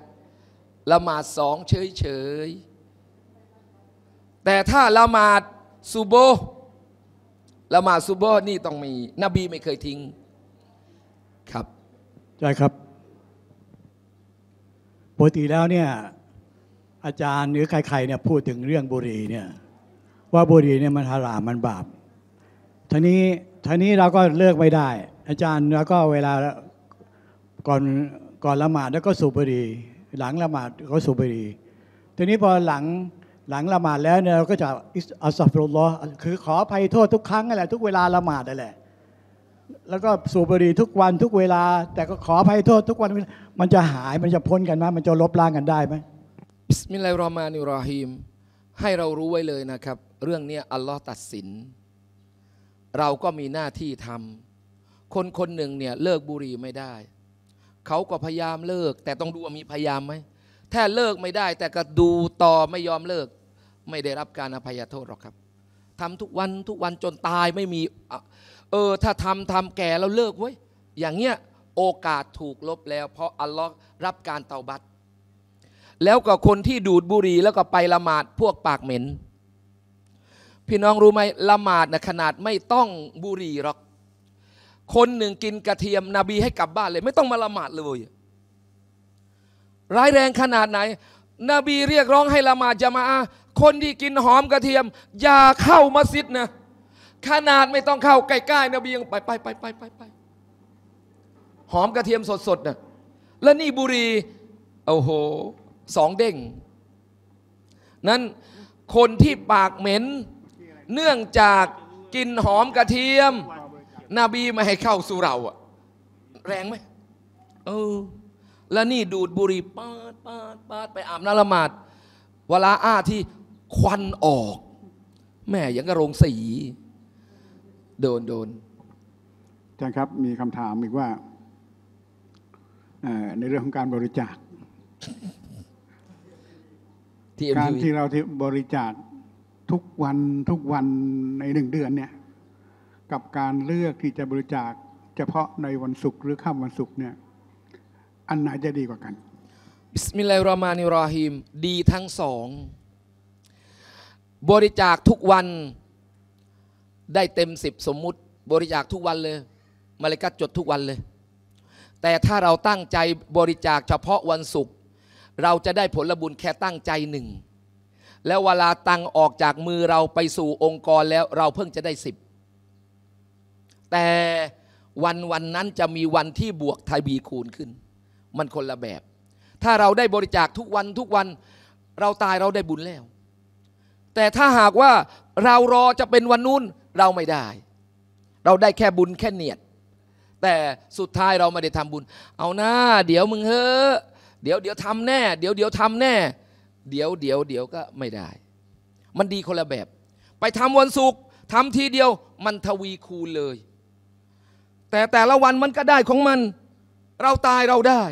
ละหมาดสองเฉยเฉยแต่ถ้าละหมาดซุโบละหมาดซุโบนี่ต้องมีนบีไม่เคยทิ้งครับ ใช่ครับปกติแล้วเนี่ยอาจารย์หรือใครๆเนี่ย พูดถึงเรื่องบุหรี่เนี่ย ว่าบุหรี่เนี่ยมันฮารามมันบาปทีนี้ทีนี้เราก็เลิกไม่ได้ อาจารย์แล้วก็เวลา ก่อนก่อนละหมาดแล้วก็สูบบุหรี่หลังละหมาดก็สูบบุหรี่ทีนี้พอหลังหลังละหมาดแล้วเนี่ยเราก็จะอัสฟรุลลอคือ ขออภัยโทษทุกครั้งนั่นแหละทุกเวลาละหมาดนั่นแหละแล้วก็สูบบุหรี่ทุกวันทุกเวลา แต่ก็ขออภัยโทษทุกวันมันจะหายมันจะพ้นกันไหมมันจะลบล้างกันได้ไหมบิสมิลลาฮิรเราะห์มานิรเราะฮีม ให้เรารู้ไว้เลยนะครับ เรื่องนี้อัลลอฮ์ตัดสิน เราก็มีหน้าที่ทำคนคนหนึ่งเนี่ยเลิกบุหรี่ไม่ได้เขาก็พยายามเลิก แต่ต้องดูว่ามีพยายามไหมถ้าเลิกไม่ได้ แต่ก็ดูต่อไม่ยอมเลิกไม่ได้รับการอภัยโทษหรอกครับทำทุกวันทุกวันจนตายไม่มี เออ ถ้าทำทำแก่แล้วเลิกเว้ยอย่างเงี้ยโอกาสถูกลบแล้วเพราะอัลลอฮ์รับการเตาบัตแล้วก็คนที่ดูดบุหรี่แล้วก็ไปละหมาดพวกปากเหม็น พี่น้องรู้ไหมละหมาดนะขนาดไม่ต้องบุหรี่หรอกคนหนึ่งกินกระเทียมนบีให้กลับบ้านเลย ไม่ต้องมาละหมาดเลยร้ายแรงขนาดไหนนบีเรียกร้องให้ละหมาดจะมาคนที่กินหอมกระเทียม อย่าเข้ามัสยิดนะ ขนาดไม่ต้องเข้าใกล้ ๆนบียังไปไปไปไปไปไปหอมกระเทียมสดๆนะและนี่บุรีโอ้โหสองเด้งนั้นคนที่ปากเหม็น เนื่องจากกินหอมกระเทียมนบีไม่ให้เข้าสู่เราอะแรงไหมเออและนี่ดูดบุหรี่ปาดปาดปาดไปอาบน้ำละหมาดเวลาอ้าที่ควันออก แม่ยังกระโรงสี โดนโดนท่านครับมีคำถามอีกว่า ในเรื่องของการบริจาคการที่เราที่บริจาคทุกวันทุกวันในหนึ่งเดือนเนี่ยกับการเลือกที่จะบริจาค เฉพาะในวันศุกร์หรือค่ำวันศุกร์เนี่ยอันไหนจะดีกว่ากันบิสมิลลาฮิรราะห์มานิรรอฮิมดีทั้งสอง บริจาคทุกวันได้เต็มสิบสมมุติ บริจาคทุกวันเลยมาเลกัดจดทุกวันเลย แต่ถ้าเราตั้งใจบริจาคเฉพาะวันศุกร์เราจะได้ผลบุญแค่ตั้งใจหนึ่ง แล้วเวลาตังออกจากมือเราไปสู่องค์กรแล้วเราเพิ่งจะได้สิบ แต่วันวันนั้นจะมีวันที่บวกไทบีคูณขึ้นมันคนละแบบ ถ้าเราได้บริจาคทุกวันทุกวัน เราตายเราได้บุญแล้ว แต่ถ้าหากว่าเรารอจะเป็นวันนู้นเราไม่ได้ เราได้แค่บุญแค่เนียด แต่สุดท้ายเราไม่ได้ทำบุญ เอาหน้าเดี๋ยวมึงเฮ้อเดี๋ยวเดี๋ยวทำแน่ เดี๋ยวเดี๋ยวทำแน่ เดี๋ยวเดี๋ยวเดี๋ยวก็ไม่ได้ มันดีคนละแบบ ไปทำวันศุกร์ทำทีเดียวมันทวีคูณเลย แต่แต่ละวันมันก็ได้ของมัน เราตายเราได้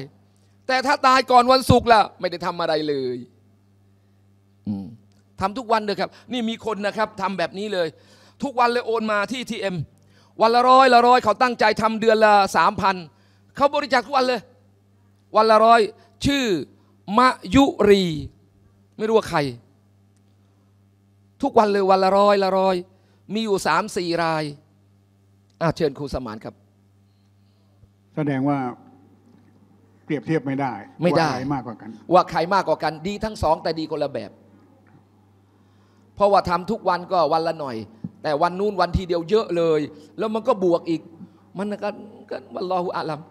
แต่ถ้าตายก่อนวันศุกร์ล่ะไม่ได้ทำอะไรเลยทำทุกวันเลยครับ นี่มีคนนะครับทำแบบนี้เลย ทุกวันเลย โอนมาที่ทีเอ็มวันละร้อยละร้อยเขาตั้งใจทำเดือนละสามพัน เขาบริจาคทุกวันเลยวันละร้อยชื่อมยุรี ไม่รู้ว่าใคร ทุกวันเลย วันละร้อยละร้อย มีอยู่สามสี่รายอาเชิญครูสมานครับ แสดงว่าเปรียบเทียบไม่ได้ ไม่ได้ว่าใครมากกว่ากัน ว่าใครมากกว่ากัน ดีทั้งสอง แต่ดีคนละแบบ เพราะว่าทำทุกวันก็วันละหน่อย แต่วันนู้นวันทีเดียวเยอะเลย แล้วมันก็บวกอีก มันก็กนวันรอหุอาลัม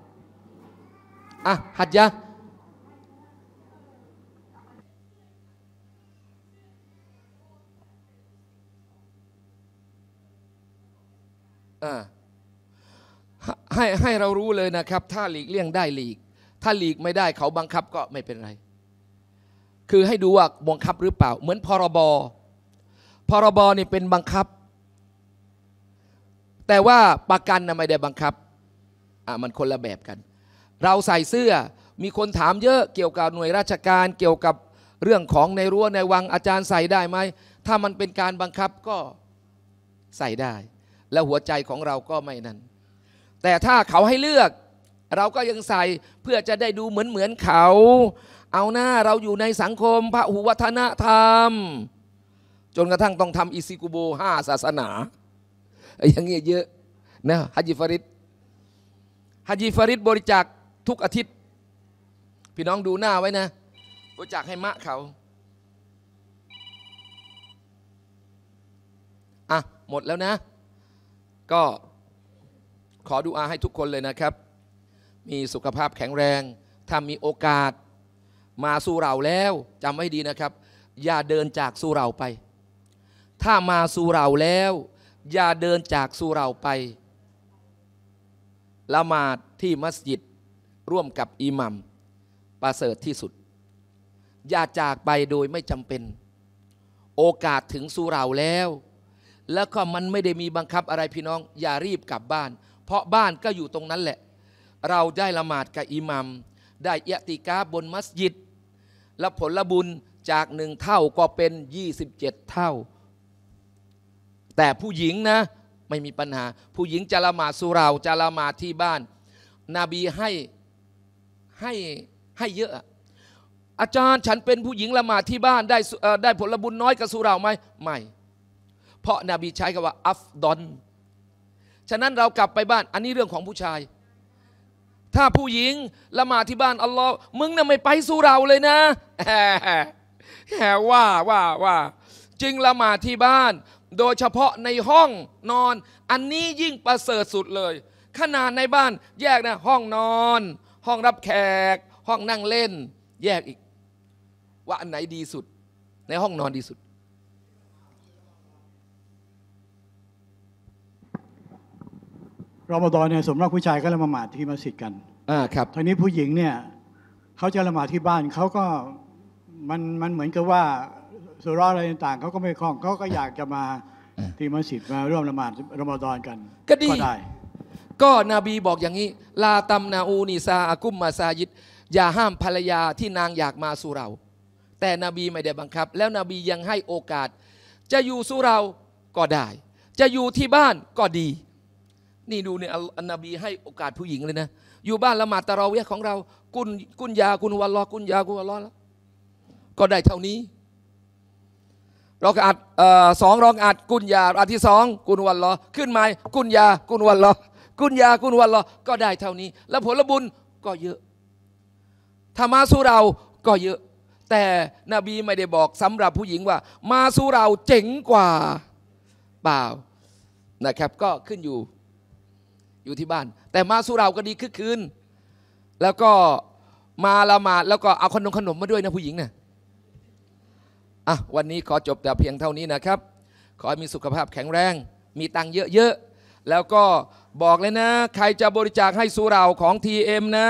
อ่ะหัดยะอ่า ให้ให้เรารู้เลยนะครับ ถ้าหลีกเลี่ยงได้หลีกถ้าหลีกไม่ได้เขาบังคับก็ไม่เป็นไร คือให้ดูว่าบังคับหรือเปล่า เหมือนพรบ พรบนี่เป็นบังคับ แต่ว่าประกันนะไม่ได้บังคับ อ่ะมันคนละแบบกัน เราใส่เสื้อมีคนถามเยอะเกี่ยวกับหน่วยราชการเกี่ยวกับเรื่องของในรั้วในวังอาจารย์ใส่ได้ไหม ถ้ามันเป็นการบังคับก็ใส่ได้ แล้วหัวใจของเราก็ไม่นั้น แต่ถ้าเขาให้เลือกเราก็ยังใส่เพื่อจะได้ดูเหมือนเหมือนเขา เอาหน้าเราอยู่ในสังคมพระหุวัฒนธรรม จนกระทั่งต้องทำอิซิกุโบห้าศาสนาอย่างเงี้ยเยอะนะฮัจิฟาริดฮัจิฟาริดบริจาคทุกอาทิตย์ พี่น้องดูหน้าไว้นะ บริจาคให้มะเขา อ่ะหมดแล้วนะ ก็ขอดูอาให้ทุกคนเลยนะครับมีสุขภาพแข็งแรงถ้ามีโอกาส มาสู่เราแล้วจำไว้ดีนะครับ อย่าเดินจากสู่เราไป ถ้ามาสู่เราแล้ว อย่าเดินจากสู่เราไปละหมาดที่มัสยิดร่วมกับอิหมัมประเสริฐที่สุด อย่าจากไปโดยไม่จำเป็น โอกาสถึงสู่เราแล้ว แล้วก็มันไม่ได้มีบังคับอะไรพี่น้องอย่ารีบกลับบ้าน เพราะบ้านก็อยู่ตรงนั้นแหละเราได้ละหมาดกับอิหมัมได้เอติกาบนมัสยิดและผลบุญจากหนึ่งเท่าก็เป็น 27 เท่า แต่ผู้หญิงนะไม่มีปัญหา ผู้หญิงจะละหมาดสุราจะละหมาดที่บ้านนบีให้ ให้ให้เยอะ อาจารย์ฉันเป็นผู้หญิงละหมาดที่บ้านได้ได้ผลบุญน้อยกับสุราไหมไม่ เพราะนาบีใช้คำว่า อัฟดอนฉะนั้นเรากลับไปบ้านอันนี้เรื่องของผู้ชายถ้าผู้หญิงละหมาดที่บ้านอัลลอฮ์มึงน่ะไม่ไปสู้เราเลยนะแหว่าว่าว่าจึงละหมาดที่บ้านโดยเฉพาะในห้องนอน อันนี้ยิ่งประเสริฐสุดเลยขนาดในบ้าน แยกนะห้องนอน ห้องรับแขก ห้องนั่งเล่น แยกอีก ว่าอันไหนดีสุด ในห้องนอนดีสุดรอมฎอนเนี่ยสมรักผู้ชาย ก็ละหมาดที่มัสยิดกัน อ่า ครับทีนี้ผู้หญิงเนี่ยเขาจะละหมาดที่บ้านเขาก็มันมันเหมือนกับว่า สุราอะไรต่างเขาก็ไม่คล่องเขาก็อยากจะมาที่มัสยิดมาร่วมละหมาดรอมฎอนกัน ก็ดีได้ก็นบีบอกอย่างนี้ลาตัมนาอูนิซาอากุมมาซายิดอย่าห้ามภรรยาที่นางอยากมาสู่เราแต่นบีไม่ได้บังคับ แล้วนบียังให้โอกาส จะอยู่สู่เราก็ได้ จะอยู่ที่บ้านก็ดีนี่ ดูเนี่ยอันนบีให้โอกาสผู้หญิงเลยนะ อยู่บ้านละหมาดตะเราเวของเรา กุนกุนยากุนวันรอกุนยากุนวันรอแล้วก็ได้เท่านี้ เรากอัดสองรองอัดกุนยาอัดที่สองกุนวันรอขึ้นมากุนยากุนวันรอกุนยากุนวันรอก็ได้เท่านี้ แล้วผลบุญก็เยอะธรรมาสู้เราก็เยอะ แต่นบีไม่ได้บอกสำหรับผู้หญิงว่า มาสู้เราเจ๋งกว่าเปล่านะครับก็ขึ้นอยู่อยู่ที่บ้าน แต่มาสุราก็ดีคึกคืนแล้วก็มาละหมาดแล้วก็ เอาขนมขนมมาด้วยนะผู้หญิงนะ่ะอ่ะ วันนี้ขอจบแต่เพียงเท่านี้นะครับ ขอให้มีสุขภาพแข็งแรง มีตังค์เยอะๆแล้วก็บอกเลยนะ ใครจะบริจาคให้สุราของทีเอ็มนะ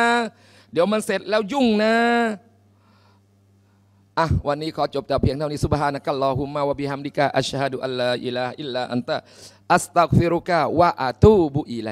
เดี๋ยวมันเสร็จแล้วยุ่งนะอ่ะวันนี้ขอจบแต่เพียงเท่านี้สุบฮานะกัลลอฮุมาวะบิฮัมดิกะอัชฮะดุอัลลออิลาอิลลาอันตะอัสตักฟิรุกะวะอะตูบุอิไล